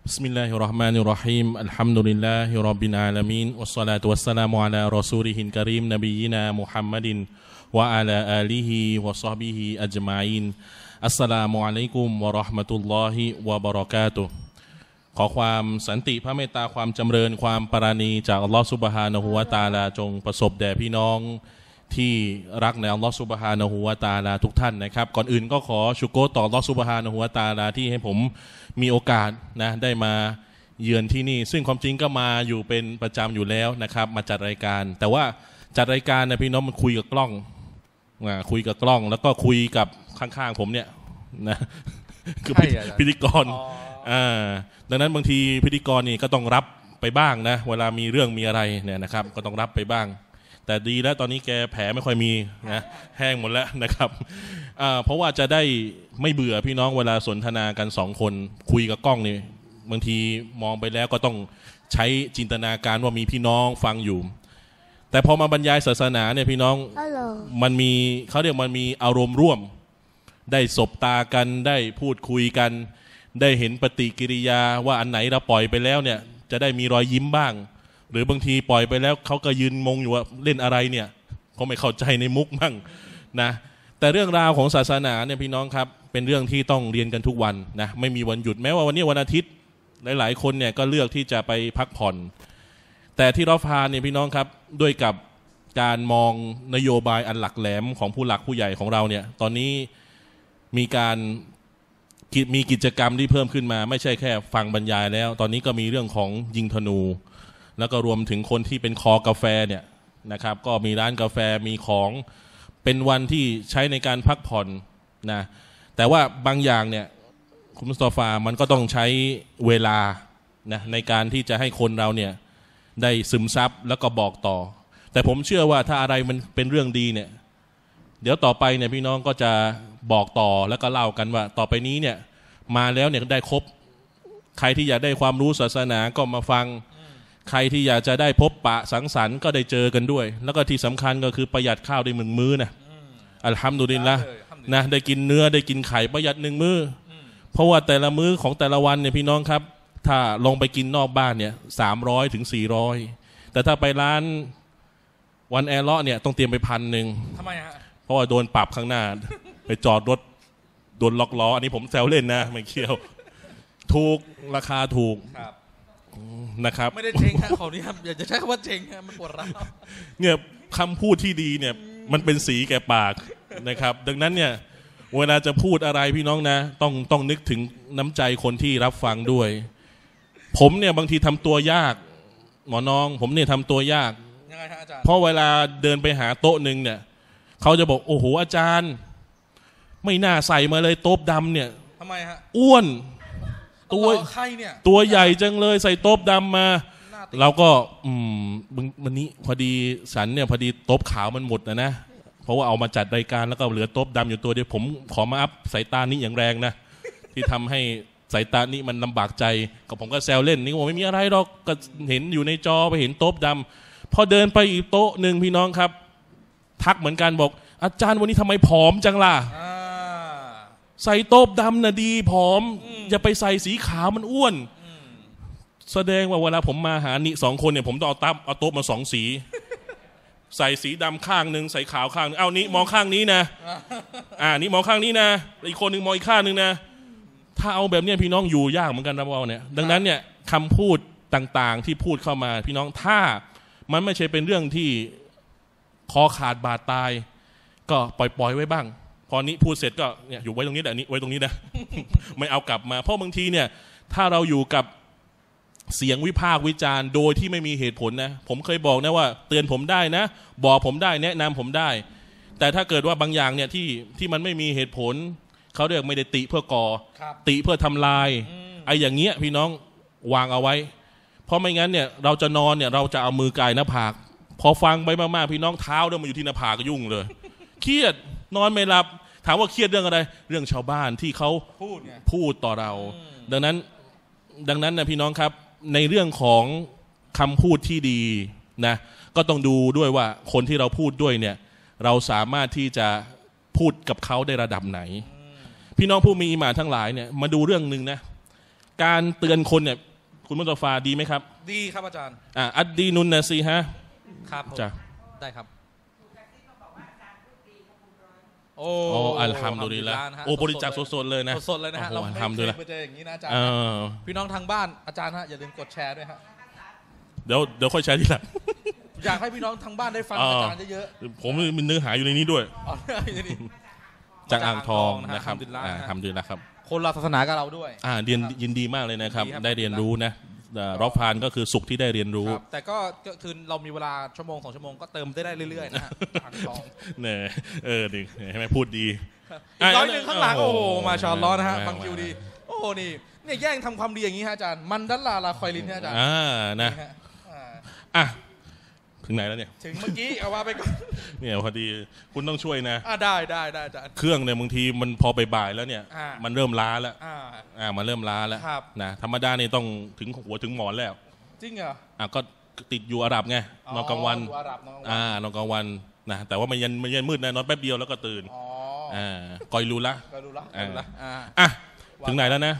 بسم الله الرحمن الرحيم الحمد لله رب العالمين والصلاة والسلام على رسوله الكريم نبينا محمد وعلى آله وصحبه أجمعين السلام عليكم ورحمة الله وبركاته ขอความสันติพระเมตตาความจำเริญความปราณีจากอัลลอฮฺสุบฮานะฮูวาตาลาจงประสบแด่พี่น้องที่รักในอัลลอฮฺสุบฮานะฮูวาตาลาทุกท่านนะครับ ก่อนอื่นก็ขอชุกโกต่ออัลลอฮฺสุบฮานะฮูวาตาลาที่ให้ผมมีโอกาสนะได้มาเยือนที่นี่ ซึ่งความจริงก็มาอยู่เป็นประจำอยู่แล้วนะครับ มาจัดรายการ แต่ว่าจัดรายการนะพี่น้องมันคุยกับกล้องนะคุยกับกล้อง แล้วก็คุยกับข้างๆผมเนี่ยนะคือพิธีกรอ่าดังนั้นบางทีพิธีกรนี่ ก็ต้องรับไปบ้างนะเวลามีเรื่องมีอะไรเนี่ยนะครับก็ต้องรับไปบ้างแต่ดีแล้ว ตอนนี้แกแผลไม่ค่อยมีนะ แห้งหมดแล้วนะครับเพราะว่าจะได้ไม่เบื่อพี่น้องเวลาสนทนากันสองคนคุยกับกล้องนี่บางทีมองไปแล้วก็ต้องใช้จินตนาการว่ามีพี่น้องฟังอยู่ แต่พอมาบรรยายศาสนาเนี่ยพี่น้องมันมีเขาเรียกมันมีอารมณ์ร่วม ได้สบตากันได้พูดคุยกัน ได้เห็นปฏิกิริยาว่าอันไหนเราปล่อยไปแล้วเนี่ยจะได้มีรอยยิ้มบ้างหรือบางทีปล่อยไปแล้วเขาก็ยืนมงอยู่ว่าเล่นอะไรเนี่ยเขาไม่เข้าใจในมุกมั่งนะแต่เรื่องราวของศาสนาเนี่ยพี่น้องครับเป็นเรื่องที่ต้องเรียนกันทุกวันนะไม่มีวันหยุดแม้ว่าวันนี้วันอาทิตย์หลาย ๆ คนเนี่ยก็เลือกที่จะไปพักผ่อน แต่ที่รอฟานเนี่ยพี่น้องครับ ด้วยกับการมองนโยบายอันหลักแหลมของผู้หลักผู้ใหญ่ของเราเนี่ย ตอนนี้มีการมีกิจกรรมที่เพิ่มขึ้นมา ไม่ใช่แค่ฟังบรรยายแล้ว ตอนนี้ก็มีเรื่องของยิงธนูแล้วก็รวมถึงคนที่เป็นคอกาแฟเนี่ยนะครับ ก็มีร้านกาแฟมีของเป็นวันที่ใช้ในการพักผ่อนนะแต่ว่าบางอย่างเนี่ยคุณมุสตอฟามันก็ต้องใช้เวลานะในการที่จะให้คนเราเนี่ยได้ซึมซับแล้วก็บอกต่อ แต่ผมเชื่อว่าถ้าอะไรมันเป็นเรื่องดีเนี่ยเดี๋ยวต่อไปเนี่ยพี่น้องก็จะบอกต่อแล้วก็เล่ากันว่า ต่อไปนี้เนี่ยมาแล้วเนี่ยได้ครบ ใครที่อยากได้ความรู้ศาสนาก็มาฟังใครที่อยากจะได้พบปะสังสรรค์ก็ได้เจอกันด้วย แล้วก็ที่สำคัญก็คือประหยัดข้าวได้หนึ่งมื้อนะอัลฮัมดุลิลละนะได้กินเนื้อได้กินไข่ประหยัดหนึ่งมื้อเพราะว่าแต่ละมื้อของแต่ละวันเนี่ยพี่น้องครับ ถ้าลงไปกินนอกบ้านเนี่ยสามร้อยถึงสี่ร้อยแต่ถ้าไปร้านวันแอร์เลาะเนี่ยต้องเตรียมไปพันหนึ่งทำไมฮะเพราะว่าโดนปรับข้างหน้าไปจอดรถโดนล็อกล้ออันนี้ผมแซวเล่นนะไม่เคี่ยวถูกราคาถูกนะครับไม่ได้เจงครับขออนุญาตอย่าจะใช้คำว่าเจงครับมันปวดร้าวเนี่ยคำพูดที่ดีเนี่ยมันเป็นสีแก่ปากนะครับ ดังนั้นเนี่ยเวลาจะพูดอะไรพี่น้องนะ ต้องต้องนึกถึงน้ำใจคนที่รับฟังด้วย ผมเนี่ยบางทีทำตัวยากหมอน้องผมเนี่ยทำตัวยากยังไงอาจารย์เพราะเวลาเดินไปหาโต๊ะหนึ่งเนี่ยเขาจะบอกโอ้โหอาจารย์ ไม่น่าใส่มาเลยโต๊ะดำเนี่ยทำไมฮะอ้วนตัวใครเนี่ยตัวใหญ่จังเลยใส่โต๊บดำมา เราก็อืมวันนี้ พอดีสันเนี่ยพอดีโต๊บขาวมันหมดนะนะเพราะว่าเอามาจัดรายการแล้วก็เหลือโต๊บดำอยู่ตัวเดียวผมขอมาอัพสายตานี้อย่างแรงนะที่ทำให้สายตานี่มันลาบากใจกับผมก็แซวเล่นนี่ว่าไม่มีอะไรหรอกก็เห็นอยู่ในจอไปเห็นโต๊บดำพอเดินไปอีกโต๊ะหนึ่งพี่น้องครับ ทักเหมือนกันบอก อาจารย์วันนี้ทำไมผอมจังล่ะใส่ โต๊บดำน่ะดี ผอมอย่าไปใส่สีขาวมันอ้วนแสดงว่าเวลาผมมาหานิสองคนเนี่ย ผมต้องเอาตับเอาโต๊บมาสองสี ใส่สีดำข้างหนึ่งใส่ขาวข้างนึงเอานี้มองข้างนี้นะอ่านี่มองข้างนี้นะอีกคนหนึ่งมองอีกข้างหนึ่งนะถ้าเอาแบบนี้พี่น้องอยู่ยากเหมือนกันนะว่าเนี่ย ดังนั้นเนี่ยคำพูดต่างๆที่พูดเข้ามา พี่น้องถ้ามันไม่ใช่ เป็นเรื่องที่คอขาดบาด ตาย ก็ปล่อย ๆ ไว้บ้างพอนี้พูดเสร็จก็อยู่ไว้ตรงนี้แหละนี้ไว้ตรงนี้นะไม่เอากลับมาเพราะบางทีเนี่ยถ้าเราอยู่กับเสียงวิพากษ์วิจารณ์โดยที่ไม่มีเหตุผลนะ ผมเคยบอกนะว่าเตือนผมได้นะ บอกผมได้แนะนำผมได้ แต่ถ้าเกิดว่าบางอย่างเนี่ยที่ที่มันไม่มีเหตุผล เขาเรียกไม่ได้ติเพื่อก่อ ติเพื่อทำลายไอ้อย่างเงี้ยพี่น้องวางเอาไว้ เพราะไม่งั้นเนี่ยเราจะนอนเนี่ยเราจะเอามือกายหน้าผาก พอฟังไปมากๆพี่น้องเท้าเดินมาอยู่ที่หน้าผากก็ยุ่งเลยเครียดนอนไม่หลับถามว่าเครียดเรื่องอะไร เรื่องชาวบ้านที่เขาพูดพูดต่อเรา ดังนั้นดังนั้นนะพี่น้องครับในเรื่องของคำพูดที่ดีนะก็ต้องดูด้วยว่าคนที่เราพูดด้วยเนี่ยเราสามารถที่จะพูดกับเขาได้ระดับไหน พี่น้องผู้มีอิมาทั้งหลายเนี่ย มาดูเรื่องหนึ่งนะ การเตือนคนเนี่ย คุณมุตตฟาดีไหมครับ ดีครับอาจารย์อ่อัดดีนุนนะซีฮะครับจ้ะได้ครับโอ้อัลฮัมดุลิลละโอ้บริจาคสดๆเลยนะสดๆเลยนะฮะอเราัลไม่ฮัมเคดุลิลยละไปเจออย่างนี้นะอาจารย์พี่น้องทางบ้านอาจารย์ฮะอย่าลืมกดแชร์ด้วยฮะเดี๋ยวเดี๋ยวค่อยแชร์ทีหลังอยากให้พี่น้องทางบ้านได้ฟังอาจารย์เยอะผมมีเนื้อหาอยู่ในนี้ด้วยจากอ่างทองนะครับอัลฮัมดุลิลละ่าดะครับ คนละศาสนากับเราด้วย อ่าเรียนยินดีมากเลยนะครับ ได้เรียนรู้นะรอบพานก็คือสุขที่ได้เรียนรู้ แต่ก็คือเรามีเวลา ชั่วโมงสองชั่วโมงก็เติมได้ได้เรื่อยๆนะฮะสองเนี่ยเออดิใช่ไหมพูดดี อีกร้อยหนึ่งข้างหลังโอ้โห มาชอนล้อนะฮะฟังคิวดี โอ้นี่เนี่ยแย่งทำความดีอย่างนี้ฮะอาจารย์มันดัลลาลาคอยลินฮะอาจารย์ อ่านะอ่ะถึงไหนแล้วเนี่ย ถึงเมื่อกี้เอาว่าไปก่อนเนี่ยพอดีคุณต้องช่วยนะอ่าได้ได้ได้จารเครื่องเนี่ยบางทีมันพอไปบ่ายแล้วเนี่ยอ่ามันเริ่มล้าแล้วอ่าามันเริ่มล้าแล้วครับนะธรรมดาเนี่ยต้องถึงหัวถึงหมอนแล้วจริงเหรออ่าก็ติดอยู่อาหรับไงนอนกลางวันอ่ารับนอนกลางวันนอนกลางวันนะ แต่ว่ามันเย็นมันเย็นมืดนะนอนแป๊บเดียวแล้วก็ตื่นอ๋ออ่ากอยรู้ละก็รู้ละอ่ารู้ละอ่าอ่ะถึงไหนแล้วนะ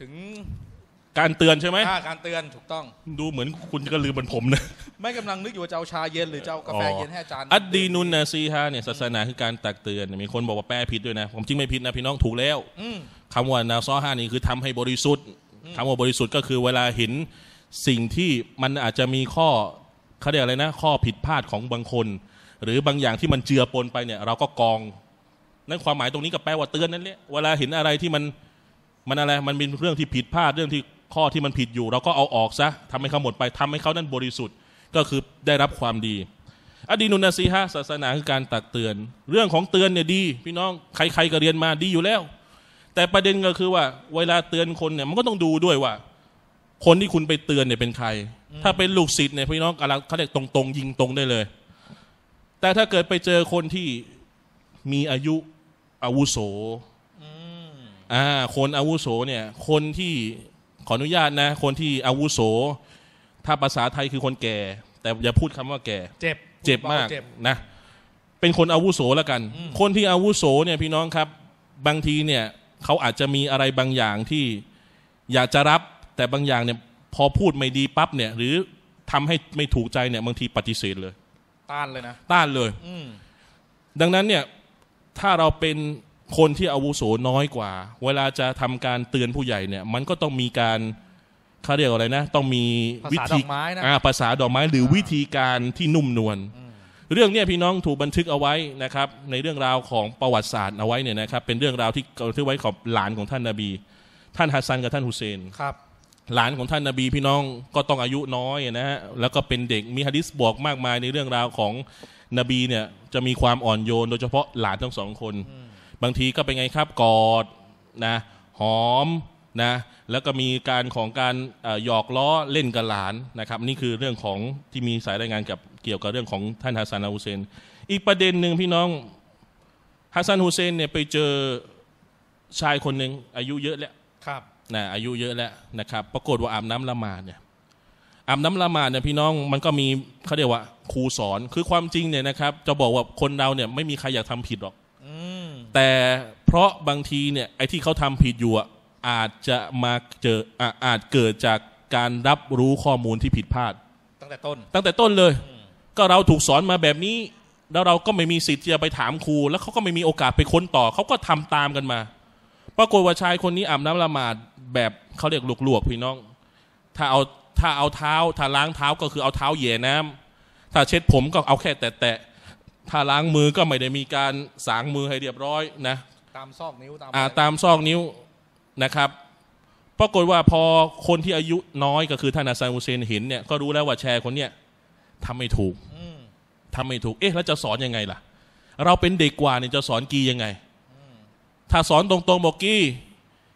ถึงการเตือนใช่ไหม่การเตือนถูกต้อง ดูเหมือนคุณก็ลืมเหมือนผมนะ ไม่กำลังนึกอยู่ว่าจะเอาชาเย็นหรือจะเอากาแฟเย็นให้อาจารย์อัดดีนุนนะซีฮาเนี่ยศาสนาคือการตักเตือน มีคนบอกว่าแปลผิดด้วยนะ ผมจริงไม่ผิดนะ พี่น้องถูกแล้วอคํคำว่านาซอฮานี่คือทำให้บริสุทธิ์คำว่าบริสุทธิ์ก็คือเวลาเห็นสิ่งที่มันอาจจะมีข้อ เขาเรียกอะไรนะ ข้อผิดพลาดของบางคน หรือบางอย่างที่มันเจือปนไปเนี่ย เราก็กอง นั่นความหมายตรงนี้ก็แปลว่าเตือนนั่นแหละ เวลาเห็นอะไรที่มัน มันอะไร มันเป็นเรื่องที่ผิดพลาดเรื่องที่ข้อที่มันผิดอยู่เราก็เอาออกซะทำให้เขาหมดไป ทำให้เขานั้นบริสุทธิ์ก็คือได้รับความดี อดีนุนาซีฮะศาสนาคือการตักเตือน เรื่องของเตือนเนี่ยดี พี่น้องใครๆก็เรียนมาดีอยู่แล้ว แต่ประเด็นก็คือว่า เวลาเตือนคนเนี่ย มันก็ต้องดูด้วยว่า คนที่คุณไปเตือน เนี่ยเป็นใคร ถ้าเป็นลูกศิษย์เนี่ยพี่น้องกำลังเขาเรียกตรงๆยิงตรงได้เลย แต่ถ้าเกิดไปเจอคนที่มีอายุอาวุโสอ่าคนอาวุโสเนี่ย คนที่ขออนุญาตนะคนที่อาวุโส ถ้าภาษาไทยคือคนแก่ แต่อย่าพูดคำว่าแก่ เจ็บเจ็บมากนะ เป็นคนอาวุโสแล้วกัน คนที่อาวุโสเนี่ยพี่น้องครับ บางทีเนี่ยเขาอาจจะมีอะไรบางอย่างที่อยากจะรับ แต่บางอย่างเนี่ย พอพูดไม่ดีปั๊บเนี่ย หรือทำให้ไม่ถูกใจเนี่ยบางทีปฏิเสธเลย ต้านเลยนะต้านเลยดังนั้นเนี่ยถ้าเราเป็นคนที่อาวุโสน้อยกว่า เวลาจะทำการเตือนผู้ใหญ่เนี่ยมันก็ต้องมีการเขาเรียกอะไรนะต้องมีวิธีภาษาดอกไม้หรือวิธีการที่นุ่มนวลเรื่องนี้พี่น้องถูกบันทึกเอาไว้นะครับในเรื่องราวของประวัติศาสตร์เอาไว้เนี่ยนะครับเป็นเรื่องราวที่บันทึกไว้ของหลานของท่านนาบี ท่านฮัสซันกับท่านฮุเซนครับหลานของท่านนาบีพี่น้องก็ต้องอายุน้อยนะฮะแล้วก็เป็นเด็กมีฮะดิษบอกมากมายในเรื่องราวของนบีเนี่ยจะมีความอ่อนโยนโดยเฉพาะหลานทั้งสองคนบางที ก็เป็น ไงครับกอดนะหอมนะแล้วก็มีการของการหยอกล้อเล่นกับหลานนะครับนี่คือเรื่องของที่มีสายรายงานกับเกี่ยวกับเรื่องของท่านฮัสซันฮุเซน อีกประเด็นหนึ่งพี่น้องฮัสซันฮุเซนเนี่ยไปเจอชายคนหนึ่งอายุเยอะแล้วครับนะอายุเยอะแล้วนะครับปรากฏว่าอาบน้ำละหมาดเนี่ยอาบน้ำละหมาดเนี่ยพี่น้องมันก็มีเขาเรียกว่าครูสอนคือความจริงเนี่ยนะครับจะบอกว่าคนเราเนี่ยไม่มีใครอยากทำผิดหรอกแต่เพราะบางทีเนี่ยไอ้ที่เขาทำผิดอยู่อาจจะมาเจอออาจเกิดจากการรับรู้ข้อมูลที่ผิดพลาด ตั้งแต่ต้น ตั้งแต่ต้นเลย ก็เราถูกสอนมาแบบนี้แล้วเราก็ไม่มีสิทธิ์จะไปถามครูแล้วเขาก็ไม่มีโอกาสไปค้นต่อเขาก็ทำตามกันมาปรากฏว่าชายคนนี้อาบน้ำละหมาดแบบเขาเรียกลวกๆพี่น้อง ถ้าเอาถ้าเอาเท้า ถ้าล้างเท้าก็คือเอาเท้าเหยียน้ำ ถ้าเช็ดผมก็เอาแค่แตะถ้าล้างมือก็ไม่ได้มีการสางมือให้เรียบร้อยนะตามซอกนิ้วตามตามซอกนิ้วนะครับปรากฏว่าพอคนที่อายุน้อยก็คือท่านอาซานอุเซนเห็นเนี่ยก็รู้แล้วว่าแชร์คนเนี่ยทำไม่ถูกทำไม่ถูกเอ๊ะแล้วจะสอนยังไงล่ะ เราเป็นเด็กกว่าเนี่ยจะสอนกียังไงถ้าสอนตรงๆบอกกี้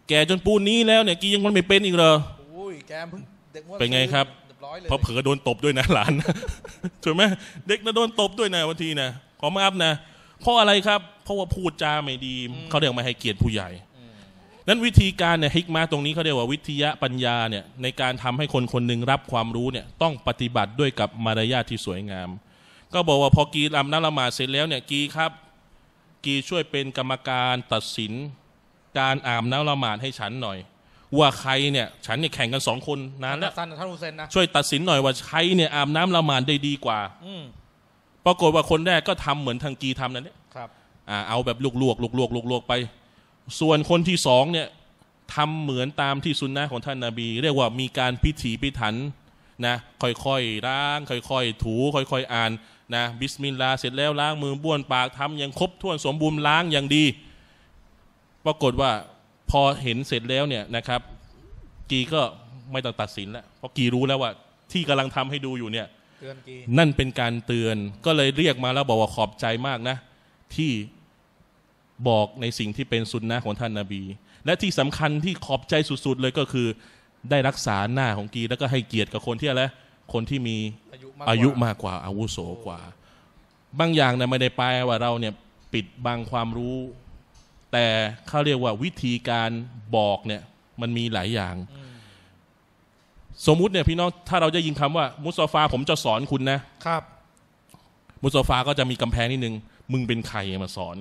แกจนปูนนี้แล้วเนี่ย กียังมันไม่เป็นอีกเหรอเป็นไงครับเพราะเผลอโดนตบด้วยนะหลานถูกไหมเด็กนะโดนตบด้วยนะวันทีนะขอมาอัพนะเพราะอะไรครับเพราะว่าพูดจาไม่ดี เขาเรียกมาให้เกียรติผู้ใหญ่ นั้นวิธีการเนี่ยฮิกมาตรงนี้เขาเรียกว่าวิทยาปัญญาเนี่ย ในการทำให้คนคนหนึ่งรับความรู้เนี่ย ต้องปฏิบัติด้วยกับมารยาทที่สวยงาม ก็บอกว่าพอกีรำนั่ละหมาดเสร็จแล้วเนี่ยกีครับ กีช่วยเป็นกรรมการตัดสิน การอาบน้ำละหมาดให้ฉันหน่อยว่าใครเนี่ย ฉันเนี่ยแข่งกันสองคนนานแล้วท่านอุเซนนะช่วยตัดสินหน่อยว่าใครเนี่ยอาบน้ำละหมาดได้ดีกว่าอปรากฏว่าคนแรกก็ทำเหมือนทางกีทำนั่นแหละครับอเอาแบบลวกลวกลวกลวกลวกลวกไป ส่วนคนที่สองเนี่ยทำเหมือนตามที่สุนนะของท่านนาบี เรียกว่ามีการพิถีพิถันนะค่อยๆล้าง ค่อยๆ ถูค่อยๆอ่านนะบิสมิลลาเสร็จแล้วล้างมือบ้วนปากทำอย่างครบถ้วนสมบูรณ์ล้างอย่างดีปรากฏว่าพอเห็นเสร็จแล้วเนี่ยนะครับ กีก็ไม่ต้องตัดสินแล้วเพราะกีรู้แล้วว่า ที่กำลังทำให้ดูอยู่เนี่ยเตือนกีนั่นเป็นการเตือนก็เลยเรียกมาแล้วบอกว่าขอบใจมากนะ ที่บอกในสิ่งที่เป็นสุนนะของท่านนาบี และที่สำคัญที่ขอบใจสุดๆเลยก็คือได้รักษาหน้าของกีแล้วก็ให้เกียรติกับคนที่อะไรคนที่มีอายุมากกว่า อาวุโสกว่าบางอย่างเนี่ยไม่ได้แปลว่าเราเนี่ยปิดบังความรู้แต่เขาเรียกว่าวิธีการบอกเนี่ยมันมีหลายอย่าง สมมุติเนี่ยพี่น้องถ้าเราจะยิงคำว่า มุสฟาผมจะสอนคุณ นะครับ มุสฟาก็จะมีกำแพงนิดนึงมึงเป็นใครมาสอน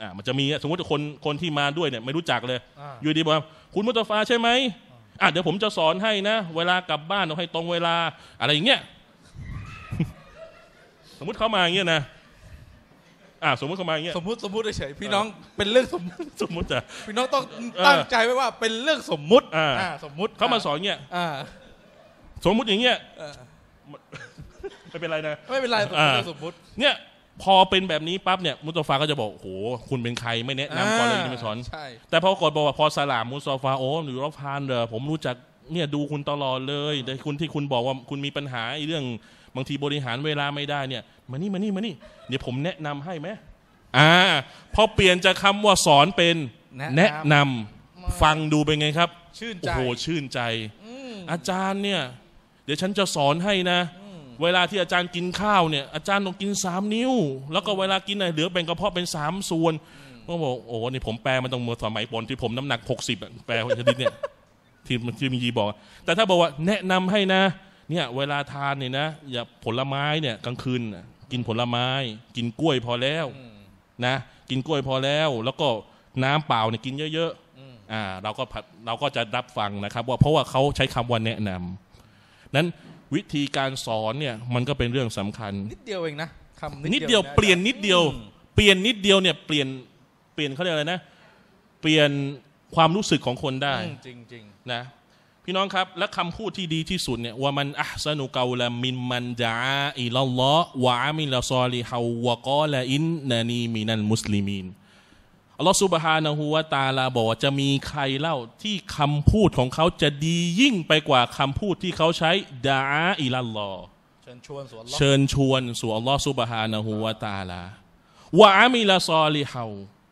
อ่ามันจะมีสมมติคนคนที่มาด้วยเนี่ยไม่รู้จักเลย อยู่ดีบอกคุณมุสฟาใช่ไหมอ่าเดี๋ยวผมจะสอนให้นะเวลากลับบ้านเราให้ตรงเวลา อะไรอย่างเงี้ยสมมติเขามาอย่างเงี้ยนะอ่าสมมติเข้ามาอย่างเงี้ยสมมติสมมติเฉยพี่น้องเป็นเรื่องสมมติสมมติจ้ะพี่น้องต้องตั้งใจไว้ว่าเป็นเรื่องสมมุติอ่าสมมุติเข้ามาสอนเงี้ยอ่าสมมุติอย่างเงี้ยไม่เป็นไรนะไม่เป็นไรสมมติเนี่ยพอเป็นแบบนี้ปั๊บเนี่ยมุสตฟาก็จะบอกโอ้โหคุณเป็นใครไม่แนะนำก่อนเลยที่มาสอนใช่แต่พอกดบอกว่าพอสลามมุสตฟาโอ้หรือรับฟานเดอผมรู้จักเนี่ยดูคุณตลอดเลยแต่คุณที่คุณบอกว่าคุณมีปัญหาเรื่องบางทีบริหารเวลาไม่ได้เนี่ยมานี่มานี่มานี่เดี๋ยวผมแนะนำให้ไหมอ่าพอเปลี่ยนจากคาว่าสอนเป็นแนะนำฟังดูเป็นไงครับ ชื่นใจโอ้โหชื่นใจอาจารย์เนี่ย เดี๋ยวฉันจะสอนให้นะ เวลาที่อาจารย์กินข้าวเนี่ย อาจารย์ต้องกินสามนิ้ว แล้วก็เวลากินอะไรเหลือแบ่งกระเพาะเป็นสามส่วนก็บอกโอ้นี่ผมแปลมันต้องมือสมัยปนที่ผมน้ำหนักหกสิบแปลชนิดเนี่ยที่มันที่มียีบอกแต่ถ้าบอกว่าแนะนำให้นะเนี่ยเวลาทานเนี่ยนะอย่าผลไม้เนี่ยกลางคืนกินผลไม้ กินกล้วยพอแล้วนะ กินกล้วยพอแล้ว แล้วก็น้ำเปล่าเนี่ยกินเยอะ ๆอ่า เราก็ัดเราก็จะรับฟังนะครับ ว่าเพราะว่าเขาใช้คำว่าแนะนำนั้นวิธีการสอนเนี่ยมันก็เป็นเรื่องสำคัญ นิดเดียวเองนะคำนิดเดียวเปลี่ยนนิดเดียว เปลี่ยนนิดเดียวเนี่ยเปลี่ยนเปลี่ยนเขาเรียกอะไรนะ เปลี่ยนความรู้สึกของคนได้จริง ๆ นะพี่น้องครับและคำพูดที่ดีที่สุดเนี่ยว่ามันอัสนุกาลามินมันดาอิลลอฮ์วะมิลซอลิฮาวะกอลาอินนานีมินันมุสลิมีนอัลลอฮ์สุบฮานะฮูวาตาลาบอก จะมีใครเล่าที่คำพูดของเขาจะดียิ่งไปกว่าคำพูดที่เขาใช้ดาอิลลอฮ์เชิญชวนสู่อัลลอฮ์สุบฮานะฮูวาตาลาวะมิลซอลิฮา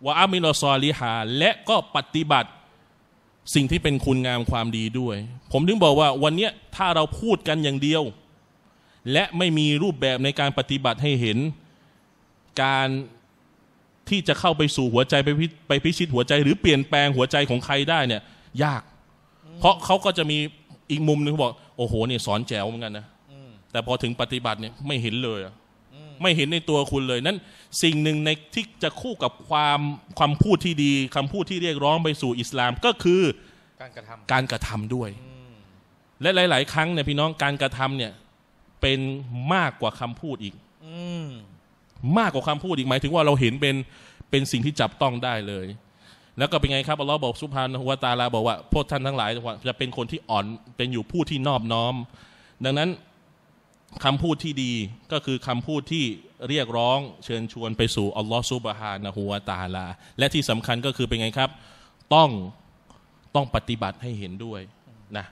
วะมิลซอลิฮาและก็ปฏิบัติสิ่งที่เป็นคุณงามความดีด้วย ผมถึงบอกว่าวันนี้ถ้าเราพูดกันอย่างเดียว และไม่มีรูปแบบในการปฏิบัติให้เห็น การที่จะเข้าไปสู่หัวใจ ไปพิไปพิชิตหัวใจหรือเปลี่ยนแปลงหัวใจของใครได้เนี่ย ยาก เพราะเขาก็จะมีอีกมุมหนึ่งบอก โอ้โหเนี่ยสอนแจ๋วเหมือนกันนะแต่พอถึงปฏิบัติเนี่ยไม่เห็นเลยอะไม่เห็นในตัวคุณเลยนั้นสิ่งหนึ่งในที่จะคู่กับความความพูดที่ดี คำพูดที่เรียกร้องไปสู่อิสลามก็คือการกระทำการกระทำด้วยและหลาย ๆ ครั้งเนี่ยพี่น้องการกระทำเนี่ยเป็นมากกว่าคำพูดอีกอมากกว่าคำพูดอีกหมายถึงว่าเราเห็นเป็นเป็นสิ่งที่จับต้องได้เลย แล้วก็เป็นไงครับอัลลอฮ์บอกสุภานัวตาลาบอกว่าพวกท่านทั้งหลายจะเป็นคนที่อ่อนเป็นอยู่ผู้ที่นอบน้อม ดังนั้นคำพูดที่ดีก็คือคำพูดที่เรียกร้องเชิญชวนไปสู่อัลลอฮฺซุบฮานะฮุวาตาลาและที่สำคัญก็คือเป็นไงครับต้องต้องปฏิบัติให้เห็นด้วยนะ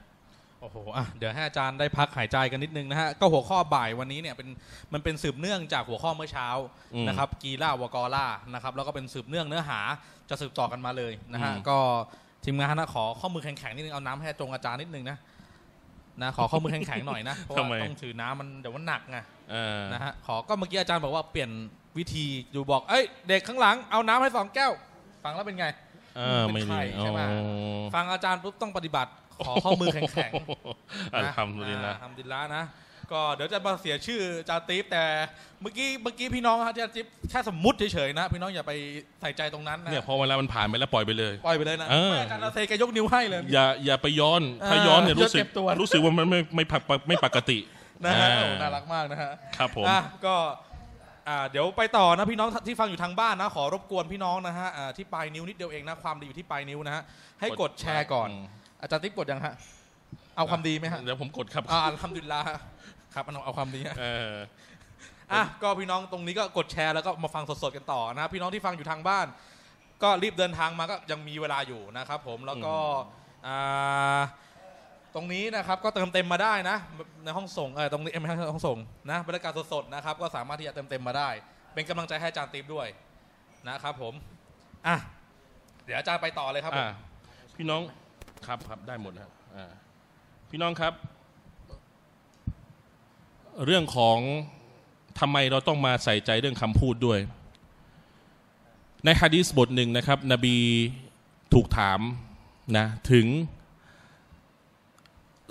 โอ้โหอ่ะเดี๋ยวให้อาจารย์ได้พักหายใจกันนิดนึงนะฮะก็หัวข้อบ่ายวันนี้เนี่ยเป็นมันเป็นสืบเนื่องจากหัวข้อเมื่อเช้านะครับ กีล่าวกอล่านะครับแล้วก็เป็นสืบเนื่องเนื้อหาจะสืบต่อกันมาเลยนะฮะก็ทีมงานนะขอข้อมือแข็งๆนิดนึงเอาน้ำให้จงอาจารย์นิดนึงนะนะขอข้อมือแข็ง ๆ หน่อยนะ เพราะว่าต้องถือน้ำมันเดี๋ยวมันหนักไงนะฮะขอก็เมื่อกี้อาจารย์บอกว่าเปลี่ยนวิธีอยู่บอกเอ้ยเด็กข้างหลังเอาน้ำให้สองแก้ว ฟังแล้วเป็นไงเป็ไข่ใช่ไหมฟังอาจารย์ปุ๊บต้องปฏิบัติ ขอข้อมือแข็งๆนะทำดีนะทำดีละนะก็เดี๋ยวจะมาเสียชื่อจาติฟแต่เมื่อกี้เมื่อกี้พี่น้องครับจาติฟแค่สมมุติเฉยๆนะ พี่น้องอย่าไปใส่ใจตรงนั้นนะเนี่ยพอเวลามันผ่านไปแล้วปล่อยไปเลยปล่อยไปเลยนะอาจารย์เซแกยกนิ้วให้เลยอย่าอย่าไปย้อนถ้าย้อนเนี่ยรู้สึกรู้สึกว่ามันไม่ไม่ผักไม่ปกตินะฮะน่ารักมากนะฮะครับผมก็อ่าเดี๋ยวไปต่อนะพี่น้องที่ฟังอยู่ทางบ้านนะ ขอรบกวนพี่น้องนะฮะอ่าที่ปลายนิ้วนิดเดียวเองนะความดีอยู่ที่ปลายนิ้วนะฮะให้กดแชร์ก่อน อาจารย์ติ๊กกดยังฮะเอาความดีไหมฮะเดี๋ยวผมกดครับอ่าอำดุลลาะครับเอาความนี้ เอออ่ะก็พี่น้องตรงนี้ก็กดแชร์แล้วก็มาฟังสดๆกันต่อนะพี่น้องที่ฟังอยู่ทางบ้าน ก็รีบเดินทางมาก็ยังมีเวลาอยู่นะครับ ผมแล้วก็ตรงนี้นะครับ ก็เติมเต็มมาได้นะในห้องส่งเออตรงนี้ไม่ใช่ห้องส่งนะ บรรยากาศสดๆนะครับก็สามารถที่จะเติมเต็มมาได้ เป็นกำลังใจให้อาจารย์ติ๊บด้วย นะครับ ผมอ่ะเดี๋ยวอาจารย์ไปต่อเลยครับพี่น้องครับครับได้หมดนะพี่น้องครับเรื่องของทำไมเราต้องมาใส่ใจเรื่องคำพูดด้วย ในฮะดีสบทหนึ่งนะครับ นบีถูกถามนะถึง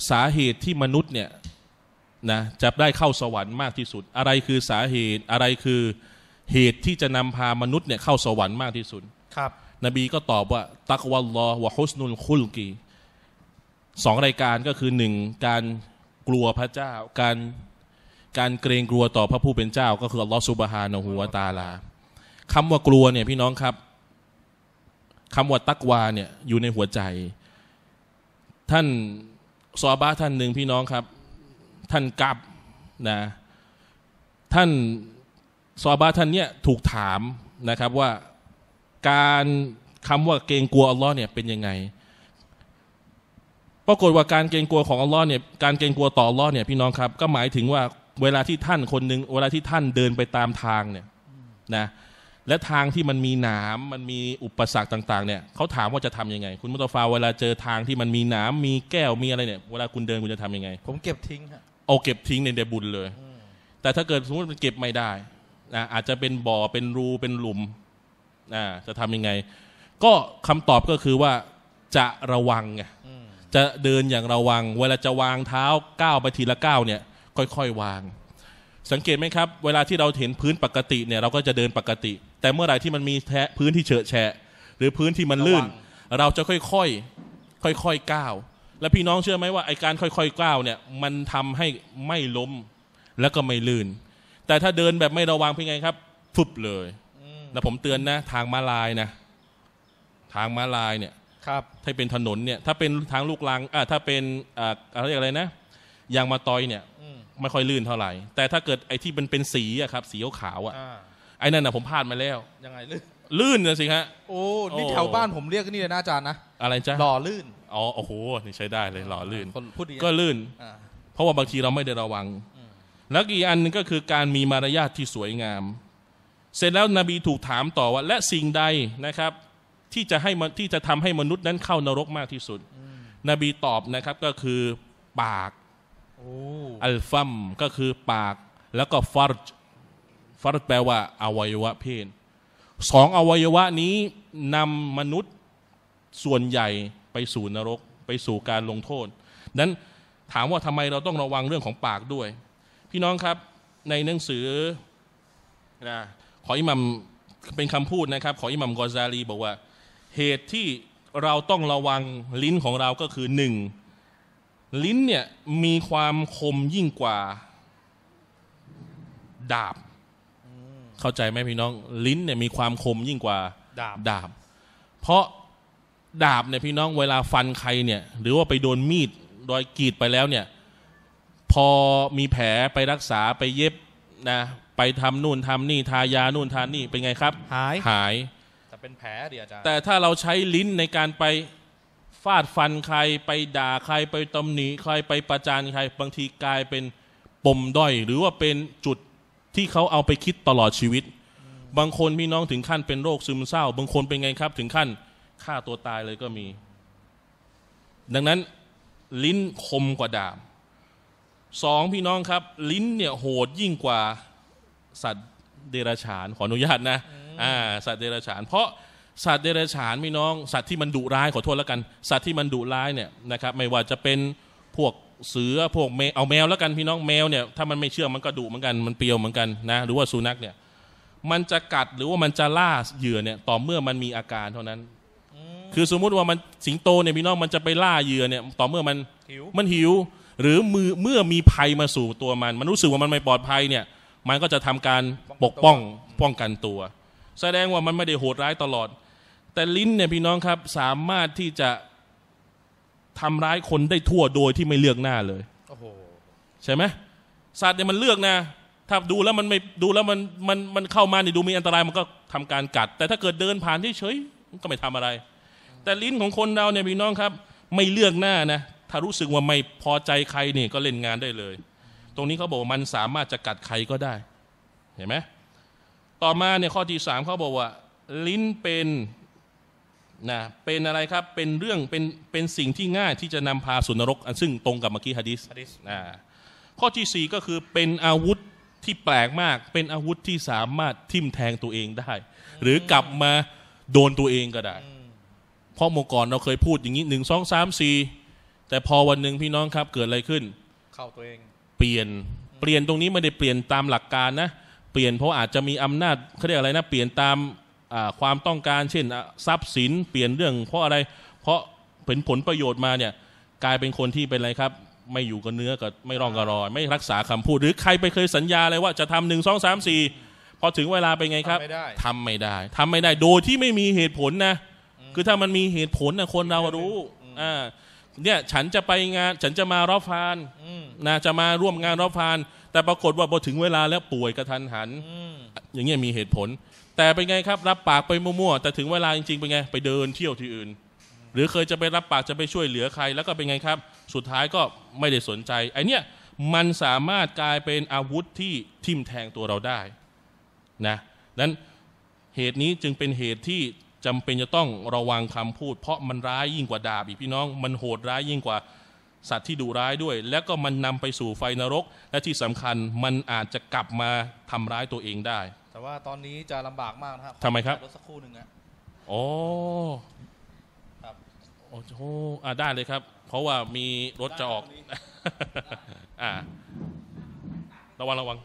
สาเหตุที่มนุษย์เนี่ยนะจะได้เข้าสวรรค์มากที่สุด อะไรคือสาเหตุอะไรคือเหตุที่จะนำพามนุษย์เนี่ยเข้าสวรรค์มากที่สุด ครับ นบีก็ตอบว่า ตักวัลลอวะฮุสนุลคุลกีสองรายการก็คือหนึ่งการกลัวพระเจ้าการการเกรงกลัวต่อพระผู้เป็นเจ้า ก็คืออัลลอฮฺซุบฮานะฮูวาตาลาคำว่ากลัวเนี่ยพี่น้องครับคำว่าตักวาเนี่ยอยู่ในหัวใจ ท่านซอบาท่านหนึ่งพี่น้องครับ ท่านกับนะท่านซอบาท่านเนี่ยถูกถามนะครับว่าการคำว่าเกรงกลัวอัลลอฮ์เนี่ยเป็นยังไง ปรากฏว่าการเกรงกลัวของอัลลอฮ์เนี่ยการเกรงกลัวต่ออัลลอฮ์เนี่ยพี่น้องครับก็หมายถึงว่าเวลาที่ท่านคนหนึ่งเวลาที่ท่านเดินไปตามทางเนี่ยนะ และทางที่มันมีหนามมันมีอุปสรรคต่างๆ เนี่ยเขาถามว่าจะทํำยังไง คุณมุตฟาเวลาเจอทางที่มันมีหนามมีแก้วมีอะไรเนี่ย เวลาคุณเดินคุณจะทํำยังไง ผมเก็บทิ้งครับเอาเก็บทิ้งในเดบุญเลยแต่ถ้าเกิดสมมติมันเก็บไม่ได้นะอาจจะเป็นบ่อเป็นรูเป็นหลุมนะจะทำยังไง ก็คำตอบก็คือว่าจะระวังไงจะเดินอย่างระวัง เวลาจะวางเท้าก้าวไปทีละก้าวเนี่ยค่อยๆวาง สังเกตไหมครับ เวลาที่เราเห็นพื้นปกติเนี่ยเราก็จะเดินปกติ แต่เมื่อไหร่ที่มันมีแทะพื้นที่เฉอะแฉะหรือพื้นที่มันลื่น เราจะค่อยๆค่อย ๆก้าว และพี่น้องเชื่อไหมว่าไอการค่อยๆก้าวเนี่ยมันทำให้ไม่ล้มแล้วก็ไม่ลื่น แต่ถ้าเดินแบบไม่ระวังเป็นไงครับ ฟุบเลยแล้วผมเตือนนะทางม้าลายนะทางม้าลายเนี่ย ครับถ้าเป็นถนนเนี่ยถ้าเป็นทางลูกลังอ่าถ้าเป็นอ่าอะไรอะไรนะยางมาตอยเนี่ยไม่ค่อยลื่นเท่าไหร่แต่ถ้าเกิดไอ้ที่มันเป็นสีอะครับสีขาวอะไอ้นั่นอะผมพลาดมาแล้วยังไงลื่นลื่นนะสิฮะโอ้นี่แถวบ้านผมเรียกนี่เลยนะอาจารย์นะอะไรจ้ะหล่อลื่นอ๋อโอ้โห นี่ใช้ได้เลย หล่อลื่นคนพูดดีก็ลื่นเพราะว่าบางทีเราไม่ได้ระวัง แล้วอีกอันนึงก็คือการมีมารยาทที่สวยงาม เสร็จแล้วนบีถูกถามต่อว่าและสิ่งใดนะครับ ที่จะให้ที่จะทำให้มนุษย์นั้นเข้านรกมากที่สุดนบีตอบนะครับก็คือปากอัลฟัม ก็คือปากแล้วก็ฟาร์จฟาร์จแปลว่าอวัยวะเพศสองอวัยวะนี้นำมนุษย์ส่วนใหญ่ไปสู่นรกไปสู่การลงโทษ นั้นถามว่าทำไมเราต้องระวังเรื่องของปากด้วย พี่น้องครับในหนังสือนะขออิหมัมเป็นคำพูดนะครับขออิหมัมกอซาลีบอกว่า เหตุที่เราต้องระวังลิ้นของเราก็คือหนึ่งลิ้นเนี่ยมีความคมยิ่งกว่าดาบ เข้าใจไหมพี่น้อง ลิ้นเนี่ยมีความคมยิ่งกว่าดาบดาบ เพราะดาบเนี่ยพี่น้องเวลาฟันใครเนี่ย หรือว่าไปโดนมีดรอยกรีดไปแล้วเนี่ย พอมีแผลไปรักษาไปเย็บนะไปทำนู่นทำนี่ ทายานู่นทานี่เป็นไงครับ หายหายแต่เป็นแผลเดียวจ้์แต่ถ้าเราใช้ลิ้นในการไปฟาดฟันใครไปด่าใครไปตำหนิใครไปประจานใคร บางทีกลายเป็นปมด้อย หรือว่าเป็นจุดที่เขาเอาไปคิดตลอดชีวิต บางคนพี่น้องถึงขั้นเป็นโรคซึมเศร้า บางคนเป็นไงครับถึงขั้นฆ่าตัวตายเลยก็มี ดังนั้นลิ้นคมกว่าดาบสองพี่น้องครับ ลิ้นเนี่ยโหดยิ่งกว่าสัตว์เดรัจฉานขออนุญาตนะอ่าสัตว์เดรัจฉาน เพราะสัตว์เดรัจฉานพี่น้องสัตว์ที่มันดุร้ายขอโทษแล้วกัน สัตว์ที่มันดุร้ายเนี่ยนะครับไม่ว่าจะเป็นพวกเสือพวกแมวเอาแมวแล้วกันพี่น้องแมวเนี่ยถ้ามันไม่เชื่อมันก็ดุเหมือนกันมันเปียวเหมือนกันนะหรือว่าสุนัขเนี่ยมันจะกัดหรือว่ามันจะล่าเหยื่อเนี่ยต่อเมื่อมันมีอาการเท่านั้นคือสมมุติว่ามันสิงโตเนี่ยพี่น้องมันจะไปล่าเหยื่อเนี่ยต่อเมื่อมันมันหิวหรือมือเมื่อมีภัยมาสู่ตัวมัน มันรู้สึกว่ามันไม่ปลอดภัยเนี่ยมันก็จะทำการปกป้องป้องกันตัว แสดงว่ามันไม่ได้โหดร้ายตลอดแต่ลิ้นเนี่ยพี่น้องครับสามารถที่จะทำร้ายคนได้ทั่วโดยที่ไม่เลือกหน้าเลยใช่ไหมสัตว์เนี่ยมันเลือกนะถ้าดูแล้วมันไม่ดูแล้วมันมันมันเข้ามาเนี่ยดูมีอันตรายมันก็ทำการกัด แต่ถ้าเกิดเดินผ่านเฉยๆก็ไม่ทำอะไร แต่ลิ้นของคนเราเนี่ยพี่น้องครับ ไม่เลือกหน้านะถ้ารู้สึกว่าไม่พอใจใครนี่ก็เล่นงานได้เลย ตรงนี้เขาบอกว่ามันสามารถจะกัดใครก็ได้ เห็นไหมต่อมาเนี่ยข้อที่สามเขาบอกว่า ลิ้นเป็นนะเป็นอะไรครับเป็นเรื่องเป็นเป็นสิ่งที่ง่ายที่จะนำพาสุนรกซึ่งตรงกับเมื่อกี้ฮะดิษนะข้อที่สี่ก็คือเป็นอาวุธที่แปลกมากเป็นอาวุธที่สามารถทิ่มแทงตัวเองได้ หรือกลับมาโดนตัวเองก็ได้เพราะโมก่อนเราเคยพูดอย่างนี้หนึ่งสองสามสี่แต่พอวันหนึ่งพี่น้องครับเกิดอะไรขึ้น เข้าตัวเองเปลี่ยนเปลี่ยนตรงนี้ไม่ได้เปลี่ยนตามหลักการนะเปลี่ยนเพราะอาจจะมีอำนาจเขาเรียกอะไรนะเปลี่ยนตามความต้องการเช่น ทรัพย์สินเปลี่ยนเรื่อง เพราะอะไรเพราะผลผลประโยชน์มาเนี่ยกลายเป็นคนที่เป็นอะไรครับ ไม่อยู่กับเนื้อกับไม่รองกับรอย ไม่รักษาคำพูดหรือใครไปเคยสัญญาอะไรว่าจะทำหนึ่งสองสามสี่พอถึงเวลาเป็นไงครับทำไม่ได้ ทำไม่ได้โดยที่ไม่มีเหตุผลนะ คือถ้ามันมีเหตุผลนะคนเรารู้อ่าเนี่ย ฉันจะไปงาน ฉันจะมารอบฟานนะจะมาร่วมงานรอบฟาน แต่ปรากฏว่าพอถึงเวลาแล้วป่วยกระทันหันอย่างเงี้ยมีเหตุผลแต่เป็นไงครับ รับปากไปมั่วๆแต่ถึงเวลาจริงๆเป็นไงไปเดินเที่ยวที่อื่น หรือเคยจะไปรับปาก จะไปช่วยเหลือใครแล้วก็เป็นไงครับ สุดท้ายก็ไม่ได้สนใจไอเนี้ยมันสามารถกลายเป็นอาวุธที่ทิ่มแทงตัวเราได้นะนั้นเหตุนี้จึงเป็นเหตุที่จำเป็นจะต้องระวังคำพูด เพราะมันร้ายยิ่งกว่าดาบอีก พี่น้องมันโหดร้ายยิ่งกว่าสัตว์ที่ดุร้ายด้วย แล้วก็มันนำไปสู่ไฟนรก และที่สำคัญมันอาจจะกลับมาทำร้ายตัวเองได้แต่ว่าตอนนี้จะลำบากมากนะครับ ทำไมครับ รถสักครู่หนึ่งนะโอ้ครับ โอ้โหอ่ะได้เลยครับ เพราะว่ามีรถจะออก อ่าระวัง ระวัง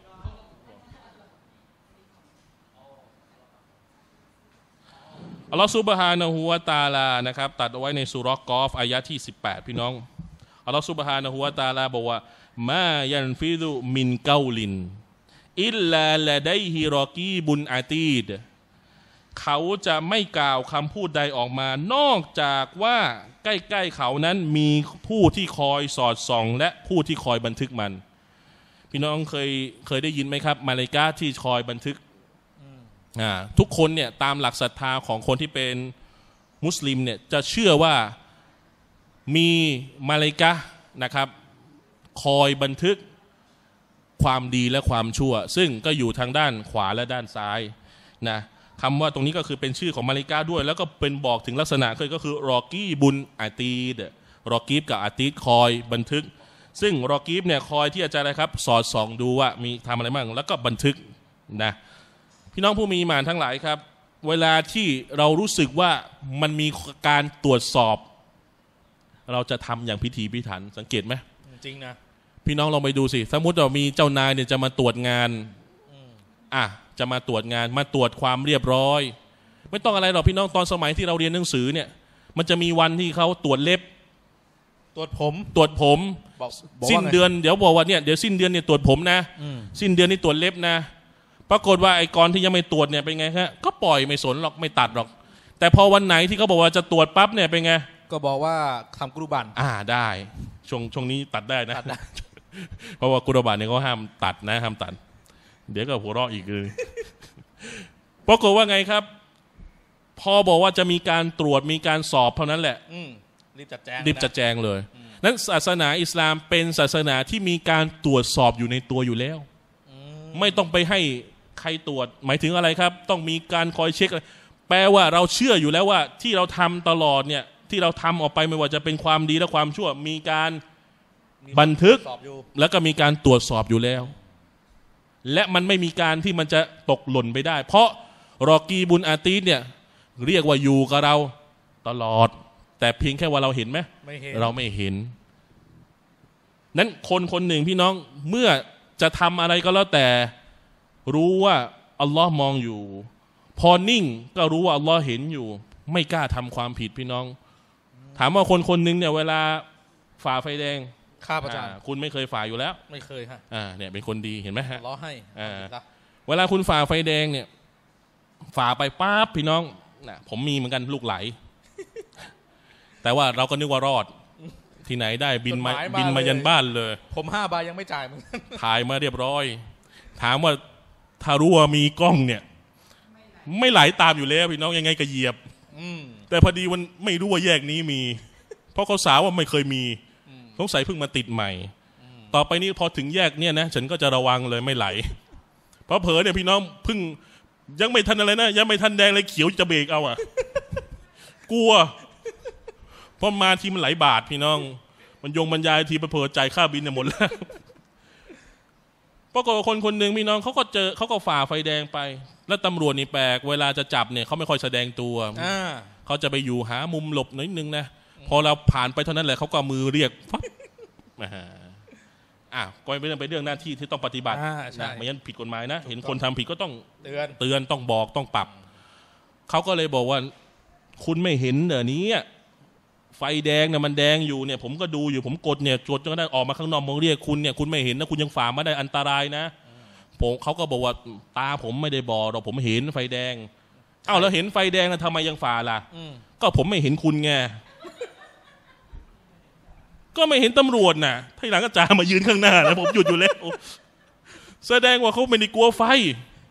อัลลอฮฺซุบฮานะฮูวะตาลานะครับ ตัดเอาไว้ในสุรกอฟ อายะที่ 18 พี่น้อง อัลลอฮฺซุบฮานะฮูวะตาลาบอกว่า มา ยันฟิดุมินเกาลินอิลลาละไดฮิรอกีบุนอาตีด เขาจะไม่กล่าวคำพูดใดออกมา นอกจากว่าใกล้ๆเขานั้นมีผู้ที่คอยสอดส่องและผู้ที่คอยบันทึกมัน พี่น้องเคยเคยได้ยินไหมครับ มาเลกาที่คอยบันทึก ทุกคนเนี่ยตามหลักศรัทธาของคนที่เป็นมุสลิมเนี่ยจะเชื่อว่ามีมาเลกานะครับ คอยบันทึกความดีและความชั่ว ซึ่งก็อยู่ทางด้านขวาและด้านซ้ายนะคำว่าตรงนี้ก็คือเป็นชื่อของมาริกาด้วย แล้วก็เป็นบอกถึงลักษณะก็คือรอกี้บุญอาตีดรอกีฟกับอาตีดคอยบันทึก ซึ่งรอกีฟเนี่ยคอยที่อาจารย์นะครับสอดส่อง ดูว่ามีทำอะไรบ้างแล้วก็บันทึกนะพี่น้องผู้มีมานทั้งหลายครับ เวลาที่เรารู้สึกว่ามันมีการตรวจสอบ เราจะทำอย่างพิธีพิถันสังเกตไหมจริงนะพี่น้อง ลองไปดูสิ สมมติเรามีเจ้านายเนี่ยจะมาตรวจงาน อ่ะ จะมาตรวจงานมาตรวจความเรียบร้อย ไม่ต้องอะไรหรอกพี่น้องตอนสมัยที่เราเรียนหนังสือเนี่ย มันจะมีวันที่เขาตรวจเล็บ ตรวจผมตรวจผมสิ้นเดือนเดี๋ยวบอกว่าเนี่ยเดี๋ยวสิ้นเดือนเนี่ยตรวจผมนะสิ้นเดือนนี่ตรวจเล็บนะปรากฏว่าไอ้ก่อนที่ยังไม่ตรวจเนี่ยเป็นไงฮะก็ปล่อยไม่สนหรอกไม่ตัดหรอก แต่พอวันไหนที่เขาบอกว่าจะตรวจปั๊บเนี่ยเป็นไงก็บอกว่าทำกรุบันอ่าได้ช่วงช่วงนี้ตัดได้นะตัดได้เพราะว่ากุฎบาตเนี่ยเขาห้ามตัดนะห้ามตัด เดี๋ยวก็หัวเราะอีกเลยปรากฏว่าไงครับ พอบอกว่าจะมีการตรวจมีการสอบเท่านั้นแหละรีบจัดแจงรีบจัดแจงเลยนั้น ศาสนาอิสลามเป็นศาสนาที่มีการตรวจสอบอยู่ในตัวอยู่แล้วไม่ต้องไปให้ใครตรวจ หมายถึงอะไรครับ ต้องมีการคอยเช็คแปลว่าเราเชื่ออยู่แล้วว่า ที่เราทำตลอดเนี่ย ที่เราทำออกไปไม่ว่าจะเป็นความดีและความชั่วมีการบันทึกแล้วก็มีการตรวจสอบอยู่แล้ว และมันไม่มีการที่มันจะตกหล่นไปได้ เพราะรอกีบุญอาตีเนี่ย เรียกว่าอยู่กับเราตลอด แต่เพียงแค่ว่าเราเห็นไหมเราไม่เห็นนั้นคนคนหนึ่งพี่น้องเมื่อจะทำอะไรก็แล้วแต่ รู้ว่าอัลลอฮ์มองอยู่ พอนิ่งก็รู้ว่าอัลลอฮ์เห็นอยู่ ไม่กล้าทำความผิดพี่น้อง ถามว่าคนคนหนึ่งเนี่ย เวลาฝ่าไฟแดงค้าพเจจาคุณไม่เคยฝ่าอยู่แล้ว ไม่เคยฮะอ่าเนี่ย เป็นคนดีเห็นไหมฮะล้อให้อ่าเวลาคุณฝ่าไฟแดงเนี่ยฝ่าไปป้าบพี่น้องนะผมมีเหมือนกันลูกไหล แต่ว่าเราก็นึกว่ารอด ที่ไหนได้ บินมาบินมายันบ้านเลย ผมห้าใบยังไม่จ่ายมันถ่ายมาเรียบร้อย ถามว่าถ้ารู้ว่ามีกล้อง เนี่ย ไม่ไหลตามอยู่แล้ว พี่น้องยังไง ก็เหยียบแต่พอดีวันไม่รู้ว่าแยกนี้มี เพราะเขาสาวว่าไม่เคยมีสงสัยเพิ่งมาติดใหม่ ต่อไปนี้พอถึงแยกเนี่ยนะ ฉันก็จะระวังเลยไม่ไหล เพราะเผลอเนี่ยพี่น้องเพิ่ง ยังไม่ทันอะไรนะยังไม่ทันแดงเลยเขียวจะเบรกเอาอะ กลัวเพราะมาทีมันไหลบาท พี่น้อง มันยงบรรยายทีไปเผลอใจค่าบินเนี่ยหมดแล้วปรากฏว่าคนคนหนึ่งพี่น้องเขาก็เจอเขาก็ฝ่าไฟแดงไป แล้วตำรวจนี่แปลกเวลาจะจับเนี่ยเขาไม่ค่อยแสดงตัวเขาจะไปอยู่หามุมหลบนิดนึงนะพอเราผ่านไปเท่านั้นแหละเขาก็มือเรียกปัมาอ่ะก็ไม่เรื่องไปเรื่องหน้าที่ที่ต้องปฏิบัติ่นะไม่งั้นผิดกฎหมายนะเห็นคนทำผิดก็ต้องเตือนเตือนต้องบอกต้องปรับเขาก็เลยบอกว่าคุณไม่เห็นเี๋ยวนี้ไฟแดงเนี่ยมันแดงอยู่เนี่ย ผมก็ดูอยู่ผมกดเนี่ยจดจนกระทั่งออกมาข้างนอกมองเรียกคุณเนี่ยคุณไม่เห็นนะคุณยังฝ่ามาได้อันตรายนะผมเขาก็บอกว่าตา ผมไม่ได้บอกเราผมเห็นไฟแดงเอ้าแล้วเห็นไฟแดงแล้วทำไมยังฝ่าล่ะก็ผมไม่เห็นคุณไงก็ไม่เห็นตำรวจน่ะทีหลังก็จามายืนข้างหน้านะผมหยุดอยู่แล้วแสดงว่าเขาไม่ได้กลัวไฟ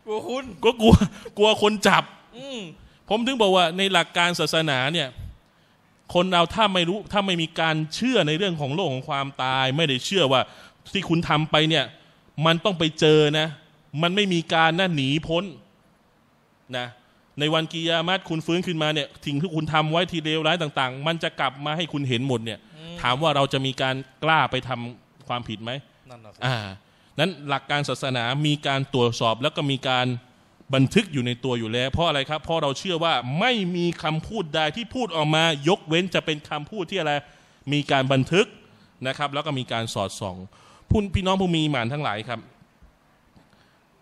กลัวคุณก็กลัวกลัวคนจับ อืผมถึงบอกว่า ในหลักการศาสนาเนี่ย คนเราถ้าไม่รู้ ถ้าไม่มีการเชื่อในเรื่องของโลกของความตาย ไม่ได้เชื่อว่า ที่คุณทำไปเนี่ย มันต้องไปเจอนะมันไม่มีการน่าหนีพ้นนะในวันกิยามาตคุณฟื้นขึ้นมาเนี่ยทิ้งที่คุณทำไว้ทีเยวร้ายต่าง ๆ มันจะกลับมาให้คุณเห็นหมดเนี่ยถามว่าเราจะมีการกล้าไปทำความผิดไหมนั่นรับนั้นหลักการศาสนา มีการตรวจสอบแล้วก็มีการบันทึกอยู่ในตัวอยู่แล้ว เพราะอะไรครับ เพราะเราเชื่อว่าไม่มีคำพูดใดที่พูดออกมายกเว้นจะเป็นคำพูดที่อะไร มีการบันทึกนะครับ แล้วก็มีการสอดส่อง พุ่นพี่น้องผู้มีหมานทั้งหลายครับ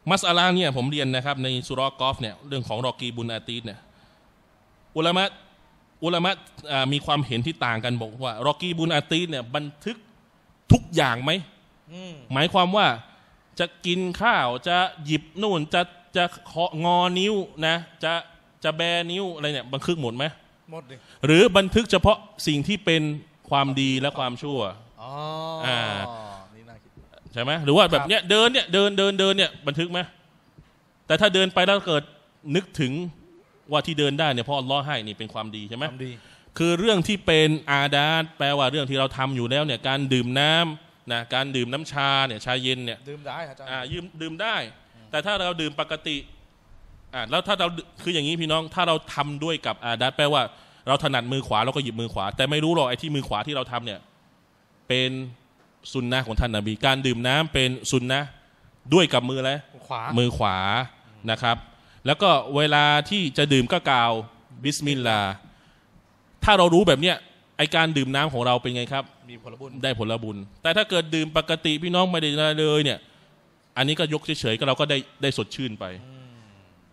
มัสอาลาเนี่ยผมเรียนนะครับในสุรอกอฟเนี่ยเรื่องของรอกีบุญอาตีดเนี่ย อุลามะอุลามะมีความเห็นที่ต่างกันบอกว่ารอกีบุนอาตีเนี่ยบันทึกทุกอย่างไหมหมายความว่าจะกินข้าวจะหยิบนู่นจะจะเคาะงอนิ้วนะ จะจะแบนิ้วอะไรเนี่ยบันทึกหมดไหมหมดเลยหรือบันทึกเฉพาะสิ่งที่เป็นความดีและความชั่วอ๋ออ่าใช่ไหมหรือว่าแบบเนี้ยเดินเนี่ยเดินเดินเดินเนี่ยบันทึกไหมแต่ถ้าเดินไปแล้วเกิดนึกถึงว่าที่เดินได้เนี่ยเพราะอัลลอฮ์ให้นี่เป็นความดีใช่ไหมความดี คือเรื่องที่เป็นอาดาตแปลว่าเรื่องที่เราทำอยู่แล้วเนี่ยการดื่มน้ำนะการดื่มน้ำชาเนี่ย ชาเย็นเนี่ยดื่มได้อาจารย์อ่ายืมดื่มได้ แต่ถ้าเราดื่มปกติอ่าแล้วถ้าเราคืออย่างนี้พี่น้องถ้าเราทำด้วยกับอาดาตแปลว่าเราถนัดมือขวาเราก็หยิบมือขวา แต่ไม่รู้หรอกไอ้ที่มือขวาที่เราทำเนี่ยเป็นสุนนะของท่านนบีการดื่มน้ำเป็นสุนนะด้วยกับมือแล้วมือขวานะครับแล้วก็เวลาที่จะดื่มก็กล่าวบิสมิลลาห์ถ้าเรารู้แบบเนี้ยไอการดื่มน้ำของเราเป็นไงครับ มีผลบุญได้ผลบุญ แต่ถ้าเกิดดื่มปกติพี่น้องไม่ได้เลยเนี่ยอันนี้ก็ยกเฉยๆ ก็เราก็ได้ได้สดชื่นไป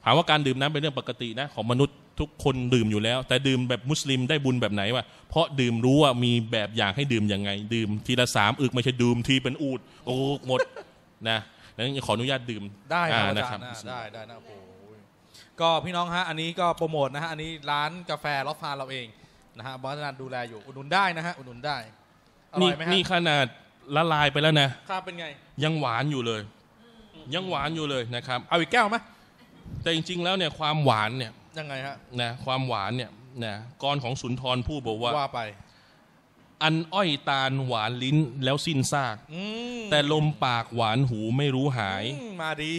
ถามว่าการดื่มน้ำเป็นเรื่องปกตินะของมนุษย์ทุกคนดื่มอยู่แล้ว แต่ดื่มแบบมุสลิมได้บุญแบบไหนวะเพราะดื่มรู้ว่ามีแบบอย่างให้ดื่มยังไง ดื่มทีละสามอึกไม่ใช่ดื่มทีเป็นอูดโอ้หมดนะนั้นขออนุญาตดื่มได้นะครับได้ได้นะโอ้ก็พี่น้องฮะ อันนี้ก็โปรโมทนะฮะอันนี้ร้านกาแฟลอฟฟาเราเองนะฮะบอสนัทดูแลอยู่อุดหนุนได้นะฮะอุดหนุนได้อร่นอยไหมฮะนี่ขนาดละลายไปแล้วนะครับเป็นไง ยังหวานอยู่เลยยังหวานอยู่เลยนะครับ เอาอีกแก้วไหมแต่จริงๆ แล้วเนี่ยความหวานเนี่ย ยังไงฮะนะความหวานเนี่ยนะกรของสุนทรผู้บอกว่าว่าไป อันอ้อยตาลหวานลิ้นแล้วสิ้นซากแต่ลมปากหวานหูไม่รู้หายมมาดี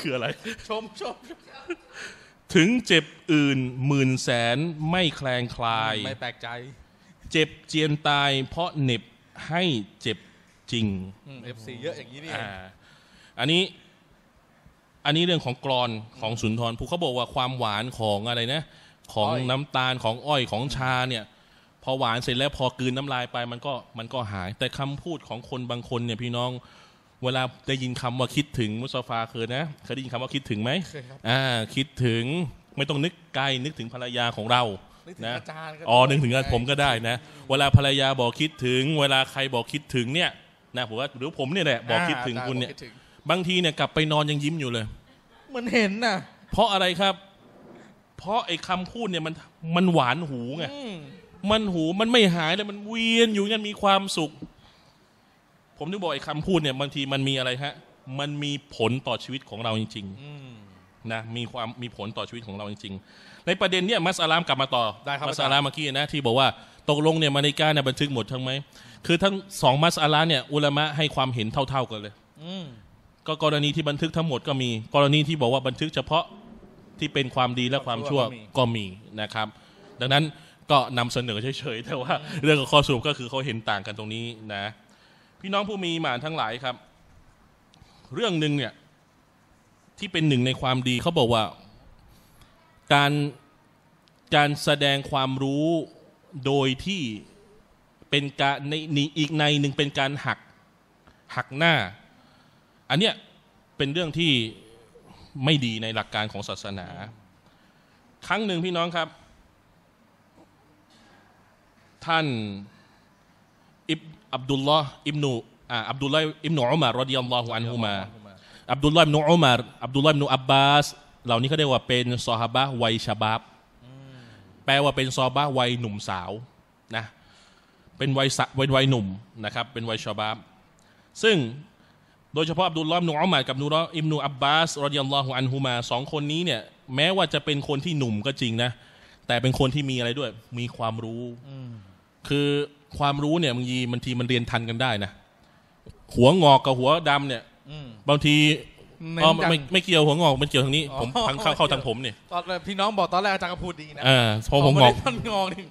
คืออะไรชมชมถึงเจ็บอื่นหมื่นแสนไม่แคลงคลายไม่แปลกใจ เจ็บเจียนตาย เพราะเน็บให้เจ็บจริงเอฟซีเยอะอย่างนี้นี่อันนี้อันนี้เรื่องของกรอนของสุนทรภูเขาบอกว่าความหวานของอะไรนะ ของน้ำตาลของอ้อยของชาเนี่ย พอหวานเสร็จแล้วพอกืนน้ำลายไปมันก็มันก็หาย แต่คำพูดของคนบางคนเนี่ยพี่น้องเวลาได้ยินคำว่าคิดถึงมุสฟาเคยนะเคยได้ยินคำว่าคิดถึงไหมเคยครับอ่าคิดถึงไม่ต้องนึกไกลนึกถึงภรรยาของเรานะอ๋อนึกถึงผมก็ได้นะ เวลาภรรยาบอกคิดถึง เวลาใครบอกคิดถึงเนี่ยนะผมว่าหรือผมเนี่ยแหละบอกคิดถึงคุณเนี่ยบางทีเนี่ยกลับไปนอนยังยิ้มอยู่เลย มันเห็นน่ะ เพราะอะไรครับ เพราะไอ้คำพูดเนี่ยมันมันหวานหูไงมันหูมันไม่หายเลยมันเวียนอยู่งั้นมีความสุขผมถึงบอกไอ้คำพูดเนี่ยบางทีมันมีอะไรฮะ มันมีผลต่อชีวิตของเราจริงๆนะ มีความมีผลต่อชีวิตของเราจริง ๆ ในประเด็นเนี่ยมัสอาลามกลับมาต่อได้ครับมัสอาลามเมื่อกี้นะที่บอกว่าตกลงเนี่ยมานิกาเนี่ยบันทึกหมดทั้งไหม คือทั้งสองมัสอาลามเนี่ยอุลามะให้ความเห็นเท่าๆ กันเลยก็กรณีที่บันทึกทั้งหมดก็มี กรณีที่บอกว่าบันทึกเฉพาะที่เป็นความดีและความชั่วก็มีนะครับ ดังนั้นก็นำเสนอเฉยๆ แต่ว่า เรื่องของข้อสรุปก็คือเขาเห็นต่างกันตรงนี้นะพี่น้องผู้มีหมานทั้งหลายครับ เรื่องหนึ่งเนี่ยที่เป็นหนึ่งในความดีเขาบอกว่า การการแสดงความรู้โดยที่เป็นการในอีกในหนึ่งเป็นการหักหักหน้า อันเนี้ยเป็นเรื่องที่ไม่ดีในหลักการของศาสนา ครั้งหนึ่งพี่น้องครับท่านอับดุลลอฮ์อิบนุอับดุลลอฮ์อิบนุอุมารรดิยัลลอฮุอันฮุมาอับดุลลอฮ์อิบนุอุมารอับดุลลอฮ์อิบนุอับบาส เหล่านี้เขาเรียกว่าเป็นซอฮาบะวัยชาบับแปลว่าเป็นซอฮาบะวัยหนุ่มสาวนะเป็นวัยสกเป็นวัยหนุ่มนะครับ เป็นวัยชาบับซึ่ง โดยเฉพาะอับดุลลอฮ์อิบนุอุมารกับนูรออิบนุอับบาสรดิยัลลอฮุอันฮุมาสองคนนี้เนี่ย แม้ว่าจะเป็นคนที่หนุ่มก็จริงนะ แต่เป็นคนที่มีอะไรด้วยมีความรู้คือความรู้เนี่ยบางทีบางทีมันเรียนทันกันได้นะหัวงอกกับหัวดำเนี่ยบางทีอ๋อไม่ไม่เกี่ยวหัวงอกมันเกี่ยวทางนี้ ผมทางเข้าเข้าทางผมเนี่ยตอนพี่น้องบอกตอนแรกอาจารย์ก็พูดดีนะอ่าพอผมงอกมันงอกนี่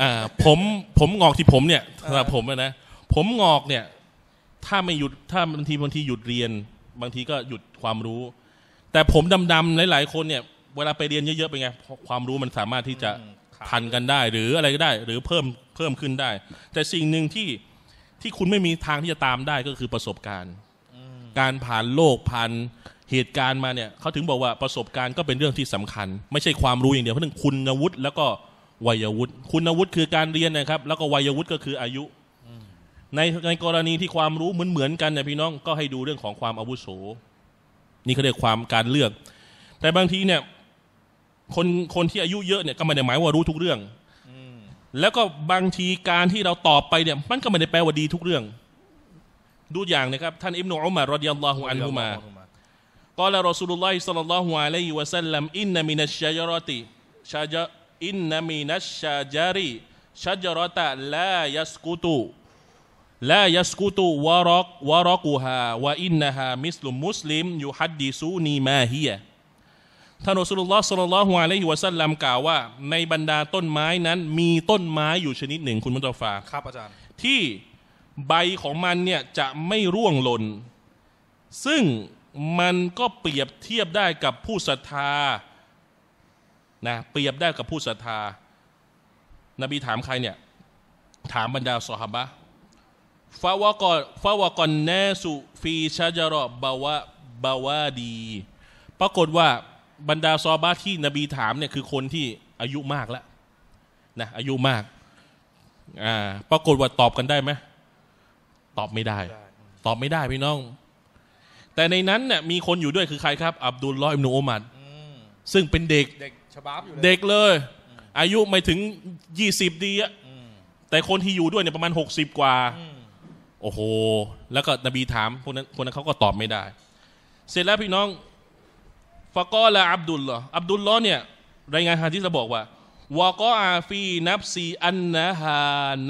อ่าผมผมงอกที่ผม เนี่ยสำหรับผมนะผมงอกเนี่ย ถ้าไม่หยุดถ้าบางทีบางทีหยุดเรียน บางทีก็หยุดความรู้ แต่ผมดำๆหลายๆคนเนี่ย เวลาไปเรียนเยอะๆไปไงความรู้มันสามารถที่จะทันกันได้หรืออะไรก็ได้ หรือเพิ่มเพิ่มขึ้นได้ แต่สิ่งหนึ่งที่ที่คุณไม่มีทางที่จะตามได้ก็คือประสบการณ์ การผ่านโลก ผ่านเหตุการณ์มาเนี่ยเขาถึงบอกว่าประสบการณ์ก็เป็นเรื่องที่สำคัญ ไม่ใช่ความรู้อย่างเดียวเพราะนึงคุณวุฒิแล้วก็วัยวุฒิคุณวุฒิคือการเรียนนะครับ แล้วก็วัยวุฒิก็คืออายุในในกรณีที่ความรู้เหมือนเหมือนกันเนี่ยพี่น้องก็ให้ดูเรื่องของความอาวุโสนี่เขาเรียกความการเลือก แต่บางทีเนี่ยคนคนที่อายุเยอะเนี่ยก็ไม่ได้หมายว่ารู้ทุกเรื่องแล้วก็บางทีการที่เราตอบไปเนี่ยมันก็ไม่ได้แปลว่าดีทุกเรื่อง ดูอย่างนะครับท่านอิบนุอุมารอดิยัลลอฮุอันฮุมากล่าวรอสูลุลลอฮิสัลลัลลอฮุอะลัยฮิวะสัลลัมอินนามินัชชาจรติชาจอินนามินัชชาจารีชาจรตะลายัสกุตุลายัสกุตุวะรักวะรักุฮาวะอินนะฮามิสลุมมุสลิมยูฮัดดิซูนีมาฮียะท่านอัสลุลลอฮ์สุลลัลฮุอะลัยฮิวะสัลลัมกล่าวว่าในบรรดาต้นไม้นั้น มีต้นไม้อยู่ชนิดหนึ่ง คุณมุตฟาครับ อาจารย์ ที่ใบของมันเนี่ยจะไม่ร่วงหล่น ซึ่งมันก็เปรียบเทียบได้กับผู้ศรัทธา นะ เปรียบได้กับผู้ศรัทธา นบีถามใครเนี่ย ถามบรรดาสหบะฟาวกอนฟาวกอนแนสุฟีชาจารอบาวะบาวาดี ปรากฏว่าบรรดา ซอบาที่นบีถามเนี่ยคือคนที่อายุมากแล้วนะอายุมากอ่าปรากฏว่าตอบกันได้ไหมตอบไม่ได้ ตอบไม่ได้ พี่น้อง แต่ในนั้นเนี่ยมีคนอยู่ด้วยคือใคร ครับ อับดุลลอฮ์อิมนุอุมัดซึ่งเป็นเด็กเด็กฉบับอยู่เด็กเลย อายุไม่ถึงยี่สิบดีอะแต่คนที่อยู่ด้วยเนี่ยประมาณหกสิบกว่าโอ้โห แล้วก็นบีถามพวกนั้นคนนั้นเขาก็ตอบไม่ได้ เสร็จแล้วพี่น้องฟะกอละอับดุลลอฮ์อับดุลลอฮ์เนี่ยรายงานฮะดีษะบอกว่า วะกออาฟีนับซีอันนะฮา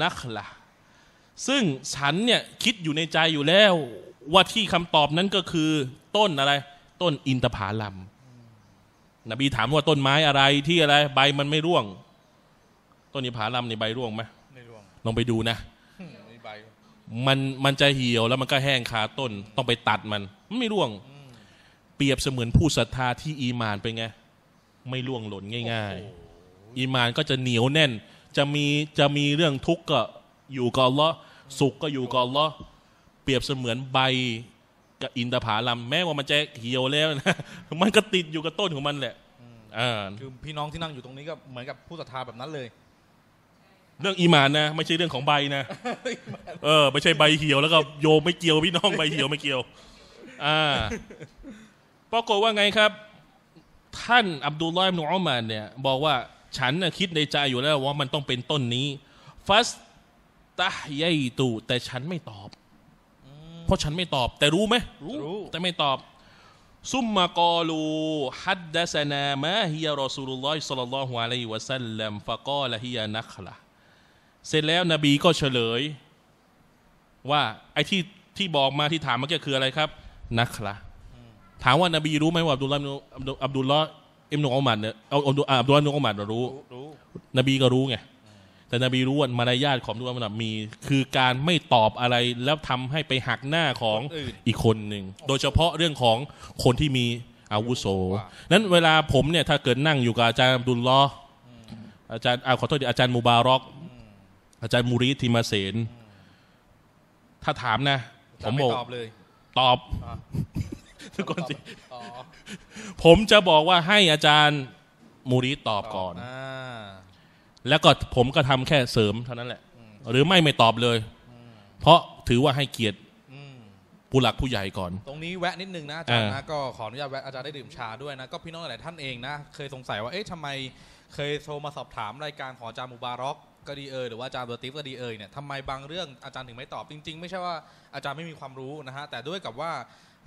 นักละ ซึ่งฉันเนี่ยคิดอยู่ในใจอยู่แล้ว ว่าที่คำตอบนั้นก็คือ ต้นอะไร ต้นอินทผาลัมนบีถามว่าต้นไม้อะไรที่อะไร ใบมันไม่ร่วง ต้นอินทผาลัมในใบร่วงไหมไม่ร่วงลองไปดูนะมันมันจะเหี่ยวแล้วมันก็แห้งคาต้น ต้องไปตัดมัน มันไม่ร่วงเปรียบเสมือนผู้ศรัทธาที่อีมานไปไงไม่ล่วงหล่นง่าย ๆ อีมานก็จะเหนียวแน่น จะมีจะมีเรื่องทุกข์ก็อยู่กับอละอสุขก็อยู่กับอละอเปรียบเสมือนใบกับอินทผลัมแม้ว่ามันจะเหี่ยวแล้วนะมันก็ติดอยู่กับต้นของมันแหละคือพี่น้องที่นั่งอยู่ตรงนี้ก็ เหมือนกับผู้ศรัทธาแบบนั้นเลย เรื่องอีมานนะไม่ใช่เรื่องของใบนะเออ ไม่ใช่ใบเหี่ยวแล้วก็โยไม่เกี่ยวพี่น้องใบเหี่ยวไม่เกี่ยว อ่าปรากฏว่าไงครับ ท่านอับดุลลอฮ์นุอัมานเนี่ย บอกว่าฉันคิดในใจอยู่แล้วว่ามันต้องเป็นต้นนี้ ฟัสตะยยตูแต่ฉันไม่ตอบเพราะฉันไม่ตอบ แต่รู้ไหม รู้ แต่ไม่ตอบ ซุมมากอลู ฮัดดะสนามาฮิยารอสูลุลลอฮิสัลลัลลอฮุอะลัยฮิวะสัลลัมฟะกอละฮิยานักละเสร็จแล้วนบีก็เฉลย ว่า ไอ้ที่ที่บอกมาที่ถามเมื่อกี้คืออะไรครับนักละถามว่านบีรู้ไหมว่าอับดุลลาห์อับดุลลาห์อิมนุอุมัดเนี่ยเอาอับดุลอับดุลลาหอิมนุอุมัดรู้ นบีก็รู้ไง แต่นบีรู้ว่ามารยาทของอับดุลลาอิมนุอุมัดมี คือการไม่ตอบอะไรแล้วทำให้ไปหักหน้าของอีกคนหนึ่ง โดยเฉพาะเรื่องของคนที่มีอาวุโสนั้นเวลาผมเนี่ย ถ้าเกิดนั่งอยู่กับอาจารย์อับดุลลาห์อาจารย์อาขอโทษอาจารย์มูบารอกอาจารย์มูริทิมาเสนถ้าถามนะ ผมบอกตอบเลย ตอบกคนสิผมจะบอกว่าให้อาจารย์มูริตอบก่อนแล้วก็ผมก็ทำแค่เสริมเท่านั้นแหละ หรือไม่ไม่ตอบเลยเพราะถือว่าให้เกียรติผู้หลักผู้ใหญ่ก่อน ตรงนี้แวะนิดนึงนะอาจารย์นะก็ขออนุญาตแวะอาจารย์ได้ดื่มชาด้วยนะก็พี่น้องหลายท่านเองนะเคยสงสัยว่าเอ๊ะทำไม เคยโทรมาสอบถาม รายการของอาจารย์มูบารอกก็ดีเอยหรือว่าอาจารย์ตัวติฟก็ดีเอยเนี่ยทำไมบางเรื่องอาจารย์ถึงไม่ตอบจริงๆไม่ใช่ว่าอาจารย์ไม่มีความรู้นะฮะแต่ด้วยกับว่า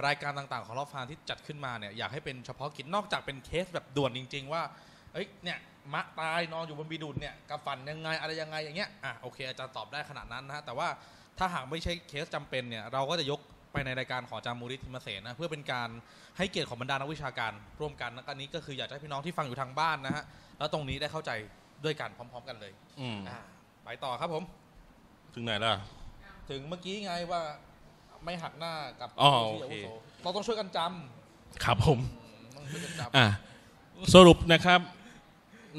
รายการต่างๆของรอบฟานที่จัดขึ้นมาเนี่ยอยากให้เป็นเฉพาะกิจนอกจากเป็นเคสแบบด่วนจริง ๆ ว่าเอ้ยเนี่ยมะตายนอนอยู่บนบีดูดเนี่ยกับฝันยังไงอะไรยังไง อย่างเงี้ยอ่ะโอเค อาจารย์ตอบได้ขนาดนั้นนะฮะ แต่ว่าถ้าหากไม่ใช่เคสจำเป็นเนี่ย เราก็จะยกไปในรายการขอจามูริธิมเสนนะเพื่อเป็นการให้เกียรติของบรรดานักวิชาการร่วมกันนะวกนนี้ก็คืออยากให้พี่น้องที่ฟังอยู่ทางบ้านนะฮะแล้วตรงนี้ได้เข้าใจด้วยกันพร้อม ๆ กันเลยอืมอ่าไปต่อครับผมถึงไหนล่ะถึงเมื่อกี้ไงว่าไม่หักหน้ากับโอ้ที่โอเคาวุโสเราต้องช่วยกันจครับผมอ่ะสรุปนะครับ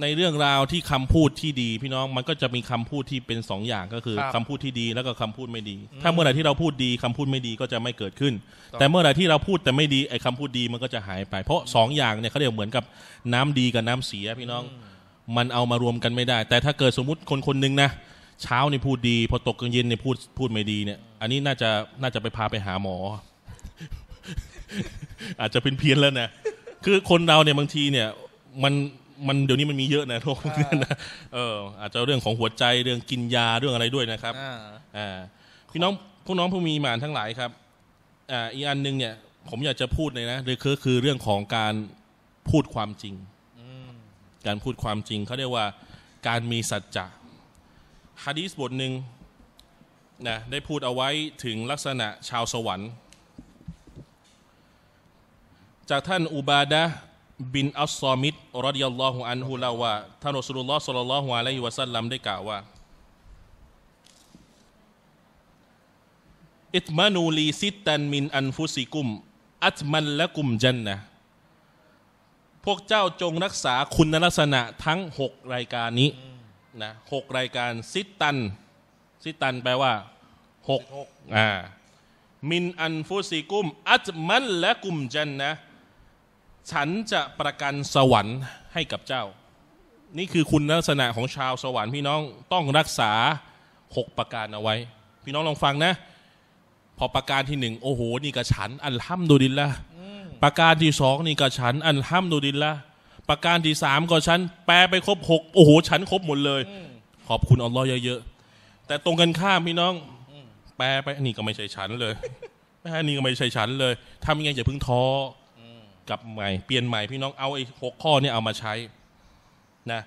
ในเรื่องราวที่คำพูดที่ดี พี่น้องมันก็จะมีคำพูดที่เป็นสองอย่างก็คือครัำพูดที่ดีแล้วก็คำพูดไม่ดี ถ้าเมื่อไหร่ที่เราพูดดีคำพูดไม่ดีก็จะไม่เกิดขึ้น แต่เมื่อไหร่ที่เราพูดแต่ไม่ดีไอ้คำพูดดีมันก็จะหายไป เพราะสองอย่างเนี่ยเขาเรียกเหมือนกับน้ำดีกับน้ำเสีย พี่น้องมันเอามารวมกันไม่ได้ แต่ถ้าเกิดสมมติคนคนหนึ่งนะ เช้านี่พูดดีพอตกกลางเย็นในี่พูดพูดไม่ดีเนี่ยอันนี้น่าจะน่าจะไปพาไปหาหมอ อาจจะเป็นเพี้ยนแล้วนะ คือคนเราเนี่ยบางทีเนี่ยมันมันเดี๋ยวนี้มันมีเยอะนะโรคนี้นะเออ อาจจะเรื่องของหัวใจเรื่องกินยาเรื่องอะไรด้วยนะครับอ่าพี่น้องพวกน้องผู้มีหมานทั้งหลายครับอ่าอีกอันหนึ่งเนี่ยผมอยากจะพูดเลยนะเลยคือคือเรื่องของการพูดความจริงการพูดความจริงเขาเรียกว่าการมีสัจจะฮะดีสบทหนึ่งนะได้พูดเอาไว้ถึงลักษณะชาวสวรรค์ จากท่านอุบาดะบินอัลซอมิดรดิยัลลอฮุอันฮุลาวะท่านอัสลุลลอฮ์สุลลัลฮุอะลัยฮิวะสัลลัมได้กล่าวว่า อิตมานูลีซิตันมินอันฟุซิกุม อัตมันละกุมจันนะพวกเจ้าจงรักษาคุณลักษณะทั้งหกรายการนี้นะหกรายการซิตันซิตันแปลว่าหกอ่ามินอันฟุซีกุมอัจมันและกุมจันนะ ฉันจะประกันสวรรค์ให้กับเจ้า นี่คือคุณลักษณะของชาวสวรรค์พี่น้องต้องรักษาหกประการเอาไว้ พี่น้องลองฟังนะ พอประการที่หนึ่งโอ้โห นี่กระฉันอันห้มดุดินละประการที่สองนี่กระฉัน อันห้มดุดินละประการที่สามก็ฉัน แปลไปครบหกโอ้โห ฉันครบหมดเลยขอบคุณอัลลอฮ์เยอะๆแต่ตรงกันข้ามพี่น้องแปลไปอันนี้ก็ไม่ใช่ฉันเลยแปลอันนี้ก็ไม่ใช่ฉันเลย ทำยังไงอย่าพึ่งท้อกับใหม่เปลี่ยนใหม่พี่น้องเอาไอ้หกข้อเนี่ยเอามาใช้นะ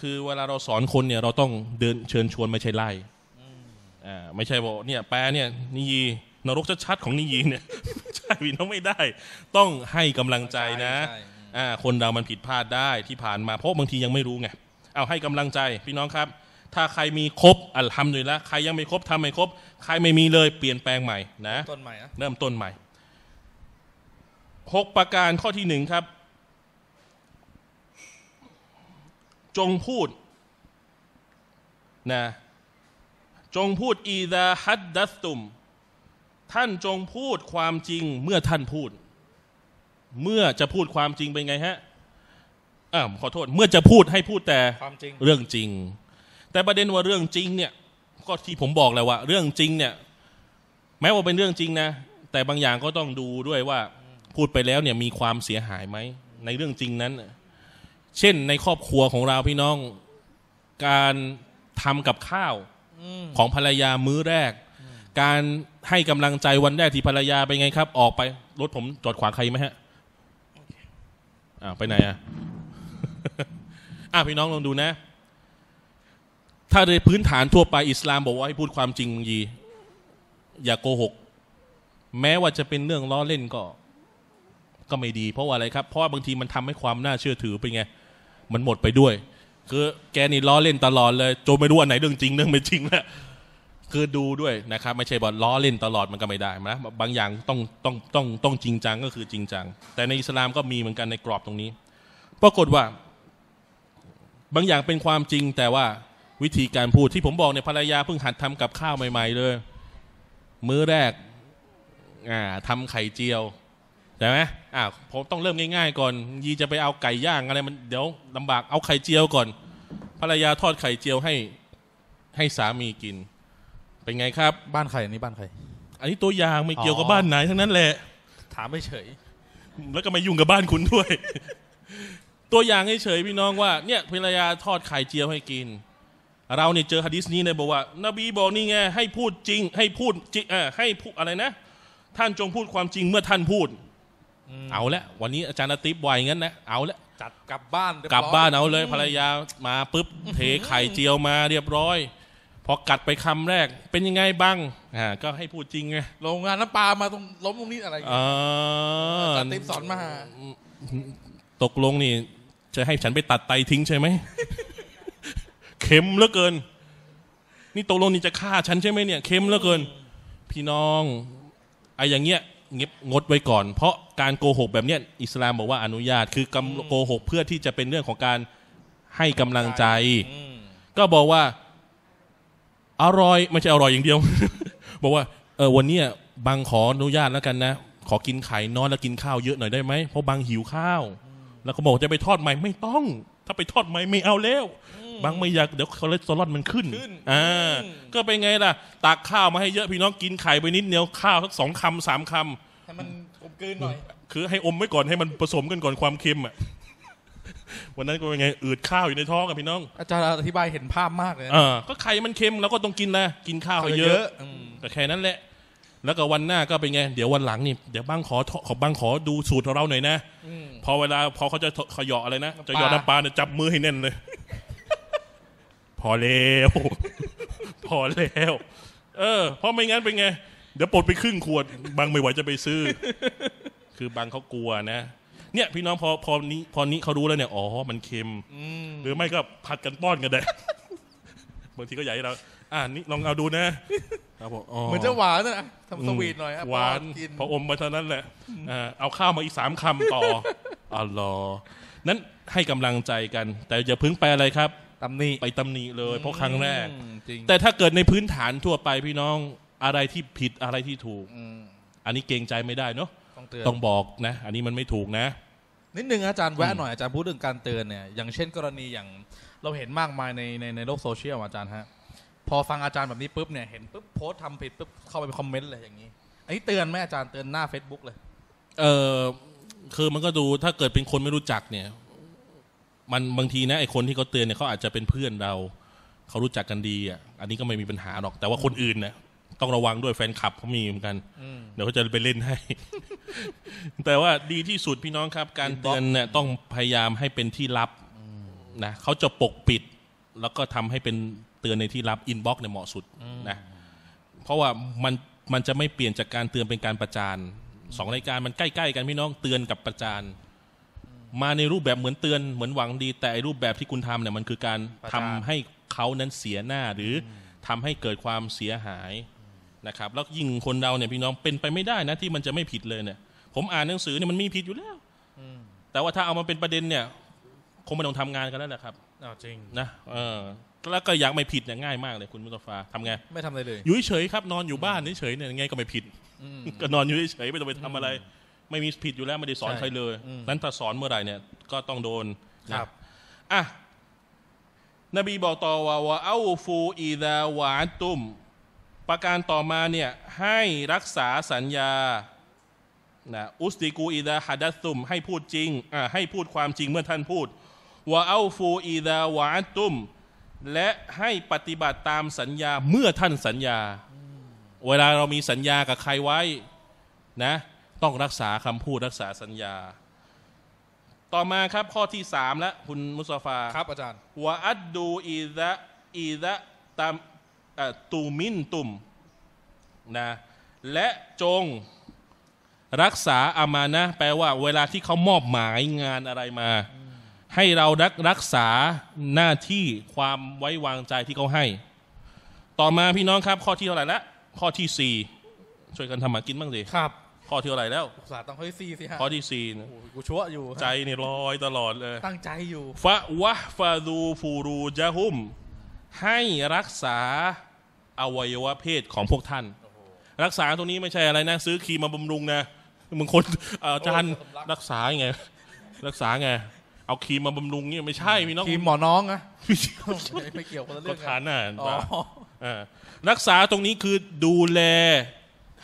คือเวลาเราสอนคนเนี่ย เราต้องเดินเชิญชวนไม่ใช่ไล่อ่าไม่ใช่บอกเนี่ยแปลเนี่ยนิยีนรกชัดๆของนิยีเนี่ย ใช่พี่น้องไม่ได้ ต้องให้กำลังใจนะ อ่าคนเรามันผิดพลาดได้ที่ผ่านมาเพราะบางทียังไม่รู้ไง เอาให้กำลังใจพี่น้องครับถ้าใครมีครบอัลฮัมดุลิลละ ใครยังไม่ครบทำไม่ครบ ใครไม่มีเลยเปลี่ยนแปลงใหม่ นะต้นใหม่นะเริ่มต้นใหม่หกประการข้อที่หนึ่งครับ จงพูด นะ จงพูดอีดาฮัดดัสตุม ท่านจงพูดความจริง เมื่อท่านพูด เมื่อจะพูดความจริงเป็นไงฮะอ่าขอโทษ เมื่อจะพูดให้พูดแต่เรื่องจริงแต่ประเด็นว่าเรื่องจริงเนี่ย ก็ที่ผมบอกแล้วว่า เรื่องจริงเนี่ย แม้ว่าเป็นเรื่องจริงนะแต่บางอย่างก็ต้องดูด้วยว่า พูดไปแล้วเนี่ยมีความเสียหายไหม ในเรื่องจริงนั้นเช่น ในครอบครัวของเราพี่น้อง การทำกับข้าวของภรรยามื้อแรก การให้กำลังใจวันแรกที่ภรรยาไปไงครับ ออกไป รถผมจอดขวางใครไหมฮะอ่าไปไหนอ่ะ อ่ะพี่น้องลองดูนะถ้าในพื้นฐานทั่วไปอิสลามบอกว่าให้พูดความจริงยีอย่าโกหก แม้ว่าจะเป็นเรื่องล้อเล่นก็ก็ไม่ดี เพราะว่าอะไรครับ เพราะว่าบางทีมันทำให้ความน่าเชื่อถือเป็นไง มันหมดไปด้วยคือแกนี่ล้อเล่นตลอดเลยโจไม่รู้อันไหนเรื่องจริงเรื่องไม่จริงแล้วคือดูด้วยนะครับ ไม่ใช่บอกล้อเล่นตลอดมันก็ไม่ได้นะบางอย่างต้องต้องต้องต้องจริงจังก็คือจริงจังแต่ในอิสลามก็มีเหมือนกันในกรอบตรงนี้ปรากฏว่าบางอย่างเป็นความจริงแต่ว่าวิธีการพูดที่ผมบอกเนี่ยภรรยาเพิ่งหัดทำกับข้าวใหม่ ๆ เลยมื้อแรก อ่าทำไข่เจียวใช่ไหมอ่าผมต้องเริ่มง่าย ๆ ก่อน ยีจะไปเอาไก่ย่างอะไรมันเดี๋ยวลำบากเอาไข่เจียวก่อนภรรยาทอดไข่เจียวให้ให้สามีกิน เป็นไงครับ บ้านใครอันนี้บ้านใครอันนี้ตัวอย่างไม่เกี่ยวกับบ้านไหนทั้งนั้นแหละ ถามไม่เฉย แล้วก็มายุ่งกับบ้านคุณด้วยตัวอย่างให้เฉยพี่น้องว่า เนี่ยภรรยาทอดไข่เจียวให้กินเราเนี่ยเจอฮะดิษนี้เนี่ยบอกว่า นบีบอกนี่ไงให้พูดจริงให้พูดจริงให้พูดอะไรนะท่านจงพูดความจริงเมื่อท่านพูดเอาละวันนี้อาจารย์อาทิตย์บ่อยงั้นนะเอาละจัดกลับบ้านกลับบ้านเอาเลยภรรยามาปุ๊บเทไข่เจียวมาเรียบร้อยพอกัดไปคำแรกเป็นยังไงบ้างอ่าก็ให้พูดจริงไงโรงงานน้ำปลามาตรงล้มตรงนี้อะไรอย่างเงี้ยติ๊บสอนมาตกลงนี่จะให้ฉันไปตัดไตทิ้งใช่ไหมเข็มเหลือเกิน นี่ตกลงนี่จะฆ่าฉันใช่ไหมเนี่ยเข็มเหลือเกินพี่น้องไอ้อย่างเงี้ยเงีบงดไว้ก่อน เพราะการโกหกแบบเนี้ย อิสลามบอกว่าอนุญาตคือกำโกหกเพื่อที่จะเป็นเรื่องของการให้กำลังใจ ก็บอกว่าอร่อยไม่ใช่อร่อยอย่างเดียว บอกว่าเออวันเนี้ยบางขออนุญาตแล้วกันนะ ขอกินไข่นอนแล้วกินข้าวเยอะหน่อยได้ไหมเพราะบางหิวข้าว แล้วก็บอกจะไปทอดใหม่ไม่ต้อง ถ้าไปทอดใหม่ไม่เอาแล้วบางไม่อยากเดี๋ยวคอเลสเตอรอลมันขึ้นอ่าก็เป็นไงล่ะ ตักข้าวมาให้เยอะพี่น้องกินไข่ไปนิดเดียวข้าวสักสองคำสามคำให้มันอมกลืนหน่อย คือให้อมไว้ก่อนให้มันผสมกันก่อนความเค็มอ่ะ วันนั้นก็เป็นไงอืดข้าวอยู่ในท้องกับพี่น้อง อาจารย์อธิบายเห็นภาพมากเลยอ่าก็ไข่มันเค็มเราก็ต้องกินแหละกินข้าวเยอะแต่แค่นั้นแหละ แล้วก็วันหน้าก็เป็นไง เดี๋ยววันหลังนี่เดี๋ยวบ้างขอขอบ้างขอดูสูตรของเราหน่อยนะพอเวลาพอเขาจะขยออะไรนะ จะหยอดน้ำปลาเนี่ยจับมือให้แน่นเลยพอแล้ว พอแล้วเออเพราะไม่งั้นเป็นไง เดี๋ยวปลดไปครึ่ง ขวด บางไม่ไหวจะไปซื้อ คือบางเขากลัวนะเนี่ยพี่น้องพอพอนี้ พอนี้เขารู้แล้วเนี่ย อ๋อ มันเค็มหรือไม่ก็ ผัดกันป้อนกันได้บางทีก็ใหญ่เราอ่านี่ลองเอาดูนะครับผมเหมือนจะหวานนะทำสวีทหน่อยหวานพออมไปเท่านั้นแหละเอาข้าวมาอีกสามคำต่ออ๋อนั้นให้กำลังใจกัน แต่อย่าพึ่งไปอะไรครับำหนิไปตำหนิเลยเพราะครั้งแรกจริงแต่ถ้าเกิดในพื้นฐานทั่วไปพี่น้องอะไรที่ผิดอะไรที่ถูกออันนี้เกรงใจไม่ได้เนาะต้องเตือนต้องบอกนะ อันนี้มันไม่ถูกนะ นิดนึงอาจารย์แวะหน่อยอาจารย์พูดถึงการเตือนเนี่ยอย่างเช่นกรณี อย่างเราเห็นมากมายในในในโลกโซเชียลอาจารย์ฮะพอฟังอาจารย์แบบนี้ปุ๊บเนี่ยเห็นปุ๊บโพสต์ทำผิดปุ๊บเข้าไปคอมเมนต์เลยอย่างนี้ อันนี้เตือนไหมอาจารย์เตือนหน้า Facebook เลยเออคือมันก็ดูถ้าเกิดเป็นคนไม่รู้จักเนี่ยมันบางทีนะไอคนที่เขาเตือนเนี่ยเขาอาจจะเป็นเพื่อนเรา เขารู้จักกันดีอ่ะอันนี้ก็ไม่มีปัญหาหรอก แต่ว่าคนอื่นเนี่ยต้องระวังด้วยแฟนคลับเขามีเหมือนกันเดี๋ยวเขาจะไปเล่นให้ แต่ว่าดีที่สุดพี่น้องครับการเตือนเนี่ยต้องพยายามให้เป็นที่ลับนะเขาจะปกปิด แล้วก็ทำให้เป็นเตือนในที่ลับอินบ็อกซ์เนี่ยเหมาะสุดนะเพราะว่ามันมันจะไม่เปลี่ยนจากการเตือนเป็นการประจานสองรายการมันใกล้ๆกันพี่น้องเตือนกับประจานมาในรูปแบบเหมือนเตือนเหมือนหวังดีแต่รูปแบบที่คุณทำเนี่ยมันคือการทำให้เขานั้นเสียหน้าหรือทำให้เกิดความเสียหายนะครับ แล้วยิ่งคนเราเนี่ยพี่น้องเป็นไปไม่ได้นะที่มันจะไม่ผิดเลยเนี่ยผมอ่านหนังสือเนี่ยมันมีผิดอยู่แล้วอแต่ว่าถ้าเอามาเป็นประเด็นเนี่ยคงไม่ต้องทำงานกันแล้วแหละครับอ้าวจริงนะเออ แล้วก็อยากไม่ผิดเนี่ยง่ายมากเลยคุณมุตฟาทำไงไม่ทำอะไรเลยอยู่เฉยๆครับ นอนอยู่บ้านเฉยๆเนี่ยไงก็ไม่ผิดก็นอนอยู่เฉยๆไม่ต้องไปทำอะไรไม่มีผิดอยู่แล้วไม่ได้สอนใใครเลย นั้นถ้าสอนเมื่อไหร่เนี่ย ก็ต้องโดนนะครับอ่ะ นบีบอกต่อว่าวะเอาฟูอีดาวานตุม ประการต่อมาเนี่ย ให้รักษาสัญญา นะ อุสติกูอีดาฮัดัตุม ให้พูดจริง อ่าให้พูดความจริงเมื่อท่านพูดวะเอาฟูอีดาวานตุม และให้ปฏิบัติตามสัญญาเมื่อท่านสัญญา เวลาเรามีสัญญากับใครไว้นะต้องรักษาคำพูดรักษาสัญญา ต่อมาครับข้อที่สามและ คุณมุสฟาครับอาจารย์วะอัดดูอีดะอีดะตามตูมินตุมนะและจงรักษา อามานะแปลว่าเวลาที่เขามอบหมายงานอะไรมา ให้เรารักรักษาหน้าที่ความไว้วางใจที่เขาให้ ต่อมาพี่น้องครับ ข้อที่เท่าไหร่ละข้อที่สี่ช่วยกันทำมากินบ้างสิครับข้อที่อะไรแล้วศาตสตร์ต้องข้อที่สี่สิฮะ ข้อที่สี่นะกูชั่วอยู่ ใจนี่ลอยตลอดเลย ตั้งใจอยู่ ฟะวะฟาดูฟูรูจะหุม ให้รักษาอวัยวะเพศของ พวก ท่าน รักษาตรงนี้ไม่ใช่อะไรนะซื้อครีมมาบำรุงนะมึงคนอาจารย์รักษาไง รักษา ไง เอา ครีมมาบำรุงเนี่ยไม่ใช่พี่น้องครีมหมอน้องนะไม่เกี่ยวคนละเรื่องกทานน่ะอ๋อรักษาตรงนี้คือดูแล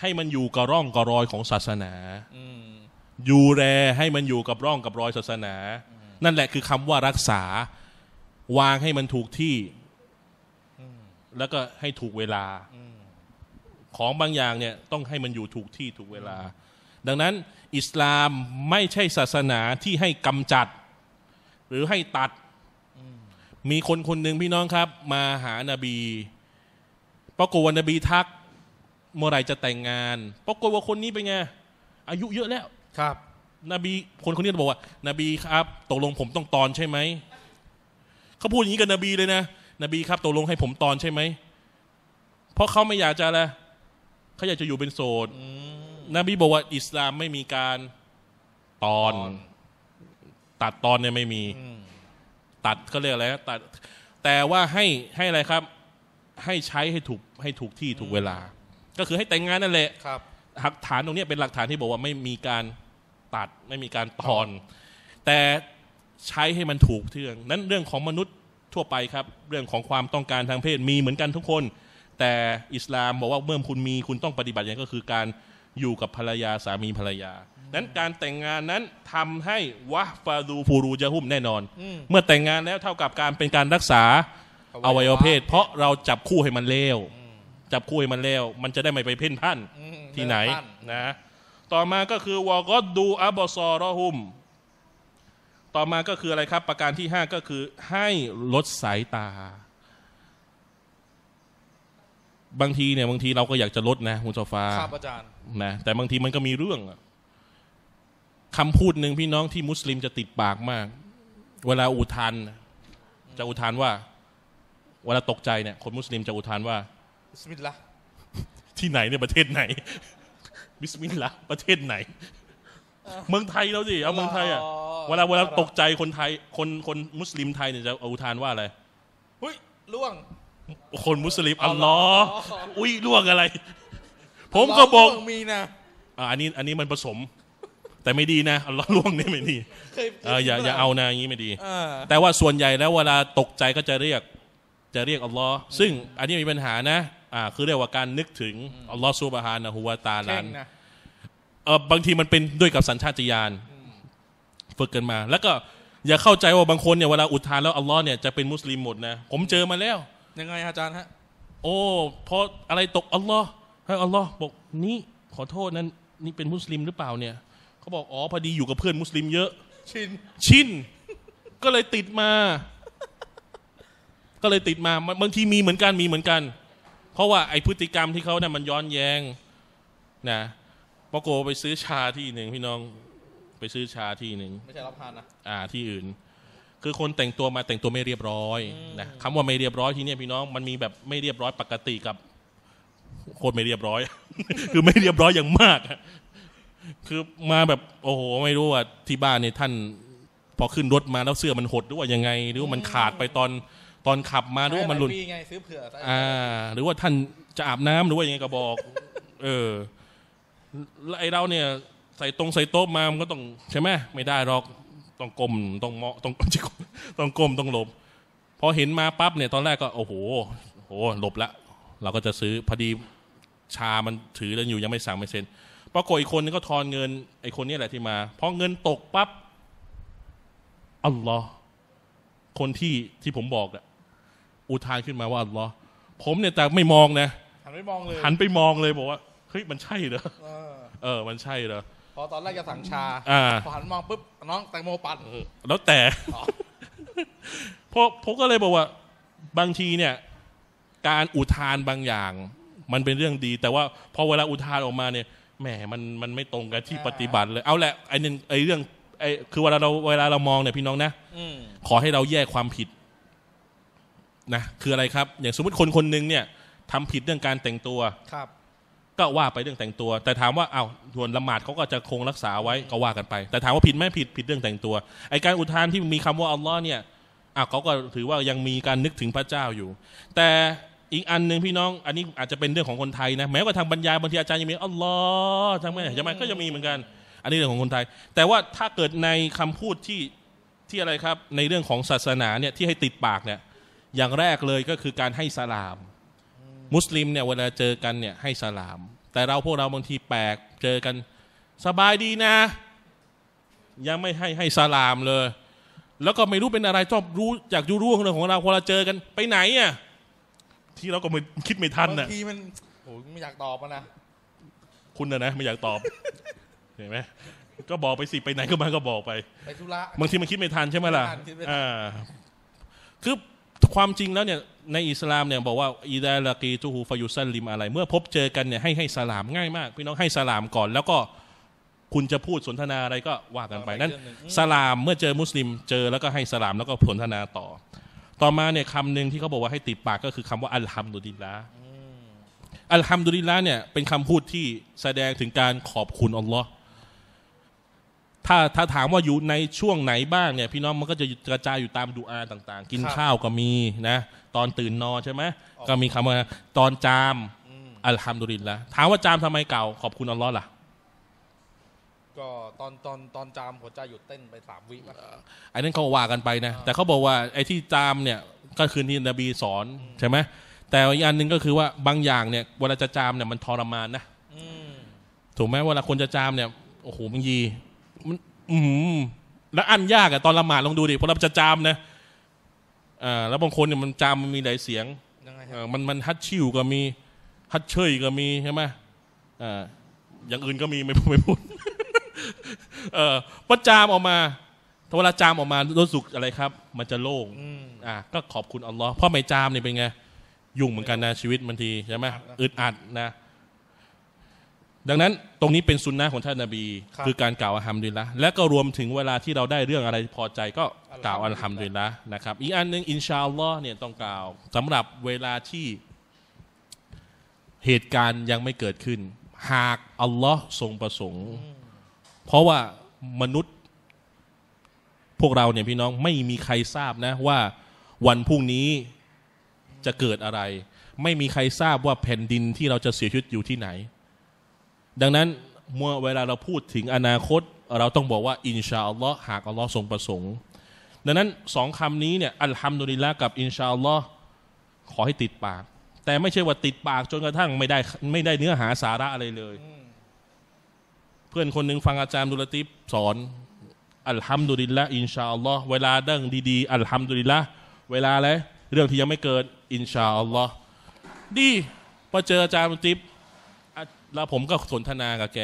ให้มันอยู่กับร่องกับรอยของศาสนาอยู่แรให้มันอยู่กับร่องกับรอยศาสนา นั่นแหละคือคำว่ารักษาวางให้มันถูกที่แล้วก็ให้ถูกเวลา ของบางอย่างเนี่ยต้องให้มันอยู่ถูกที่ถูกเวลา ดังนั้นอิสลามไม่ใช่ศาสนาที่ให้กำจัด หรือให้ตัด มีคนคนหนึ่งพี่น้องครับ มาหานาบีปรากฏว่านบีทักเมื่อไหร่จะแต่งงานปรากฏว่าคนนี้เป็นไง อายุเยอะแล้ว ครับ นบี คนคนนี้บอกว่า นบีครับ ตกลงผมต้องตอนใช่ไหม เขาพูดอย่างนี้กับนบีเลยนะ นบีครับ ตกลงให้ผมตอนใช่ไหม เพราะเขาไม่อยากจะละเขาอยากจะอยู่เป็นโสดนบีบอกว่าอิสลามไม่มีการตอน ตัดตอนเนี่ยไม่มี ตัดก็เรียกอะไร ตัด แต่ว่าให้ให้อะไรครับ ให้ใช้ให้ถูกให้ถูกที่ถูกเวลาก็คือให้แต่งงานนั่นแหละครับหลักฐานตรงนี้เป็นหลักฐานที่บอกว่าไม่มีการตัดไม่มีการตอน แต่ใช้ให้มันถูกเทืองนั้นเรื่องของมนุษย์ทั่วไปครับเรื่องของความต้องการทางเพศมีเหมือนกันทุกคน แต่อิสลามบอกว่าเมื่อคุณมีคุณต้องปฏิบัติอย่างก็คือการอยู่กับภรรยาสามีภรรยา นั้นการแต่งงานนั้นทำให้วะฟาดูฟูรูจะหุ่มแน่นอน เมื่อแต่งงานแล้วเท่ากับการเป็นการรักษาอวัยวะเพศ เพราะเราจับคู่ให้มันเลวจับคู่มันแล้ว มันจะได้ไม่ไปเพ่นพ่านที่ไหนนะ ต่อมาก็คือวอกอดูอับอซอรอหุม ต่อมาก็คืออะไรครับ ประการที่ห้าก็คือ ให้ลดสายตา บางทีเนี่ย บางทีเราก็อยากจะลดนะคุซฟาครับอาจารย์นะแต่บางทีมันก็มีเรื่องคำพูดหนึ่งพี่น้องที่มุสลิมจะติดปากมาก เวลาอุทานจะอุทานว่า เวลาตกใจเนี่ยคนมุสลิมจะอุทานว่าบิสมิลลาห์ที่ไหนเนี่ยประเทศไหนบิสมิลลาห์ประเทศไหน เมืองไทยเราสิเอาเมืองไทยอ่ะเวลาเวลาตกใจคนไทยคนคนมุสลิมไทยเนี่ยจะอุทานว่าอะไรเฮ้ยล่วงคนมุสลิมอัลลอฮ์อุ้ยล่วงอะไร ผมก็บอกมีนะอันนี้อันนี้มันผสม แต่ไม่ดีนะอัลลอฮ์ล่วงเนี่ยไม่ดีอย่าอย่าเอานะอย่างนี้ไม่ดีแต่ว่าส่วนใหญ่แล้ว เวลาตกใจก็จะเรียก จะเรียก อัลลอฮ์ซึ่งอันนี้มีปัญหานะอ่าคือเรียกว่าการนึกถึงอัลลอฮฺซุบฮานะฮูวาตาลันเออบางทีมันเป็นด้วยกับสัญชาตญาณฝึกกันมา แล้วก็อย่าเข้าใจว่าบางคนเนี่ยเวลาอุทานแล้วอัลลอฮ์เนี่ยจะเป็นมุสลิมหมดนะ ผมเจอมาแล้ว ยังไงอาจารย์ฮะโอ้พออะไรตกอัลลอฮ์ให้อัลลอฮ์บอกนี่ขอโทษนั้น นี่เป็นมุสลิมหรือเปล่าเนี่ยเขาบอกอ๋อพอดีอยู่กับเพื่อนมุสลิมเยอะ ชินชินก็เลยติดมา ก็เลยติดมาบางทีมีเหมือนกันมีเหมือนกันราะว่าไอพฤติกรรมที่เขาเนี่ยมันย้อนแยง้งนะปอโกไปซื้อชาที่หนึ่งพี่น้อง ไปซื้อชาที่หนึ่งไม่ใช่รับทานนะอ่าที่อื่น คือคนแต่งตัวมาแต่งตัวไม่เรียบร้อยนะคำว่าไม่เรียบร้อยที่นี่พี่น้องมันมีแบบไม่เรียบร้อย ปกติกับโคตรไม่เรียบร้อยคือไม่เรียบร้อยอย่างมากคือมาแบบ โอ้โหไม่รู้ว่าที่บ้านเนี่ยท่าน พอขึ้นรถมาแล้วเสื้อมันหดหรือว่ายังไง หรือว่ามันขาดไปตอนตอนขับมาหรือว่ามันหลุดไงซื้อเผื่ออ่า หรือว่าท่านจะอาบน้ำหรือว่ายังไงก็บอก เออ ไอเราเนี่ย ใส่ตรงใส่โต๊ะมา มันก็ต้องใช่ไหม ไม่ได้หรอก ต้องกลมต้องเหมาะ ต้อง ต้องกลมต้องหลบ พอเห็นมาปั๊บเนี่ย ตอนแรกก็โอ้โหโอ้หลบละ เราก็จะซื้อ พอดี ชามันถือแล้วอยู่ยังไม่สั่งไม่เซ็น ปรากฏอีกคนนึงก็ทอนเงิน ไอ้คนนี้แหละที่มา พอเงินตกปับ๊บ อัลลอฮ์คนที่ที่ผมบอกอะอุทานขึ้นมาว่าอัลลอฮ์ผมเนี่ยแต่ไม่มองนะหันไปมองเลยหันไปมองเลยบอกว่าเฮ้ยมันใช่เหรอเออเออมันใช่เหรอพอตอนแรกจะสั่งชาอ่าพอหันมองปุ๊บน้องแตงโมปั่นแล้วแต่อเพราะผมก็เลยบอกว่า บางทีเนี่ย การอุทานบางอย่าง มันเป็นเรื่องดี แต่ว่าพอเวลาอุทานออกมาเนี่ยแหมมันมันไม่ตรงกันที่ปฏิบัติ เลยเอาแหละไอ้นี่ไอ้เรื่องไอ้คือเวลาเราเวลาเรามองเนี่ย พี่น้องนะอืขอให้เราแยกความผิดนะคืออะไรครับอย่างสมมติคนคนหนึ่งเนี่ยทำผิดเรื่องการแต่งตัวครับ ก็ว่าไปเรื่องแต่งตัว แต่ถามว่าเอา้าวส่วนละหมาดเขาก็จะคงรักษาไว้ก็ว่ากันไป แต่ถามว่าผิดไหมผิดผิดเรื่องแต่งตัวไอการอุทานที่มีคำว่าอัลลอฮ์เนี่ยอ้าวเขาก็ถือว่ายังมีการนึกถึงพระเจ้าอยู่ แต่อีกอันหนึ่งพี่น้องอันนี้อาจจะเป็นเรื่องของคนไทยนะแม้ว่าทางบรรยายบางทีอาจารย์ยังมีอัลลอฮ์ทางไม่ใช่ไหมก็ยังมีเหมือนกัน อันนี้เรื่องของคนไทย แต่ว่าถ้าเกิดในคำพูดที่ที่อะไรครับในเรื่องของศาสนาเนี่ยที่ให้ติดปากเนี่ยอย่างแรกเลยก็คือการให้สลาม มุสลิมเนี่ยเวลาเจอกันเนี่ย ให้สลาม แต่เราพวกเราบางทีแปลกเจอกัน สบายดีนะ ยังไม่ให้ให้สลามเลย แล้วก็ไม่รู้เป็นอะไรชอบรู้จากยุรู้ของเรงของเราพอเราเจอกันไปไหนอ่ะที่เราก็ไม่คิดไม่ทันน่ะบางทีมันโอ้ไม่อยากตอบนะคุณนะนะไม่อยากตอบ เห็นไหมก็บอกไปสิไปไหนก็มาก็บอกไปไปธุระบางทีมันคิดไม่ทันใช่ไหมล่ะอ่าคือความจริงแล้วเนี่ยในอิสลามเนี่ยบอกว่าอีดาลากีจูฮูฟายุซัลิมอะไรเมื่อพบเจอกันเนี่ยให้ให้สลามง่ายมาก พี่น้องให้สลามก่อน แล้วก็คุณจะพูดสนทนาอะไรก็ว่ากันไป นั้นสลามเมื่อเจอมุสลิมเจอแล้วก็ให้สลามแล้วก็สนทนาต่อ ต่อมาเนี่ยคำหนึ่งที่เขาบอกว่าให้ติดปากก็คือคำว่าอัลฮัมดุลิลละอัลฮัมดุลิลละเนี่ยเป็นคำพูดที่แสดงถึงการขอบคุณอัลลอฮ์ถ้าถ้าถามว่าอยู่ในช่วงไหนบ้างเนี่ยพี่น้องมันก็จะกระจายอยู่ตามดูอาต่าง ๆ กินข้าวก็มีนะตอนตื่นนอน ใช่ไหมก็มีคำว่าตอนจามอัลฮัมดุลิลละถามว่าจามทำไมเก่าขอบคุณอัลลอฮ์ล่ะ ก็ตอนตอนตอนจามหัวใจหยุดเต้นไปสามวิอันนั้นเขาว่ากันไปนะ แต่เขาบอกว่าไอ้ที่จามเนี่ยก็คือที่นบีสอนใช่ไหมแต่อีกอันหนึ่งก็คือว่าบางอย่างเนี่ยเวลาจะจามเนี่ยมันทรมานนะถูกไหมเวลาคนจะจามเนี่ยโอ้โหบางยีอืมแล้วอันยากอะตอนละหมาดลองดูดิพอเราจะจามนะอ่าแล้วบางคนเนี่ยมันจามมันมีหลายเสียงเออมันมันฮัดชิวก็มีฮัดเชยก็มีใช่ไหมอ่าอย่างอื่นก็มีไม่พูดไม่พูดเออพอจามออกมาถ้าเวลาจามออกมารู้สึกอะไรครับ มันจะโล่งอ่าก็ขอบคุณอัลลอฮ์เพราะไม่จามนี่เป็นไงยุ่งเหมือนกันนะชีวิตบางทีใช่ไหมอึดอัดนะดังนั้น ตรงนี้เป็นซุนนะของท่านนาบี คือการกล่าวอัลฮัมดุลิลละและก็รวมถึงเวลาที่เราได้เรื่องอะไรพอใจก็กล่าวอัลฮัมดุลิลละนะครับ อีกอันหนึ่ง อินชาอัลลอฮ์เนี่ยต้องกล่าว สำหรับเวลาที่เหตุการณ์ยังไม่เกิดขึ้น หากอัลลอฮ์ทรงประสงค์เพราะว่ามนุษย์ พวกเราเนี่ยพี่น้อง ไม่มีใครทราบนะว่าวันพรุ่งนี้จะเกิดอะไร ไม่มีใครทราบว่าแผ่นดินที่เราจะเสียชีวิตอยู่ที่ไหนดังนั้นเมื่อเวลาเราพูดถึงอนาคต เราต้องบอกว่าอินชาอัลลอฮ์หากอัลลอฮ์ทรงประสงค์ ดังนั้นสองคำนี้เนี่ยอัลฮัมดุลิลละกับอินชาอัลลอฮ์ขอให้ติดปาก แต่ไม่ใช่ว่าติดปากจนกระทั่งไม่ได้ไม่ได้เนื้อหาสาระอะไรเลย เพื่อนคนหนึ่งฟังอาจารย์ดุลติบสอน อัลฮัมดุลิลละอินชาอัลลอฮ์เวลาเังดีๆอัลฮัมดุลิลละเวลาอะไรเรื่องที่ยังไม่เกิด อินชาอัลลอฮ์ดีพอเจออาจารย์ดุลติบแล้วผมก็สนทนากับแก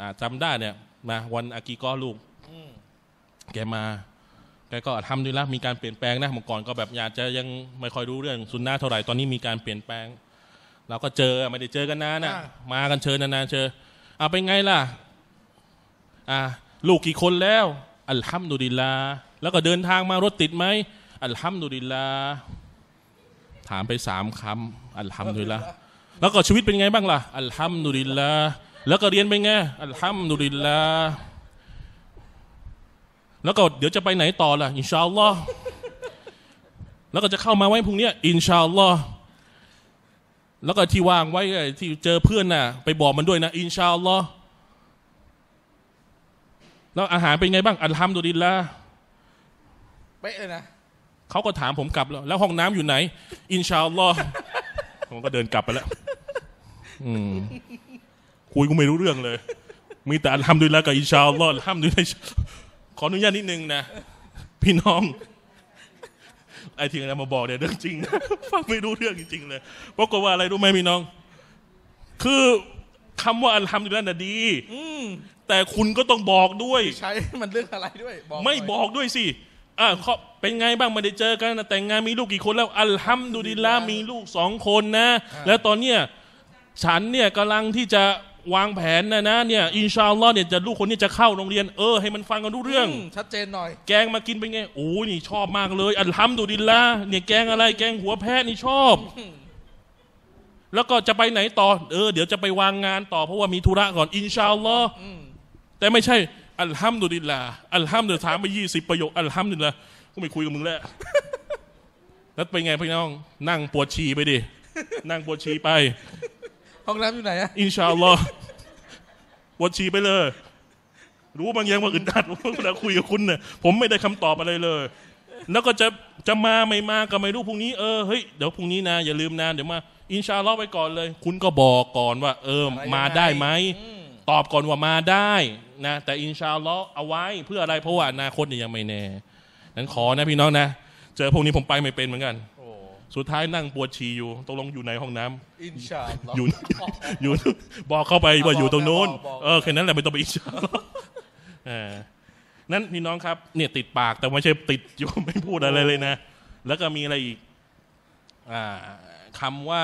อ่าจำได้เนี่ยนะวันอากีก็ลูกแกมาแกก็ทำดีละมีการเปลี่ยนแปลงนะเมื่อก่อนก็แบบอยากจะยังไม่ค่อยรู้เรื่องสุนนะเท่าไหร่ตอนนี้มีการเปลี่ยนแปลงเราก็เจอไม่ได้เจอกันนานนะมากันเชิญนานๆเชิญเอาเป็นไงล่ะ อ่า ลูกกี่คนแล้ว อัลฮัมดุลิลลาแล้วก็เดินทางมารถติดไหมอัลฮัมดุลิลลาถามไปสามคำอัลฮัมดุลิลลาแล้วก็ชีวิตเป็นไงบ้างล่ะอัลฮัมดุลิลล์แล้วก็เรียนเป็นไงอัลฮัมดุลิลล์แล้วก็เดี๋ยวจะไปไหนต่อล่ะ อินชาอัลลอฮ์แล้วก็จะเข้ามาไว้พรุ่งนี้อินชาอัลลอฮ์แล้วก็ที่วางไว้ที่เจอเพื่อนน่ะ ไปบอกมันด้วยนะอินชาอัลลอฮ์แล้วอาหารเป็นไงบ้างอัลฮัมดุลิลล์เป๊ะเลยนะเขาก็ถามผมกลับแล้วแล้วห้องน้ำอยู่ไหน อินชาอัลลอฮ์มก็เดินกลับไปแล้วคุยกูไม่รู้เรื่องเลย มีแต่ห้ามด้วยแล้วกับอิชาวรลอดห้ามด้แลขออนุญาตนิดนึงนะ พี่น้อง ไอ้ที่เรามาบอกเนี่ยเรื่องจริงนะฟังไม่รู้เรื่องจริงๆเลยปรากฏว่าอะไรรู้ไหมพี่น้อง คือคำว่าทำดูแลลาหน่ะดีแต่คุณก็ต้องบอกด้วย ใช้มันเรื่องอะไรด้วยไม่บอกด้วยสิอ่าเขาเป็นไงบ้างไม่ได้เจอกันแต่งงานมีลูกกี่คนแล้วอัลฮัมดุลิลละมีลูกสองคนนะ แล้วตอนเนี้ยฉันเนี่ยกำลังที่จะวางแผนนะนะเนี่ย อินชาอัลลอฮ์เนี่ยจะลูกคนนี้จะเข้าโรงเรียน เออให้มันฟังกันรู้เรื่อง ชัดเจนหน่อย แกงมากินเป็นไงโอ้ยนี่ ชอบมากเลยอัลฮัมดุลิลละเนี่ย แกงอะไรแกงหัวแพะนี่ชอบ แล้วก็จะไปไหนต่อ เออเดี๋ยวจะไปวางงานต่อเพราะว่ามีธุระก่อนอินชาอัลลอฮ์แต่ไม่ใช่อัลฮัมดุลิลลาอัลฮัมดุลถามไปยี่สิบประโยค อัลฮัมดุลิลลาก็ไม่คุยกับมึงแล้ว แล้วไปไงพี่น้อง นั่งปวดฉี่ไปดิ นั่งปวดฉี่ไป ห้องน้ำอยู่ไหนอะอินชาอัลลอฮ์ปวดฉี่ไปเลย รู้บางอย่างว่าอึดอัดเวลาคุยกับคุณเนี่ยผมไม่ได้คำตอบอะไรเลย แล้วก็จะจะมาไม่มาก็ไม่รู้พรุ่งนี้เออเฮ้ยเดี๋ยวพรุ่งนี้นะอย่าลืมนะเดี๋ยวมาอินชาอัลลอฮ์ไปก่อนเลย คุณก็บอกก่อนว่า เออมาได้ไหมตอบก่อนว่ามาได้นะ แต่อินชาอัลลอ์เอาไว้เพื่ออะไรเพราะว่าอนาคตเนี่ยยังไม่แน่นั้นขอนะพี่น้องนะเจอพวกนี้ผมไปไม่เป็นเหมือนกันสุดท้ายนั่งปวดฉี่อยู่ตกลงอยู่ในห้องน้ำ อินชาอัลลอห์อยู่อยู่ บอกเข้าไปว่าอยู่ตรงนู้น เออแค่นั้นแหละไม่ต้องไปอินชาอัลลอฮ์อนั้นพี่น้องครับ เนี่ยติดปากแต่ไม่ใช่ติดอยู่ไม่พูดอะไรเลยนะแล้วก็มีอะไรอีกอ่าคำว่า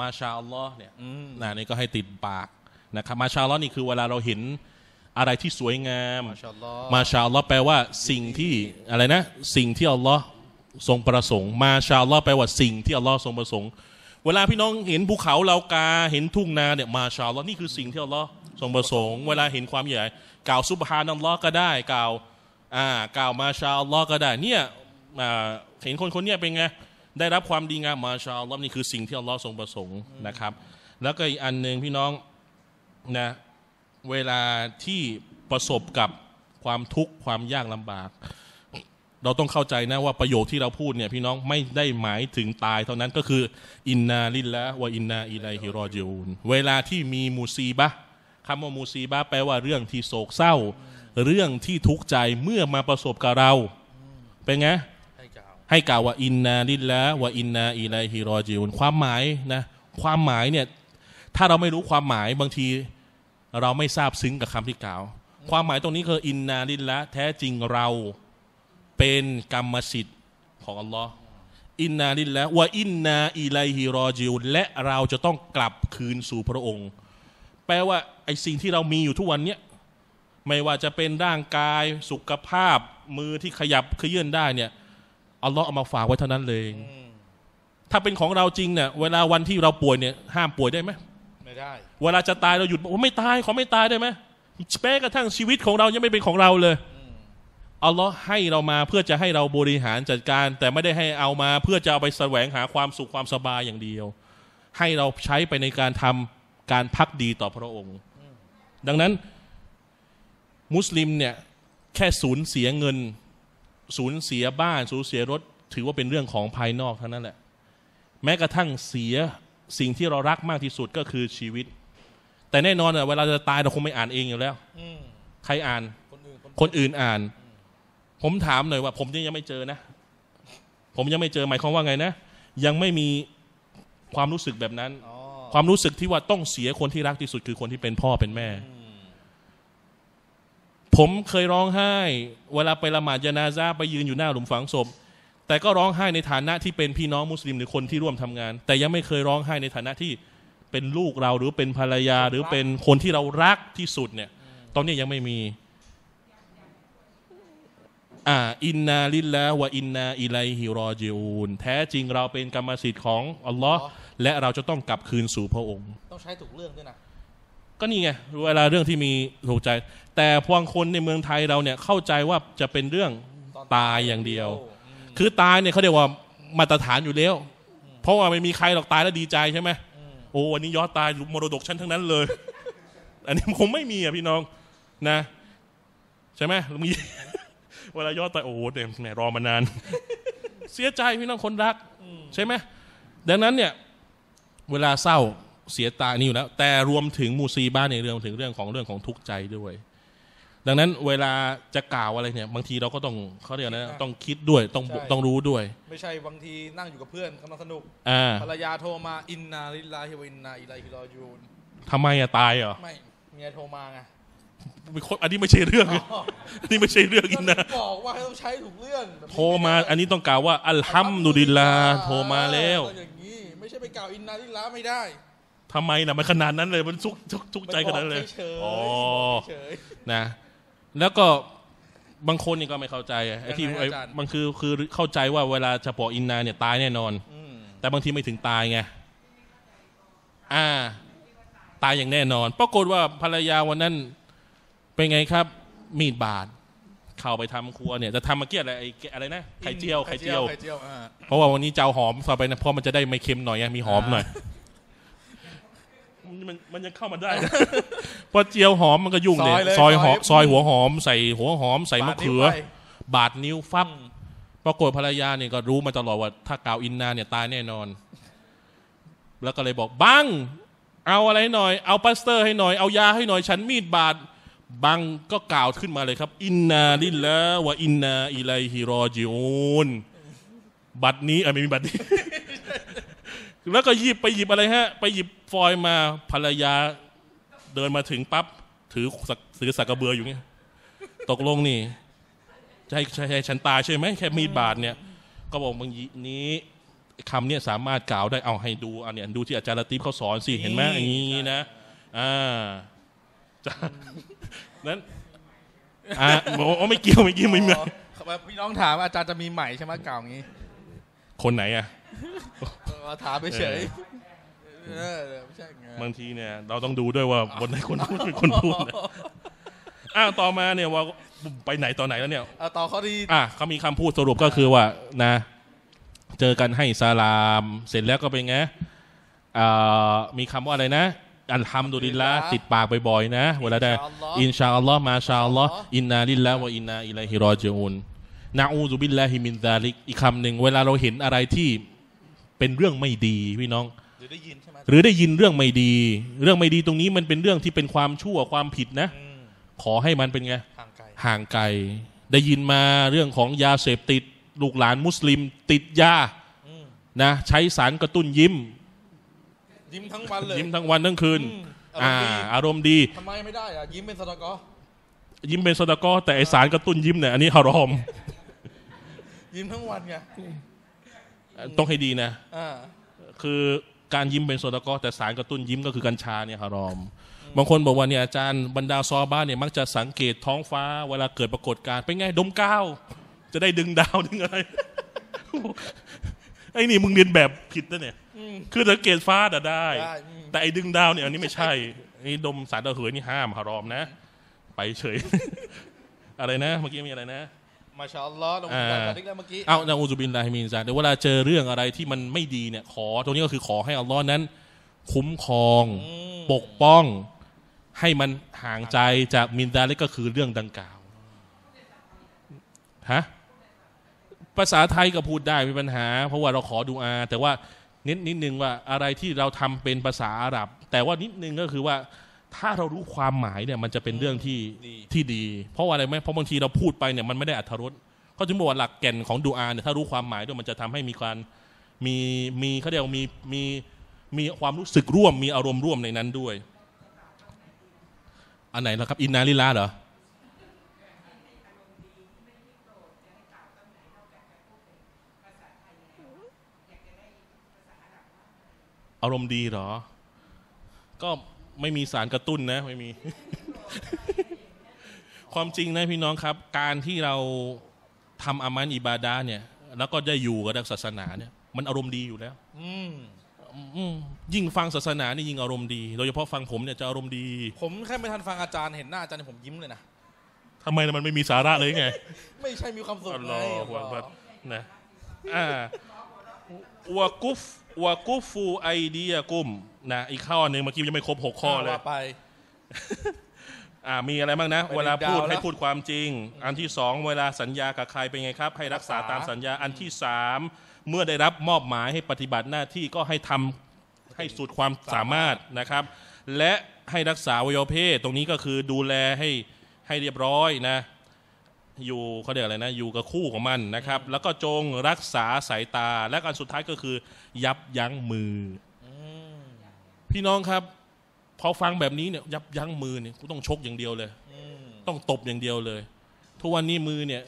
มาชาอัลลอฮ์เนี่ยนะนี่ก็ให้ติดปากนะครับมาชาลอนี่คือเวลาเราเห็นอะไรที่สวยงามมาชาลอแปลว่าสิ่งที่อะไรนะสิ่งที่อัลลอฮ์ทรงประสงค์ มาชาลอแปลว่าสิ่งที่อัลลอฮ์ทรงประสงค์ เวลาพี่น้องเห็นภูเขาเรากาเห็นทุ่งนาเนี่ยมาชาลอนี่คือสิ่งที่อัลลอฮ์ทรงประสงค์ เวลาเห็นความใหญ่กล่าวซุบฮานัลลอฮ์ก็ได้ กล่าวอ่ากล่าวมาชาลอก็ได้เนี่ยเห็นคนคนนี้เป็นไงได้รับความดีงามมาชาลอนี่คือสิ่งที่อัลลอฮ์ทรงประสงค์นะครับ แล้วก็อีกอันหนึ่งพี่น้องนะ เวลาที่ประสบกับความทุกข์ความยากลำบาก เราต้องเข้าใจนะว่าประโยคที่เราพูดเนี่ยพี่น้องไม่ได้หมายถึงตาย เท่านั้นก็คือ อินนาลิลละวะอินนาอิไลฮิรอจูน เวลาที่มีมูซีบะคำว่ามูซีบะแปลว่าเรื่องที่โศกเศร้า เรื่องที่ทุกข์ใจเมื่อมาประสบกับเราเป็นไงให้กล่าวว่าอินนาลิลละวะอินนาอิไลฮิรอจูนความหมายนะความหมายเนี่ยถ้าเราไม่รู้ความหมายบางทีเราไม่ทราบซึ้งกับคำที่กล่าว ความหมายตรงนี้คือ อินนาลิละแท้จริงเราเป็นกรรมสิทธิ์ของอัลลอฮ์อินนาลิละว่าอินนาอิไลฮิรอจิวและเราจะต้องกลับคืนสู่พระองค์ แปลว่าไอ้สิ่งที่เรามีอยู่ทุกวันเนี้ยไม่ว่าจะเป็นร่างกายสุขภาพมือที่ขยับเคยื่อนได้เนี่ยอัลลอฮ์เอามาฝากไว้เท่านั้นเลย ถ้าเป็นของเราจริงเนี่ยเวลาวันที่เราป่วยเนี่ยห้ามป่วยได้ไหมเวลาจะตายเราหยุดโอ้ไม่ตายขอไม่ตายได้ไหมแม้กระทั่งชีวิตของเรายังไม่เป็นของเราเลยอัลลอฮ์ให้เรามาเพื่อจะให้เราบริหารจัดการ แต่ไม่ได้ให้เอามาเพื่อจะเอาไปแสวงหาความสุขความสบายอย่างเดียว ให้เราใช้ไปในการทำการพักดีต่อพระองค์ ดังนั้นมุสลิมเนี่ยแค่สูญเสียเงิน สูญเสียบ้าน สูญเสียรถถือว่าเป็นเรื่องของภายนอกเท่านั้นแหละแม้กระทั่งเสียสิ่งที่เรารักมากที่สุดก็คือชีวิตแต่แน่นอนอะเวลาจะตายเราคงไม่อ่านเองอยู่แล้วใครอ่านคนอื่นอ่าน ผมถามหน่อยว่า ผมยังไม่เจอนะ ผมยังไม่เจอหมายความว่าไงนะยังไม่มีความรู้สึกแบบนั้นความรู้สึกที่ว่าต้องเสียคนที่รักที่สุดคือคนที่เป็นพ่อเป็นแม่ผมเคยร้องไห้ เวลาไปละหมาดยานาซาไปยืนอยู่หน้าหลุมฝังศพ แต่ก็ร้องไห้ในฐานะ ที่เป็นพี่น้องมุสลิมหรือคนที่ร่วมทำงาน แต่ยังไม่เคยร้องไห้ในฐานะที่เป็นลูกเราหรือเป็นภรรยา หรือเป็นคนที่เรารักที่สุดเนี่ย ตอนนี้ยังไม่มี อ่าอินนาลิลละวะอินนาอิไลฮิรอจิอูนแท้จริงเราเป็นกรรมสิทธิ์ของอัลลอฮ์และเราจะต้องกลับคืนสู่พระองค์ ต้องใช้ถูกเรื่องด้วยนะ ก็นี่ไง เวลาเรื่องที่มีถูกใจ แต่พวงคนในเมืองไทยเราเนี่ย เข้าใจว่าจะเป็นเรื่องตายอย่างเดียว คือตายเนี่ยเขาเรียกว่ามาตรฐานอยู่แล้ว เพราะว่าไม่มีใครหรอกตายแล้วดีใจใช่ไหมโอ้วันนี้ยอดตายมรดกฉันทั้งนั้นเลยอันนี้คงไม่มีอ่ะพี่น้องนะ ใช่ไหมมี เวลายอดตายโอ้โหเนี่ยแหมรอมานาน เสียใจพี่น้องคนรักใช่ไหมดังนั้นเนี่ยเวลาเศร้าเสียตานี่อยู่แล้วแต่รวมถึงมูซีบ้านในเรื่องถึงเรื่องของเรื่องของทุกข์ใจด้วยดังนั้นเวลาจะกล่าวอะไรเนี่ย บางทีเราก็ต้องเขาเรียกนะต้องคิดด้วยต้องต้องรู้ด้วย ไม่ใช่ บางทีนั่งอยู่กับเพื่อนกำลังสนุกภรรยาโทรมาอินนาลิลาฮิวินนาอิลัยฮิรอยูนทำไมอะตายเหรอไม่เมียโทรมาไงมคนอันนี้ไม่ใช่เรื่องอันนี้ไม่ใช่เรื่องอินนะบอกว่าให้ต้องใช้ถูกเรื่องโทรมาอันนี้ต้องกล่าวว่าอัลฮัมดุลิลลาโทรมาแล้วอย่างนี้ไม่ใช่ไปกล่าวอินนาลิลลาไม่ได้ทำไมนะมันขนาดนั้นเลยมันทุกทุกใจขนาดเลยอ๋อนะแล้วก็บางคนนี่ก็ไม่เข้าใจไอ้ที่ไบอ้ามันคือคือเข้าใจว่าเวลาเฉพาะอินนาเนี่ย ตายแน่นอนอแต่บางทีไม่ถึงตายไงอ่า ตายอย่างแน่นอน ปรากฏว่าภรรยาวันนั้นเป็นไงครับมีดบาดเข้าไปทำครัวเนี่ย จะทำมาเกี้ยอะไรไอ้อะไรนะไข่เจียวไข่เจียวเพราะว่าวันนี้เจ้าหอมซอ่ไปนะเพราะมันจะได้ไม่เค็มหน่อยไงมีหอมหน่อยมันมันยังเข้ามาได้พอเจียวหอมมันก็ยุ่งเลย ซอยอหอมซอยหัวหอมใส่หัวหอมใส่มะเขือ บาดนิ้วฟับปรากฏภรรยาเนี่ยก็รู้มาตลอดว่าถ้ากาวอินนาเนี่ยตายแน่นอน แล้วก็เลยบอกบังเอาอะไรหน่อยเอาปัสเตอร์ให้หน่อยเอายาให้หน่อยฉันมีดบาดบังก็กล่าวขึ้นมาเลยครับ อินนาลิลละวะอินนาอิไลฮิรอจิอนบัดนี้เอ่อไม่มีบัดนี้แล้วก็หยิบ ไปหยิบอะไรฮะไปหยิบฟอยมาภรรยาเดินมาถึงปั๊บถือถือสักกระเบืออยู่เงี้ย ตกลงนี่ ใช่ใช่ใช่ฉันตายใช่ไหมแค่มีดบาดเนี่ย ก็บอกบางยีนี้คำเนี่ยสามารถกล่าวได้เอาให้ดูอันนี้ดูที่อาจารย์ละติฟเขาสอนสิเห็นไหมอย่างนี้นะอ่าจนั้นอ่าโอ้ไม่เกี่ยวไม่เกี่ยวไม่เหมือนพี่น้องถามอาจารย์จะมีใหม่ใช่ไหมกล่าอย่างนี้คนไหนอ่ะมาถามไปเฉย เออ ไม่ใช่ไง บางทีเนี่ยเราต้องดูด้วยว่าบนไหนคนพูดเป็นคนพูดะอ่าต่อมาเนี่ยว่าไปไหนต่อไหนแล้วเนี่ยอต่อข้อดีอ่ะเขามีคำพูดสรุปก็คือว่า นะ เจอกันให้สลาม เสร็จแล้วก็เป็นไงอ่ามีคำว่าอะไรนะ อัลฮัมดุลิลละ ติดปากบ่อยๆนะ เวลาได้ อินชาอัลลอฮ์มาชาอัลลอฮ์อินนาลิลละวะอินนาอิลัยฮิรอจิอุนนาอูซูบินและฮิมินซาลิกอีกคำหนึ่งเวลาเราเห็นอะไรที่เป็นเรื่องไม่ดีพี่น้อง หรือได้ยินใช่ไหมหรือได้ยินเรื่องไม่ดี เรื่องไม่ดีตรงนี้มันเป็นเรื่องที่เป็นความชั่วความผิดนะขอให้มันเป็นไงห่างไกลห่างไกล ได้ยินมาเรื่องของยาเสพติดลูกหลานมุสลิมติด ยานะใช้สารกระตุ้นยิ้มยิ้มทั้งวันเลยยิ้มทั้งวันทั้งคืนอ่าอารมณ์ดีทำไมไม่ได้อ่ะยิ้มเป็นสตอกอยิ้มเป็นสตอกอแต่ไอสารกระตุ้นยิ้มเนี่ยอันนี้ฮารอมยิ้มทั้งวันไง ต้องให้ดีนะคือการยิ้มเป็นโซดาก็แต่สารกระตุ้นยิ้มก็คือกัญชาเนี่ยฮารอม บางคนบอกว่าเนี่ยอาจารย์บรรดาซอบ้านเนี่ยมักจะสังเกตท้องฟ้าเวลาเกิดปรากฏการณ์เป็นไงดมก้าวจะได้ดึงดาวดึงอะไร ไอ้นี่มึงเรียนแบบผิดนะเนี่ย คือสังเกตฟ้าได้ แต่ไอ้ดึงดาวเนี่ยอันนี้ไม่ใช่ นี่ดมสารระเหยนี่ห้ามฮารอมนะ ไปเฉย อะไรนะเมื่อกี้มีอะไรนะมาชาอัลลอฮ์ลงมาตานิกแล้วเมื่อกี้เอานะอูซุบินลาฮิมินซาเดี๋ยวเวลาเจอเรื่องอะไรที่มันไม่ดีเนี่ยขอตรงนี้ก็คือขอให้อัลลอฮ์นั้น คุ้มครองปกป้อง ให้มันห่างใจจากมินดาเล็กก็คือเรื่องดังกล่าวฮะภาษาไทยก็พูดได้มีปัญหา เพราะว่าเราขอดูอา แต่ว่านิดนิดนึงว่าอะไรที่เราทำเป็นภาษาอาหรับ แต่ว่านิดนึงก็คือว่าถ้าเรารู้ความหมายเนี่ยมันจะเป็นเรื่องที่ที่ดี เพราะว่าอะไรไหมเพราะบางทีเราพูดไปเนี่ยมันไม่ได้อัธรุษเขาถึงบอกว่าหลักแก่นของดูอาเนี่ยถ้ารู้ความหมายด้วยมันจะทำให้มีการมีมีเขาเรียกมีมีมีความรู้สึกร่วม มีอารมณ์ร่วมในนั้นด้วย อันไหนล่ะครับ อินนาลิลาเหรอ อารมณ์ดีเหรอ ก็ไม่มีสารกระตุ้นนะไม่มี ความจริงนะพี่น้องครับ การที่เราทำอามันอิบาดาเนี่ย แล้วก็ได้อยู่กับศาสนาเนี่ยมันอารมณ์ดีอยู่แล้วอืมยิ่งฟังศาสนานี่ยิ่งอารมณ์ดีโดยเฉพาะฟังผมเนี่ยจะอารมณ์ดี ผมแค่ไม่ทันฟังอาจารย์เห็นหน้าอาจารย์ ผมยิ้มเลยนะทำไมมันไม่มีสาระเลยไง ไม่ใช่มีความสุขไงหัวบัดนะอ่าวกุฟวกุฟูไอเดียกุมนะอีกข้อหนึ่งเมื่อกี้ยังไม่ครบหกข้อเลยไปอ่ามีอะไรบ้างนะ เวลาพูด ให้พูดความจริง อันที่สองเวลาสัญญากับใครเป็นไงครับ ให้รักษาตามสัญญาอันที่สามเมื่อได้รับมอบหมายให้ปฏิบัติหน้าที่ก็ให้ทำให้สุดความสามารถนะครับ และให้รักษาวิยเพศตรงนี้ก็คือดูแลให้ ให้เรียบร้อยนะ อยู่เขาเรียกอะไรนะอยู่กับคู่ของมันนะครับ แล้วก็จงรักษาสายตา และการสุดท้ายก็คือยับยั้งมือพี่น้องครับ พอฟังแบบนี้เนี่ยยับยั้งมือเนี่ยกูต้องชกอย่างเดียวเลยต้องตบอย่างเดียวเลย ทุกวันนี้มือเนี่ย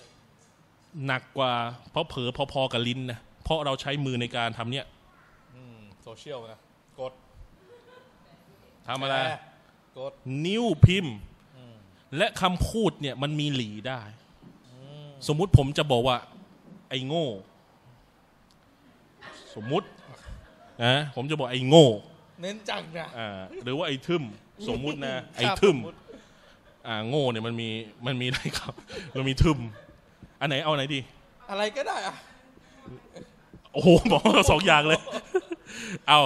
หนักกว่า เพราะเผลอพอๆกับลิ้นนะเพราะเราใช้มือในการทำเนี่ยโซเชียลนะกดทำอะไรกดนิ้วพิมพ์และคำพูดเนี่ยมันมีหลีได้สมมุติผมจะบอกว่าไอ้โง่สมมุตินะผมจะบอกไอ้โง่เน้นจังนะหรือว่าไอ้ทึมสมมุตินะไอ้ทึมอ่าโง่เนี่ยมันมีมันมีอะไรครับมันมีทึมอันไหน เอาไหนดี อะไรก็ได้อะโอ้โหบอกว่าสองอย่างเลย เอา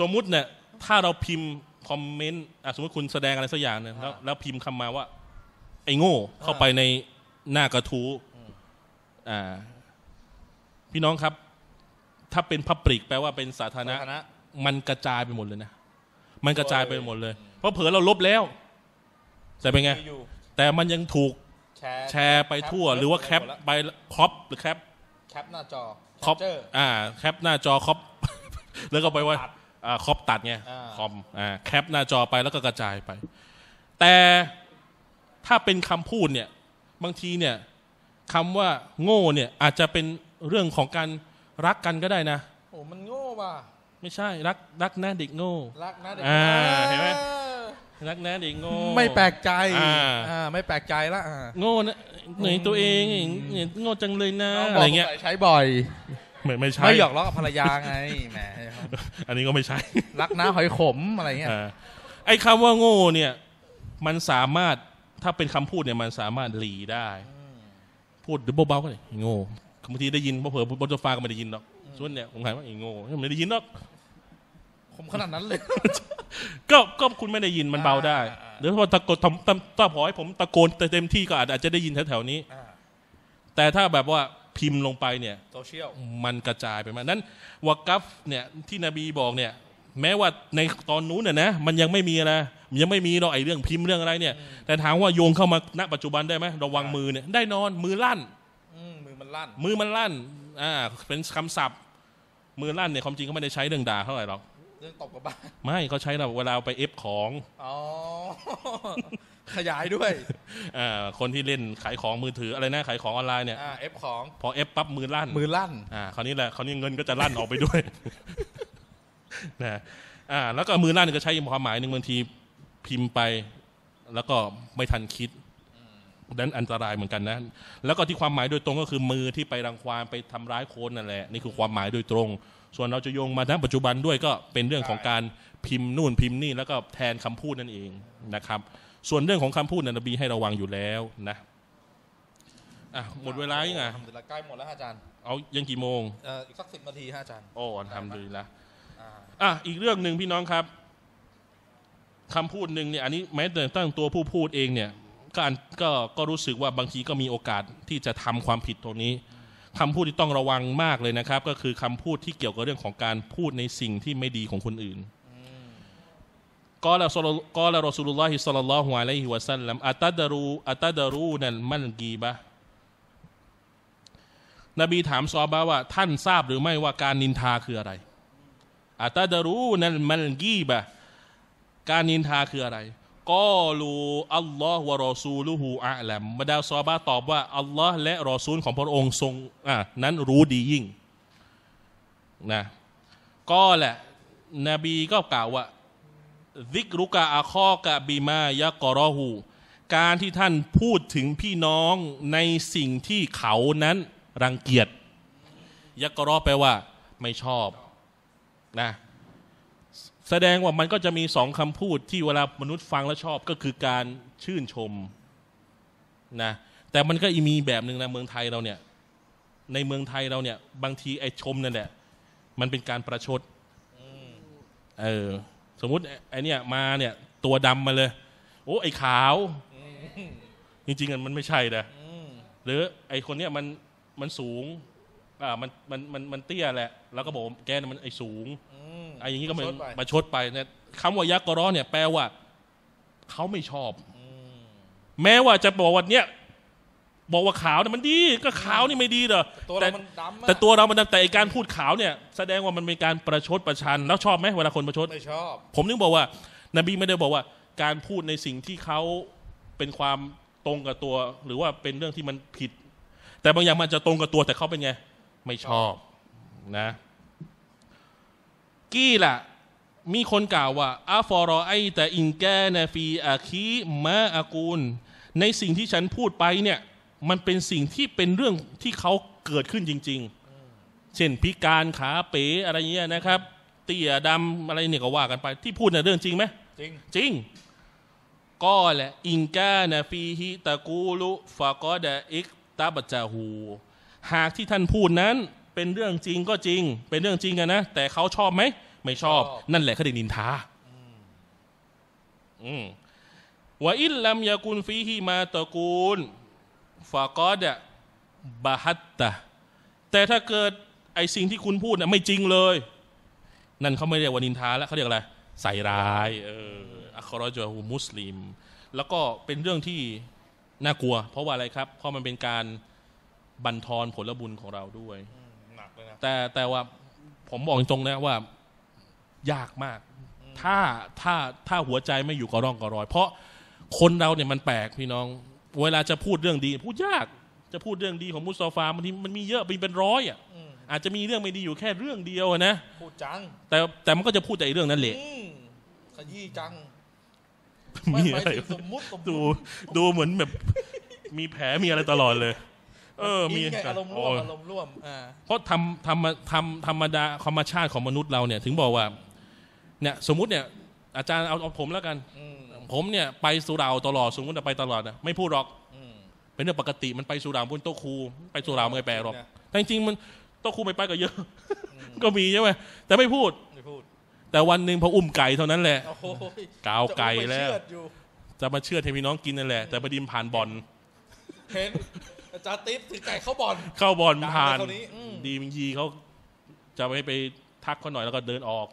สมมุติเนี่ยถ้าเราพิมพ์คอมเมนต์อ่ะสมมติคุณแสดงอะไรสักอย่างเนี่ยแล้วแล้วพิมพ์คำมาว่า ไอ้โง่เข้าไปในหน้ากระทู้อ่าพี่น้องครับ ถ้าเป็นพับปริก แปลว่าเป็นสาธารณะมันกระจายไปหมดเลยนะ มันกระจายไปหมดเลย เพราะเผลอเราลบแล้ว แต่เป็นไง แต่มันยังถูกแชร์ไปทั่ว หรือว่าแคปไปครอปหรือแคป แคปหน้าจอครอปอ่า แคปหน้าจอครอป แล้วก็ไปว่าครอปตัดไง คอมอ่าแคปหน้าจอไปแล้วก็กระจายไป แต่ถ้าเป็นคำพูดเนี่ย บางทีเนี่ยคำว่าโง่เนี่ยอาจจะเป็นเรื่องของการรักกันก็ได้นะโอ้มันโง่ว่ะไม่ใช่ รักรักหน้าเด็กโง่ รักน่เด็กง่เห็นไหมรักแน่าดิงโง่ไม่แปลกใจอ่าไม่แปลกใจละอ่าโง่นะเหนื่อยตัวเองเน่ยโง่จังเลยนะอะไรเงี้ยใช้บ่อย ไม่ไม่ใช่ไม่หยอกล้อกับภรรยาไงแหมอันนี้ก็ไม่ใช่ รักน้าหอยขมอะไรเงี้ยอไอ้คำว่าโง่เนี่ย มันสามารถถ้าเป็นคำพูดเนี่ยมันสามารถหลีได้ พูดเบาๆก็ได้โง่บางทีได้ยินเพราะเผ่อบนโซฟาก็ไม่ได้ยินหรอกส่วนเนี่ยผมหายว่าไอ้โง่ไม่ได้ยินหรอกผมขนาดนั้นเลยก็ก็คุณไม่ได้ยินมันเบาได้หรือว่าตะโกนถ้าพอให้ผมตะโกนเต็มที่ก็อาจจะได้ยินแถวๆนี้แต่ถ้าแบบว่าพิมพ์ลงไปเนี่ยโซเชียลมันกระจายไปมานั้นวกัฟเนี่ยที่นบีบอกเนี่ย แม้ว่าในตอนนู้นเนี่ยนะมันยังไม่มีนะยังไม่มีเราไอ้เรื่องพิมพ์เรื่องอะไรเนี่ยแต่ถามว่าโยงเข้ามาณปัจจุบันได้ไหมระวังมือเนี่ยได้นอนมือลั่นมือมันลั่นมือมันลั่นอ่าเป็นคำศัพท์มือลั่นเนี่ย ความจริงเขาไม่ได้ใช้เรื่องด่าเท่าไหร่หรอก เรื่องตบกับบ้านไม่เขาใช้เราเวลาไปเอฟของอ๋อขยายด้วยอ่าคนที่เล่นขายของมือถืออะไรนะขายของออนไลน์เนี่ยอเอฟของพอเอฟปั๊บมือลั่นมือลั่นอ่าคราวนี้แหละคราวนี้เงินก็จะลั่นออกไปด้วยนะอ่าแล้วก็มือลั่นก็ใช้ความหมายหนึ่งบางทีพิมพ์ไป แล้วก็ไม่ทันคิดนั้นอันตรายเหมือนกันนะแล้วก็ที่ความหมายโดยตรงก็คือมือที่ไปรังควานไปทำร้ายคนนั่นแหละนี่คือความหมายโดยตรง ส่วนเราจะโยงมาทั้งปัจจุบันด้วยก็เป็นเรื่องของการพิมพ์นู่นพิมพ์นี่แล้วก็แทนคำพูดนั่นเองนะครับ ส่วนเรื่องของคำพูดนั้นบีให้ระวังอยู่แล้วนะอ่ะหมดเวลายังไงทำเวลาใกล้หมดแล้วอาจารย์ เอายังกี่โมงเอออีกสักสิบนาทีฮะอาจารย์โอ้ทำดีละอ่ะอีกเรื่องหนึ่งพี่น้องครับคำพูดหนึ่งเนี่ยอันนี้ แม้แต่ตั้งตัวผู้พูดเองเนี่ยก็ก็ก็รู้สึกว่าบางทีก็มีโอกาสที่จะทำความผิดตรงนี้ คำพูดที่ต้องระวังมากเลยนะครับ ก็คือคำพูดที่เกี่ยวกับเรื่องของการพูดในสิ่งที่ไม่ดีของคนอื่นกอลกอลรอสลุลลอฮิสัลลัลลอฮุอะลัยฮิวะสัลลัมอัตดารูอัตดารูนั่นมันกีบะนบีถามซอบะว่า ท่านทราบหรือไม่ว่าการนินทาคืออะไรอัตดารูนั่นมันกีบะ การนินทาคืออะไรกอลู อัลลอฮ์วะรอซูลูฮูอาลัมบรรดาซอบาตอบว่าอัลลอฮ์และรอซูลของพระองค์ทรงอ่ะนั้นรู้ดียิ่งนะก็แหละนบีก็กล่าวว่าซิกรุกะอาคอกะบีมายะกอรอหูการที่ท่านพูดถึงพี่น้องในสิ่งที่เขานั้นรังเกียจยะกรอแปลว่าไม่ชอบนะแสดงว่ามันก็จะมีสองคำพูดที่เวลามนุษย์ฟังแล้วชอบก็คือการชื่นชม นะแต่มันก็มีแบบหนึ่งนะเมืองไทยเราเนี่ย ในเมืองไทยเราเนี่ยบางทีไอ้ชมนั่นแหละมันเป็นการประชดเออ สมมุติไอ้นี่มาเนี่ย ตัวดำมาเลย โอ้ไอ้ขาว จริงๆมันไม่ใช่นะหรือไอ้คนเนี้ยมันมันสูงอ่า มันมันมันมันเตี้ยแหละแล้วก็บอกแกมันไอ้สูงอะไรอย่างนี้ก็มันมาชดไปเนี่ยคำว่ายักกรอเนี่ย แปลว่าเขาไม่ชอบแม้ว่าจะบอกว่าเนี่ย บอกว่าขาวเนี่ยมันดีก็ขาวนี่ไม่ดีเหรอแต่แต่ตัวเรามันดำแต่การพูดขาวเนี่ยแสดงว่ามันเป็นการประชดประชัน แล้วชอบไหมเวลาคนประชดไม่ชอบผมนึกบอกว่า นบีไม่ได้บอกว่า การพูดในสิ่งที่เขาเป็นความตรงกับตัว หรือว่าเป็นเรื่องที่มันผิด แต่บางอย่างมันจะตรงกับตัวแต่เขาเป็นไง ไม่ชอบนะกี้ ล่ะมีคนกล่าวว่าอาฟอรอไอแต่อินแกนฟีอาคีมาอากูลในสิ่งที่ฉันพูดไปเนี่ย มันเป็นสิ่งที่เป็นเรื่องที่เขาเกิดขึ้นจริง ๆ เช่นพิการขาเป๋อะไรเงี้ยนะครับ เตี่ยดำอะไรเนี่ยก็ว่ากันไปที่พูดในเรื่องจริงไหมจริงจริง ก็แหละ อิงกานฟีฮิตะกูลุฟากอดะอิกตาบัจจาหูหากที่ท่านพูดนั้นเป็นเรื่องจริงก็จริง เป็นเรื่องจริงกันนะ แต่เขาชอบไหม ไม่ชอบ นั่นแหละเขเดีนินทา อืมว่าอิลลัมยากุลฟีฮีมาตะกูลฟากอดะบาฮัตตะ แต่ถ้าเกิดไอสิ่งที่คุณพูดน่ะไม่จริงเลย นั่นเขาไม่เรียกว่านินทาแล้วเขาเรียกอะไร ใส่ร้าย เอออัครจฮูมุสลิม แล้วก็เป็นเรื่องที่น่ากลัว เพราะว่าอะไรครับ เพราะมันเป็นการบันทอนผลบุญของเราด้วยแต่แต่ว่าผมบอกตรงนะว่ายากมาก ถ้าถ้าถ้าหัวใจไม่อยู่กระร่องกระรอย เพราะคนเราเนี่ยมันแปลกพี่น้อง เวลาจะพูดเรื่องดี พูดยาก จะพูดเรื่องดีของมุสตฟาบางทีมันมีเยอะเป็นเป็นร้อยอ่ะ อาจจะมีเรื่องไม่ดีอยู่แค่เรื่องเดียวนะพูดจังแต่แต่มันก็จะพูดแต่เรื่องนั้นแหละขยี้จังมีอะไรสมมติดู ดูเหมือนแบบ มีแผลมีอะไรตลอดเลยเออ มีอารมณ์ร่วมอารมณ์ร่วมอ่าเพราะทำทำทำธรรมดาธรรมชาติของมนุษย์เราเนี่ยถึงบอกว่า เนี่ยสมมุติเนี่ย อาจารย์เอาเอาผมแล้วกัน ผมเนี่ยไปสุราตลอดสมมติไปตลอดนะไม่พูดหรอกเป็นเรื่องปกติมันไปสุราบนโต๊ะครูไปสุราไม่แปลหรอก แต่จริงมันโต๊ะครูไปไปก็เยอะ ก็มีใช่ไหมแต่ไม่พูด ไม่พูด แต่วันหนึ่งพออุ้มไก่เท่านั้นแหละกาวไก่แล้ว จะมาเชื่อเทพี่น้องกินนั่นแหละแต่ประดิมผ่านบอลเห็นาจารย์ติ๊บถึงไก่เข้าบอลเข้าบอลผ่านดเท่านี้มดีมิงยีเขาจะไม่ไปทักเขาหน่อยแล้วก็เดินออก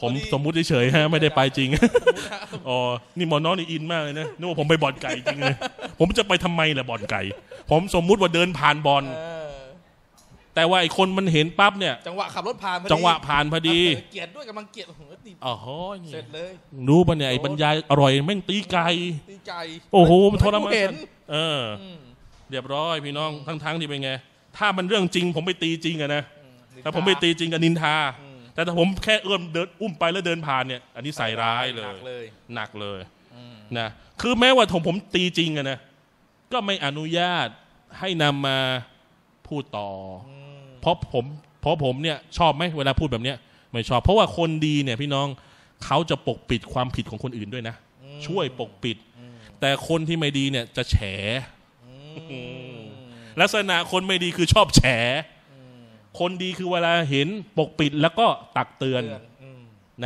ผมสมมุติเฉยฮะ ไม่ได้ไปจริง อ๋อ นี่หมอน้องนี่อินมากเลยนะ นึกว่าผมไปบอลไก่จริงเลยผมจะไปทำไมล่ะบอลไก่ ผมสมมุติว่าเดินผ่านบอลแต่ว่าไอ้คนมันเห็นปั๊บเนี่ยจังหวะขับรถผ่านจังหวะผ่านพอดีเกลียดด้วยกับมังเกลียดโอ้โหตอเสร็จเลยรู้ปะเนี่ยไอ้บรรยายอร่อยแม่งตีไก่ตีก่โอ้โหมันทรมานเ็เออเรียบร้อย พี่น้องทั้งทั้งที่เป็นไง ถ้ามันเรื่องจริงผมไปตีจริงอะนะถ้าผมไปตีจริงกับนินทา แต่ถ้าผมแค่เอื้อมเดินอุ้มไปแล้วเดินผ่านเนี่ยอันนี้ใส่ร้ายเลย หนักเลยนะ คือแม้ว่าผมผมตีจริงอะนะก็ไม่อนุญาตให้นำมาพูดต่อพราะผมเพราะผมเนี่ยชอบไหมเวลาพูดแบบเนี้ย ไม่ชอบ เพราะว่าคนดีเนี่ยพี่น้องเขาจะปกปิดความผิดของคนอื่นด้วยนะ ช่วยปกปิด แต่คนที่ไม่ดีเนี่ยจะแฉลักษณะคนไม่ดีคือชอบแฉคนดีคือเวลาเห็นปกปิดแล้วก็ตักเตือน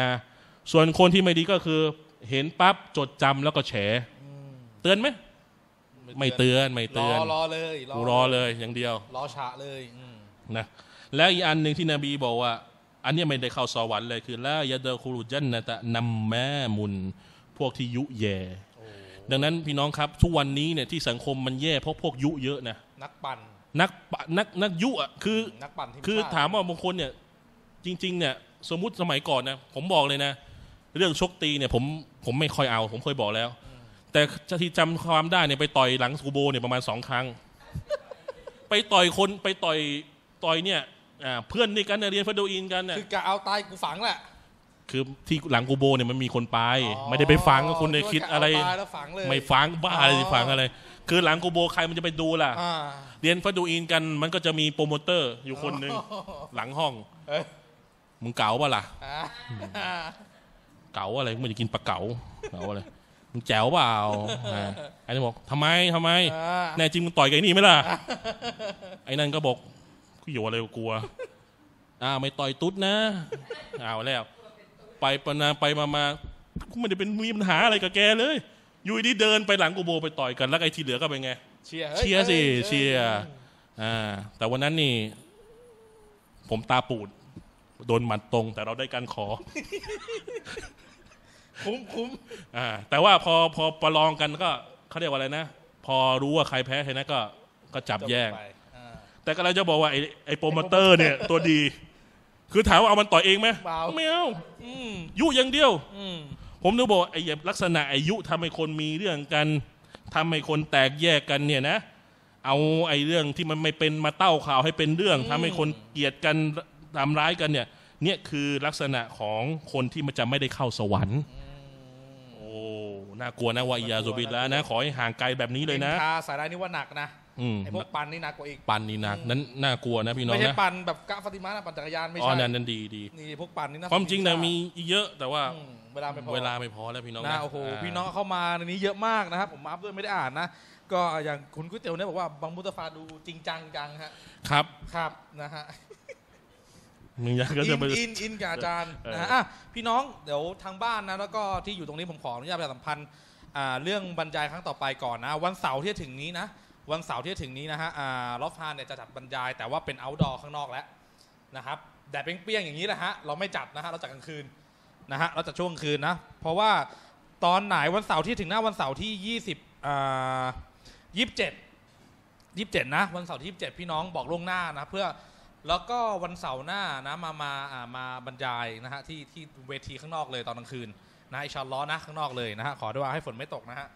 นะ ส่วนคนที่ไม่ดีก็คือเห็นปั๊บจดจำแล้วก็แฉเตือนไหมไม่เตือนไม่เตือน รอเลยรอเลย อย่างเดียวรอฉะเลยนะแล้วอีกอันหนึ่งที่นบีบอกว่า อันนี้ไม่ได้เข้าสวรรค์เลยคือละยาเดคูรุจันนะตะนัมแม่มุน พวกที่ยุแย่ ดังนั้นพี่น้องครับทุกวันนี้เนี่ย ที่สังคมมันแย่เพราะพวกยุเยอะนะ นักปั่นนักนักนักยุอ่ะ คือนักปั่นคือถามว่าบางคนเนี่ยจริงๆเนี่ยสมมุติสมัยก่อนนะ ผมบอกเลยนะ เรื่องชกตีเนี่ยผมผมไม่ค่อยเอาผมเคยบอกแล้ว แต่จะที่จำความได้เนี่ยไปต่อยหลังสูโบเนี่ยประมาณสองครั้ง ไปต่อยคนไปต่อยต่อยเนี่ยเพื่อนในกันเรียนฟาโดอินกันเนี่ยคือกะเอาตายกูฝังแหละคือที่หลังกูโบเนี่ยมันมีคนไป ไม่ได้ไปฝังก็คุณได้คิดอะไรไม่ฝังบ้าอะไรสฝังอะไรคือหลังกูโบใครมันจะไปดูล่ะเรียนฟาโดอินกันมันก็จะมีโปรโมเตอร์อยู่คนหนึ่งหลังห้องมึงเก๋าปะล่ะเก๋าอะไรมึงจะกินปลาเก๋าเก๋าอะไรมึงแจ๋วเปล่าอ่ไอ้นี่บอกทำไมทำไม แน่จริงมึงต่อยกับไอ้นี่ไหมล่ะไอ้นั่นก็บอกกูอยู่อะไรกลัวอ้าวไม่ต่อยตุ๊ดนะอ้าวแล้ว ไปปนาไปมามากูไม่ได้เป็นมีปัญหาอะไรกับแกเลย อยู่ดีเดินไปหลังกูโบไปต่อยกัน แล้วไอ้ที่เหลือก็เป็นไง เชียร์เชียร์สิเชียร์ อ่า แต่วันนั้นนี่ ผมตาปูด โดนหมัดตรงแต่เราได้การขอคุ้มคุ้มอ่าแต่ว่าพอพอประลองกันก็ เขาเรียกว่าอะไรนะ พอรู้ว่าใครแพ้ใครนะก็ ก็จับแยกแต่ก็เราจะบอกว่าไอ้ไอ้โปรโมเตอร์เนี่ยตัวดี คือถามว่าเอามันต่อยเองไหมไม่เอาอยุอย่างเดียวผมนึกบอกไอ้ลักษณะอายุทำให้คนมีเรื่องกันทำให้คนแตกแยกกันเนี่ยนะเอาไอ้เรื่องที่มันไม่เป็นมาเต้าข่าวให้เป็นเรื่องทำให้คนเกลียดกันทำร้ายกันเนี่ย เนี่ยคือลักษณะของคนที่มันจะไม่ได้เข้าสวรรค์โอ้ น่ากลัวนะวายาโซบิลแล้วนะ ขอให้ห่างไกลแบบนี้เลยนะสาสารานี่ว่าหนักนะไอ้พวกปันนี่หนักกว่าอีกปันนี่หนักนั้นน่ากลัวนะพี่น้องไม่ใช่ปันแบบกะฟติมานะปั่นจักรยานไม่อ๋อใช่นั่นนั่นดีดีนี่พวกปันนี่นะความจริงนะมีอีกเยอะแต่ว่าเวลาไม่พอเวลาไม่พอแล้วพี่น้องนะโอ้โหพี่น้องเข้ามาในนี้เยอะมากนะครับผมอัพด้วยไม่ได้อ่านนะก็อย่างคุณก๋วยเตี๋ยวเนี่ยบอกว่า บางมุตฟาดูจริงจังจังฮะครับ ครับนะฮะมึงอยากก็ิจะนไปอินอินกับอาจารย์อนะฮะ่ะพี่น้องเดี๋ยวทางบ้านนะ แล้วก็ที่อยู่ตรงนี้ผมขออนุญาตประชาสัมพันธ์เรื่องบรรยายครั้งต่อไปก่อนนะวันเสาร์ที่ถึงนี้นะวันเสาร์ที่ถึงนี้นะฮะล็อฟฮานเนี่ยจะจัดบรรยาย แต่ว่าเป็นเอาท์ดอร์ข้างนอกแล้วนะครับแดดเปรี้ยงๆอย่างนี้แหละฮะเราไม่จัดนะฮะเราจัดกลางคืนนะฮะเราจัดช่วงคืนนะเพราะว่าตอนไหนวันเสาร์ที่ถึงหน้าวันเสาร์ที่ยี่สิบยี่สิบเจ็ดยี่สิบเจ็ดนะวันเสาร์ที่ยี่สิบเจ็ดพี่น้องบอกล่วงหน้านะเพื่อแล้วก็วันเสาร์หน้านะมา มามาบรรยายนะฮะที่ที่เวทีข้างนอกเลยตอนกลางคืนนะอิชาร์ล้อนะข้างนอกเลยนะฮะขอด้วยว่าให้ฝนไม่ตกนะฮะ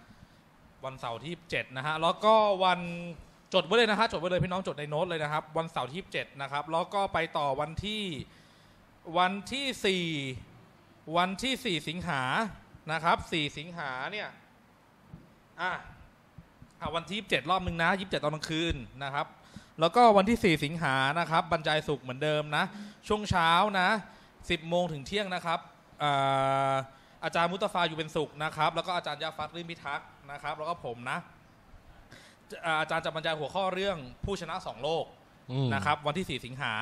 วันเสาร์ที่7นะฮะ แล้วก็วัน จดไว้เลยนะฮะจดไว้เลยพี่น้องจดในโน้ตเลยนะครับ วันเสาร์ที่7นะครับ แล้วก็ไปต่อวันที่วันที่4วันที่4สิงหานะครับ4สิงหาเนี่ยอ่ะวันที่27รอบนึงนะ27ตอนกลางคืนนะครับ แล้วก็วันที่4สิงหานะครับ บรรจายสุขเหมือนเดิมนะ ช่วงเช้านะ10โมงถึงเที่ยงนะครับอาจารย์มุตฟาอยู่เป็นสุขนะครับแล้วก็อาจารย์ยาฟัตริมพิทักษ์นะครับแล้วก็ผมนะ อาจารย์จะบรรยายหัวข้อเรื่องผู้ชนะสองโลกนะครับ วันที่สี่สิงหา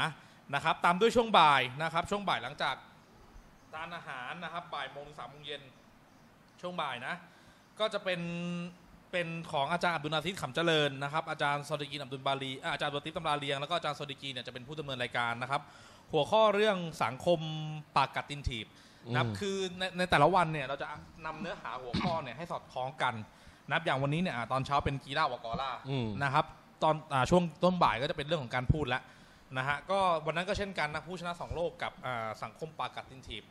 นะครับ ตามด้วยช่วงบ่ายนะครับ ช่วงบ่ายหลังจากทานอาหารนะครับ บ่ายโมงสามโมงเย็นช่วงบ่ายนะ ก็จะเป็นเป็นของอาจารย์อับดุลนาซิดขำเจริญนะครับอาจารย์ซอดิกีอับดุลบาลีอาจารย์บัวติปตำราเรียงแล้วก็อาจารย์ซอดิกีเนี่ยจะเป็นผู้ดำเนินรายการนะครับ หัวข้อเรื่องสังคมปากกัดตินถีบนคับคือในในแต่ละวันเนี่ยเราจะนำเนื้อหาหัวข้อเนี่ยให้สอดคล้องกันนับอย่างวันนี้เนี่ย ตอนเช้าเป็นกีฬาวากอล่านะครับ ตอนอช่วงต้นบ่ายก็จะเป็นเรื่องของการพูดแล้วนะฮะก็วันนั้นก็เช่นกันนะผู้ชนะสองโลกกับสังคม ปากัดตินทีบ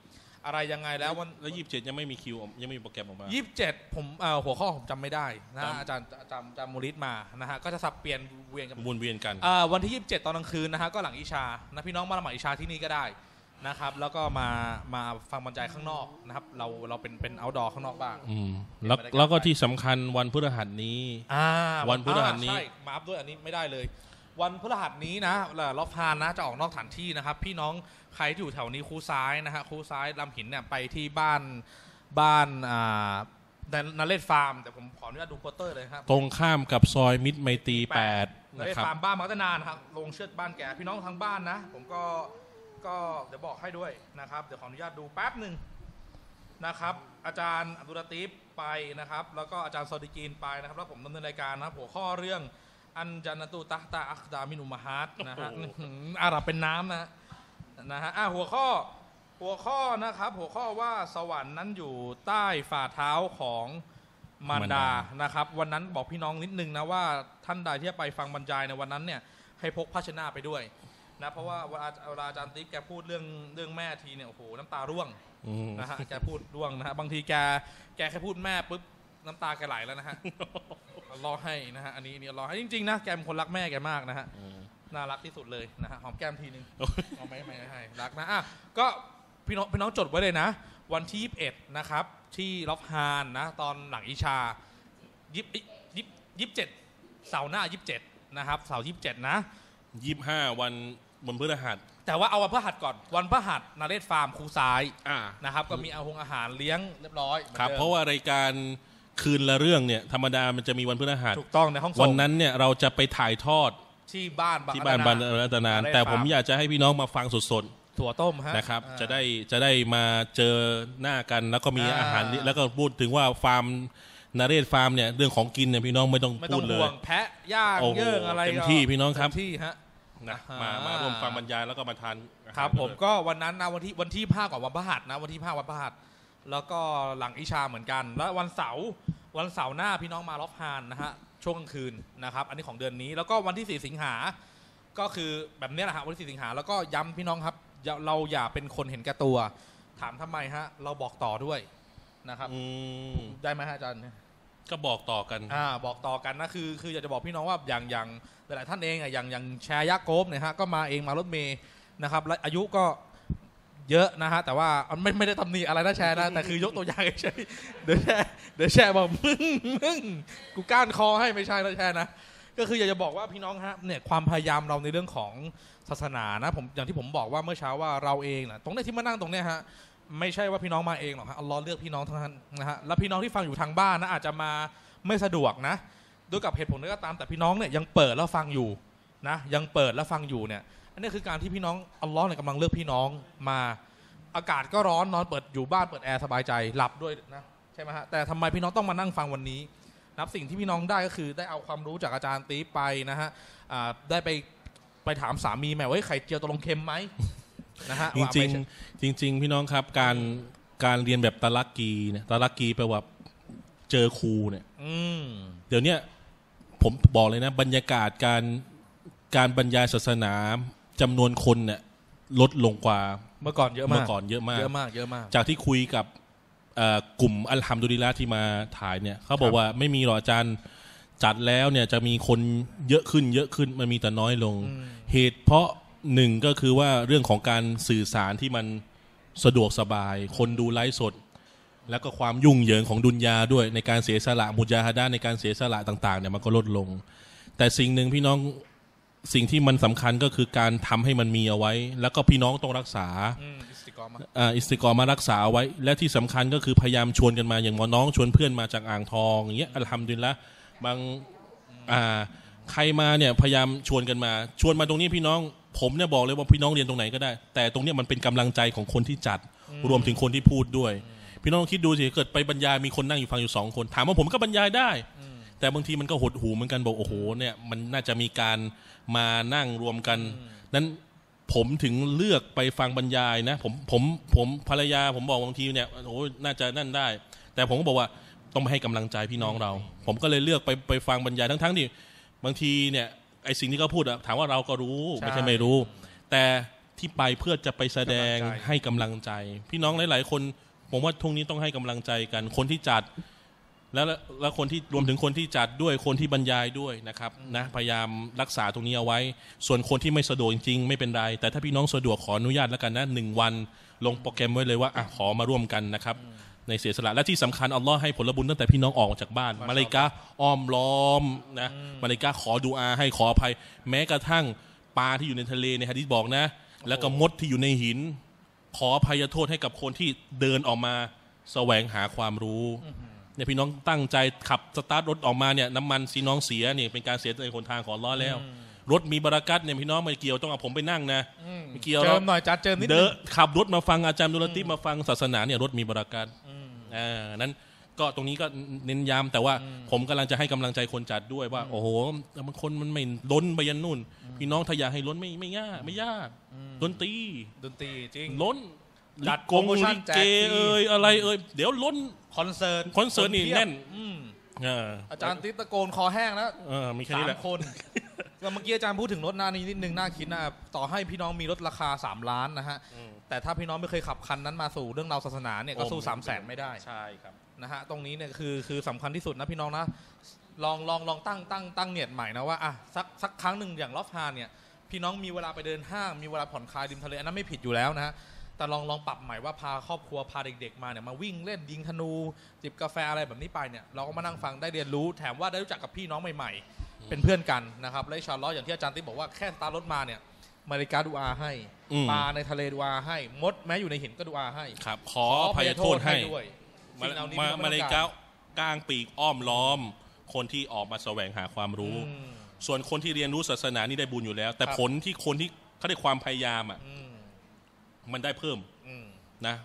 อะไรยังไงแล้ววันแล้วยี่สิบเจ็ดยังไม่มีคิว ยังไม่มีโปรแกรมออกมายี่สิบเจ็ดผมหัวข้อผมจำไม่ได้นะอาจารย์อาจารย์อาจารย์มูริสมานะฮะก็จะสับเปลี่ยนเวียนกันวนเวียนกัน่วันที่ 27 ตอนกลางคืนนะฮะก็หลังอิชานะพี่น้องมาละหมาดอิชาที่นี่ก็ได้นะครับแล้วก็มามาฟังบรรยายข้างนอก นะครับเราเราเป็นเป็นเอาดอข้างนอกบ้างแล้วแล้วก็ที่สำคัญวันพฤหัสนี้วันพฤหัสนี้มาอัพด้วยอันนี้ไม่ได้เลย วันพฤหัสนี้นะเราพานนะจะออกนอกฐานที่นะครับพี่น้องใครที่อยู่แถวนี้คูซ้ายนะฮะคูซ้ายลำหินเนี่ยไปที่บ้านบ้านอ่านาเลศฟาร์ม แต่ผมขออนุญาตดูโปสเตอร์เลยครับตรงข้ามกับซอยมิดไมตรีแปดนะครับฟาร์มบ้านมัตนานครับลงเชือดบ้านแก่พี่น้องทางบ้านนะ ผมก็ก็เดี๋ยวบอกให้ด้วยนะครับ เดี๋ยวขออนุญาตดูแป๊บหนึ่งนะครับ อาจารย์อับดุลตีฟไปนะครับ แล้วก็อาจารย์ซอดิกีนไปนะครับ แล้วผมดำเนินรายการนะครับ หัวข้อเรื่องอันจันตูตัตาอัคดามินุมฮัตนะฮะอาหรับเป็นน้ำนะนะฮะะหัวข้อหัวข้อนะครับหัวข้อว่าสวรรค์นั้นอยู่ใต้ฝ่าเท้าของมารดานะครับ วันนั้นบอกพี่น้องนิดนึงนะว่าท่านใดที่ไปฟังบรรยายในวันนั้นเนี่ยให้พกภาชนะไปด้วยนะเพราะว่าเวลาอาจารย์ติ๊กแกพูดเรื่องเรื่องแม่ทีเนี่ยโอ้โหน้ำตาร่วงนะฮะแกพูดร่วงนะฮะบางทีแกแกแค่พูดแม่ปุ๊บน้ำตาแกไหลแล้วนะฮะ รอให้นะฮะอันนี้นี่รอให้จริง ๆนะ แกเป็นคนรักแม่แกมากนะฮะน่ารักที่สุดเลยนะฮะหอมแก้มทีนึงเอาไหมไม่ให้รักนะอ่ะก็พี่น้องพี่น้องจดไว้เลยนะ วันที่ 21 นะครับ ที่ล็อกฮานนะ ตอนหลังอิชา ยิบยิบยิบเจ็ดเสาร์หน้ายิบเจ็ดนะครับ เสาร์ยิบเจ็ดนะยิบห้าวันอนพฤหัส แต่ว่าเอาวันพฤหัสก่อนวันพฤหัสนาเรศฟาร์มครูซ้ายะนะครับ ก็มีอาหงอาหารเลี้ยงเรียบร้อย ครับ เพราะว่ารายการคืนละเรื่องเนี่ยธรรมดามันจะมีวันพฤหัสถูกต้องในห้องวันนั้นเนี่ยเราจะไปถ่ายทอดที่บ้านที่บ้านบานรัตนานแต่ผมอยากจะให้พี่น้องมาฟังสดๆถั่วต้มฮะนะครับ จะได้จะได้มาเจอหน้ากันแล้วก็มีอาหาร แล้วก็พูดถึงว่าฟาร์มนาเรศฟาร์มเนี่ยเรื่องของกินเนี่ยพี่น้องไม่ต้องพูดเลยแพะย่างเยื่ออะไรเต็มที่พี่น้องครับที่ฮะนะมา มาร่วมฟังบรรยายแล้วก็มาทานครับผมก็วันนั้นนะวันที่วันที่ภาคกว่าวันพฤหัสนะ วันที่ภาควันพฤหัสแล้วก็หลังอิชาเหมือนกัน แล้ววันเสาร์วันเสาร์หน้าพี่น้องมาล็อกฮานนะฮะช่วงกลางคืนนะครับ อันนี้ของเดือนนี้แล้วก็วันที่สี่สิงหาก็คือแบบนี้แหละฮะวันที่สี่สิงหาแล้วก็ย้ำพี่น้องครับ เราอย่าเป็นคนเห็นแก่ตัว ถามทำไมฮะเราบอกต่อด้วยนะครับได้ไหมฮะอาจารย์ก็บอกต่อกัน อ่า บอกต่อกันนะ คือ คือ อยากจะบอกพี่น้องว่า อย่าง อย่างหลายท่านเองอ่ะ อย่าง อย่างแชร์ยักษ์โกบเนี่ยฮะ ก็มาเอง มารถเมย์นะครับ และอายุก็เยอะนะฮะ แต่ว่าไม่ ไม่ได้ทำหนิอะไรนะแชร์นะ แต่คือยกตัวอย่างเฉยเดี๋ยวแชร์เดี๋ยวแชร์บอกมึงมึงกูก้านคอให้ไม่ใช่นะแชร์นะ ก็คืออยากจะบอกว่าพี่น้องฮะ เนี่ยความพยายามเราในเรื่องของศาสนานะ ผมอย่างที่ผมบอกว่าเมื่อเช้าว่าเราเองนะตรงนี้ที่มานั่งตรงเนี้ยฮะไม่ใช่ว่าพี่น้องมาเองหรอกฮะอัลลอฮ์เลือกพี่น้องทั้งนั้นนะฮะแล้วพี่น้องที่ฟังอยู่ทางบ้านนะอาจจะมาไม่สะดวกนะด้วยกับเหตุผลน้ก็ตามแต่พี่น้องเนี่ยยังเปิดแล้วฟังอยู่นะยังเปิดแล้วฟังอยู่เนี่ยอันนี้คือการที่พี่น้องอัลลอฮ์เนี่ยกำลังเลือกพี่น้องมาอากาศก็ร้อนนอนเปิดอยู่บ้านเปิดแอร์สบายใจหลับด้วยนะใช่ไหมฮะแต่ทำไมพี่น้อง ต้องมานั่งฟังวันนี้นะสิ่งที่พี่น้องได้ก็คือได้เอาความรู้จากอาจารย์ตีไปนะฮะได้ไปไปถามสามีแม่ว่าไข่เจียวตกลงเค็มไหมนะฮะจริงจริงจริงพี่น้องครับการการเรียนแบบตะลักกีเนี่ยตะลักกีแปลว่าเจอครูเนี่ย อืเดี๋ยวเนี้ยผมบอกเลยนะ บรรยากาศการการบรรยายศาสนาจำนวนคนเนี่ยลดลงกว่าเมื่อก่อนเยอะมากเมื่อก่อนเยอะมากเยอะมากเยอะมากจากที่คุยกับกลุ่มอัลฮัมดุลิลละที่มา ถ่ายเนี่ยเขาบอกว่าไม่มีหรอกอาจารย์ จัดแล้วเนี่ยจะมีคนเยอะขึ้น เยอะขึ้น มันมีแต่น้อยลง เหตุเพราะหนึ่งก็คือว่าเรื่องของการสื่อสารที่มันสะดวกสบาย คนดูไลฟ์สดแล้วก็ความยุ่งเหยิงของดุนยาด้วย ในการเสียสละมุจาฮาดาในการเสียสละต่างๆเนี่ยมันก็ลดลง แต่สิ่งหนึ่งพี่น้องสิ่งที่มันสำคัญก็คือการทำให้มันมีเอาไว้ แล้วก็พี่น้องต้องรักษาอิสติกอมารักษาไว้และที่สำคัญก็คือพยายามชวนกันมาอย่างมอน้องชวนเพื่อนมาจากอ่างทองอย่างเงี้ยอัลฮัมดุลิละบางใครมาเนี่ยพยายามชวนกันมา ชวนมาตรงนี้พี่น้องผมเนี่ยบอกเลยว่าพี่น้องเรียนตรงไหนก็ได้ แต่ตรงเนี้ยมันเป็นกำลังใจของคนที่จัด รวมถึงคนที่พูดด้วย พี่น้องคิดดูสิเกิดไปบรรยายมีคนนั่งอยู่ฟังอยู่สองคน ถามว่าผมก็บรรยายได้ แต่บางทีมันก็หดหูเหมือนกันบอกโอ้โห เนี่ย มันน่าจะมีการมานั่งรวมกัน นั้นผมถึงเลือกไปฟังบรรยายนะ ผมผมผมภรรยาผมบอกบางทีเนี่ยโอ้น่าจะนั่นได้ แต่ผมก็บอกว่าต้องให้กำลังใจพี่น้องเรา ผมก็เลยเลือกไปไปฟังบรรยายทั้งๆที่ บางทีเนี่ยไอสิ่งที่เขาพูดอะถามว่าเราก็รู้ ไม่ใช่ไม่รู้ แต่ที่ไปเพื่อจะไปแสดงให้กำลังใจ พี่น้องหลาย ๆ คนผมว่าทุกนี้ต้องให้กำลังใจกัน คนที่จัดแล้วแล้วคนที่รวมถึงคนที่จัดด้วยคนที่บรรยายด้วยนะครับ นะ พยายามรักษาตรงนี้เอาไว้ ส่วนคนที่ไม่สะดวกจริงๆไม่เป็นไรแต่ถ้าพี่น้องสะดวกขออนุญาตแล้วกันนะหนึ่งวัน ลงโปรแกรมไว้เลย ว่าอ่ะขอมาร่วมกันนะครับในเสียสละและที่สำคัญอัลลอฮ์ให้ผลบุญตั้งแต่พี่น้องออกจากบ้านมาเลกาอ้อมล้อมนะมาเลกาขอดูอาให้ขออภัย แม้กระทั่งปลาที่อยู่ในทะเลในฮะดิษบอกนะ แล้วก็มดที่อยู่ในหิน ขออภัยโทษให้กับคนที่เดินออกมาแสวงหาความรู้เนี่ยพี่น้องตั้งใจขับสตาร์ทรถออกมาเนี่ยน้ำมันสีน้องเสียเนี่ยเป็นการเสียในคนทางของ้อนแล้วรถมีบรากัตเนี่ยพี่น้องไม่เกี่ยว ต้องเอาผมไปนั่งนะไม่เกี่ยวเจิมหน่อย จัดเจิมนิดเดอขับรถมาฟังอาจารย์ดุลติมาฟังศาสนาเนี่ยรถมีบรากัตอ่านั้นก็ตรงนี้ก็เน้นย้ำแต่ว่าผมกำลังจะให้กำลังใจคนจัดด้วยว่า โอ้โหบางคนมันไม่ล้นไปยันนู่น พี่น้องถ้าอยากให้ล้นไม่ไม่ยากไม่ยากดนตรีดนตรีจริงล้นจัดโกงลิเกเอ้ยอะไรเอ้ยเดี๋ยวล้นคอนเสิร์ตคอนเสิร์ตนี่แน่นอาจารย์ติ๊กตะโกนคอแห้งแล้วมีแค่นี้แหละคน เมื่อกี้อาจารย์พูดถึงรถหน้านี้นิดนึงน่าคิดนะต่อให้พี่น้องมีรถราคา 3 ล้านนะฮะ แต่ถ้าพี่น้องไม่เคยขับคันนั้นมาสู่เรื่องราวศาสนาเนี่ยก็สู้สามแสนไม่ได้ใช่ครับนะฮะตรงนี้เนี่ยคือคือสำคัญที่สุดนะพี่น้องนะ ลอง ลองลองตั้งตั้งตั้งเนียดใหม่นะว่าอ่ะสักสักครั้งหนึ่งอย่างลอฟฮานเนี่ย พี่น้องมีเวลาไปเดินห้าง มีเวลาผ่อนคลายริมทะเลอันนั้นไม่ผิดอยู่แล้วนะฮะแต่ลองลองปรับใหม่ว่าพาครอบครัวพาเด็กๆมาเนี่ยมาวิ่งเล่นยิงธนู จิบกาแฟอะไรแบบนี้ไปเนี่ย เราก็มานั่งฟังได้เรียนรู้ แถมว่าได้รู้จักกับพี่น้องใหม่ๆ เป็นเพื่อนกันนะครับและชาร์ลออย่างที่อาจารย์ติ๊บบอกว่าแค่สตาร์รถมาเนี่ยมาริกาดูอาให้ปลาในทะเลดูอาให้มดแม้อยู่ในหินก็ดูอาให้ ครับขอพยโทษให้ด้วยมามาริกากลางปีกอ้อมล้อม คนที่ออกมาแสวงหาความรู้ ส่วนคนที่เรียนรู้ศาสนานี่ได้บุญอยู่แล้ว แต่ผลที่คนที่เขาได้ความพยายามอ่ะมันได้เพิ่มนะ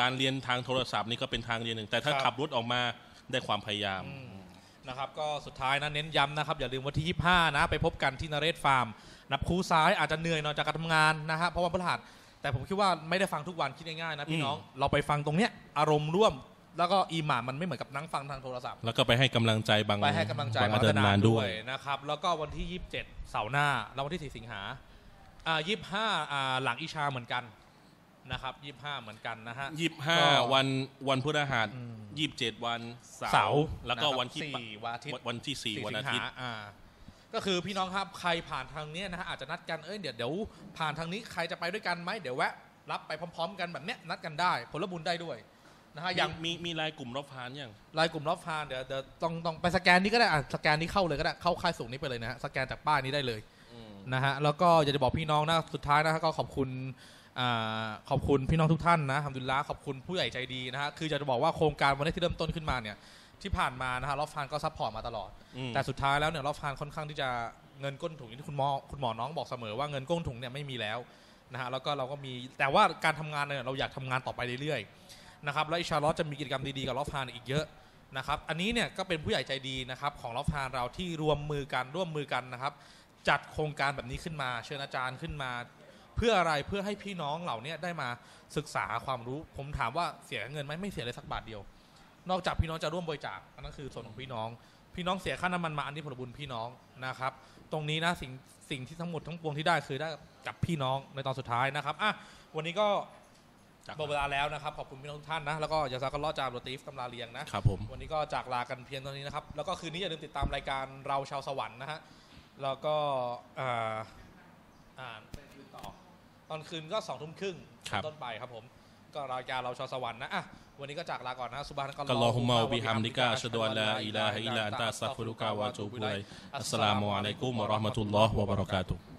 การเรียนทางโทรศัพท์นี่ก็เป็นทางเรียนหนึ่งแต่ถ้าขับรถออกมาได้ความพยายามนะครับ ก็สุดท้ายนะ เน้นย้ำนะครับ อย่าลืมวันที่ 25 นะ ไปพบกันที่นเรศฟาร์มนับคู่ซ้ายอาจจะเหนื่อยหน่อยจากการทำงานนะฮะเพราะวันพฤหัสแต่ผมคิดว่าไม่ได้ฟังทุกวัน คิดง่ายๆนะ พี่น้อง เราไปฟังตรงเนี้ยอารมณ์ร่วม แล้วก็อีหมามันไม่เหมือนกับนั่งฟังทางโทรศัพท์แล้วก็ไปให้กำลังใจบางไปให้กำลังใจบางเดิานานด้วยนะครับแล้วก็วันที่ 27 เสาร์หน้าแล้ววันที่4สิงหาอ่า25อ่าหลังอิชาเหมือนกันนะครับยี่ห้าเหมือนกันนะฮะยี่ห้าวันวันพฤหัสอืยี่สิบเจ็ดวันเสาร์ แล้วก็วันที่สี่วันอาทิตย์วันที่สี่วันอาทิตย์ก็คือพี่น้องครับใครผ่านทางเนี้ยนะฮะอาจจะนัดกัน เอ้ยเดี๋ยวเดี๋ยวผ่านทางนี้ใครจะไปด้วยกันไหม เดี๋ยวแวะรับไปพร้อม ๆ กันแบบเนี้ยนัดกันได้ ผลบุญได้ด้วยนะฮะ ยังมีมีลายกลุ่มรอบพานยังลายกลุ่มรับฟานเดี๋ยวเดี๋ยวต้องต้องไปสแกนนี้ก็ได้อ่ะสแกนนี้เข้าเลยก็ได้เข้าค่ายสูงนี้ไปเลยนะฮะสแกนจากป้ายนี้ได้เลยนะฮะแล้วก็อยากจะบอกพี่น้องนะสุดท้ายนะฮะก็ขอบคุณขอบคุณพี่น้องทุกท่านนะทำดุลละขอบคุณผู้ใหญ่ใจดีนะฮะคือจะบอกว่าโครงการวันนี้ที่เริ่มต้นขึ้นมาเนี่ย ที่ผ่านมานะฮะรอบฟานก็ซัพพอร์ตมาตลอด แต่สุดท้ายแล้วเนี่ยรอบฟานค่อนข้างที่จะเงินก้นถุงที่คุณหมอ คุณหมอน้องบอกเสมอว่าเงินก้นถุงเนี่ยไม่มีแล้วนะฮะ แล้วก็เราก็มี แต่ว่าการทำงานเนี่ยเราอยากทำงานต่อไปเรื่อยๆนะครับ และอิชาร์ลจะมีกิจกรรมดีๆกับรอบฟานอีกเยอะนะครับ อันนี้เนี่ยก็เป็นผู้ใหญ่ใจดีนะครับ ของรอบฟานเราที่รวมมือกันร่วมมือกันนะครับ จัดโครงการแบบนี้ขึ้นมาเชิญอาจารย์ขึ้นมาเพื่ออะไร เพื่อให้พี่น้องเหล่านี้ได้มาศึกษาความรู้ ผมถามว่าเสียเงินไหมไม่เสียเลยสักบาทเดียว นอกจากพี่น้องจะร่วมบริจาคอันนั้นคือส่วนของพี่น้อง พี่น้องเสียค่าน้ำมันมาอันนี้ผลบุญพี่น้องนะครับ ตรงนี้นะสิ่งสิ่งที่ทั้งหมดทั้งปวงที่ได้คือได้กับพี่น้องในตอนสุดท้ายนะครับอ่ะวันนี้ก็หมกเวลาแล้วนะครับขอบคุณพี่น้องทุกท่านนะแล้วก็อยาซากลอจามโรตีฟตำราเรียงนะครับผมวันนี้ก็จากลากันเพียงเท่านี้นะครับแล้วก็คืนนี้อย่าลืมติดตามรายการเราชาวสวรรค์นะฮะแล้วก็อ่าอ่าตอนคืนก็สองทุ่มครึ่งต้นไปครับผม ก็รายการเราชอสวรรค์นะอ่ะวันนี้ก็จากลาก่อนนะสุบานกัลลอฮุมะบิฮัมดิกาอัชดวอลาอิลาฮิลอันตาัสัฟุรุกาวะจูบุไลอัสสลามุอะลัยกุมวะเราะห์มะตุลลอฮ์วะบะเราะกาตุฮ์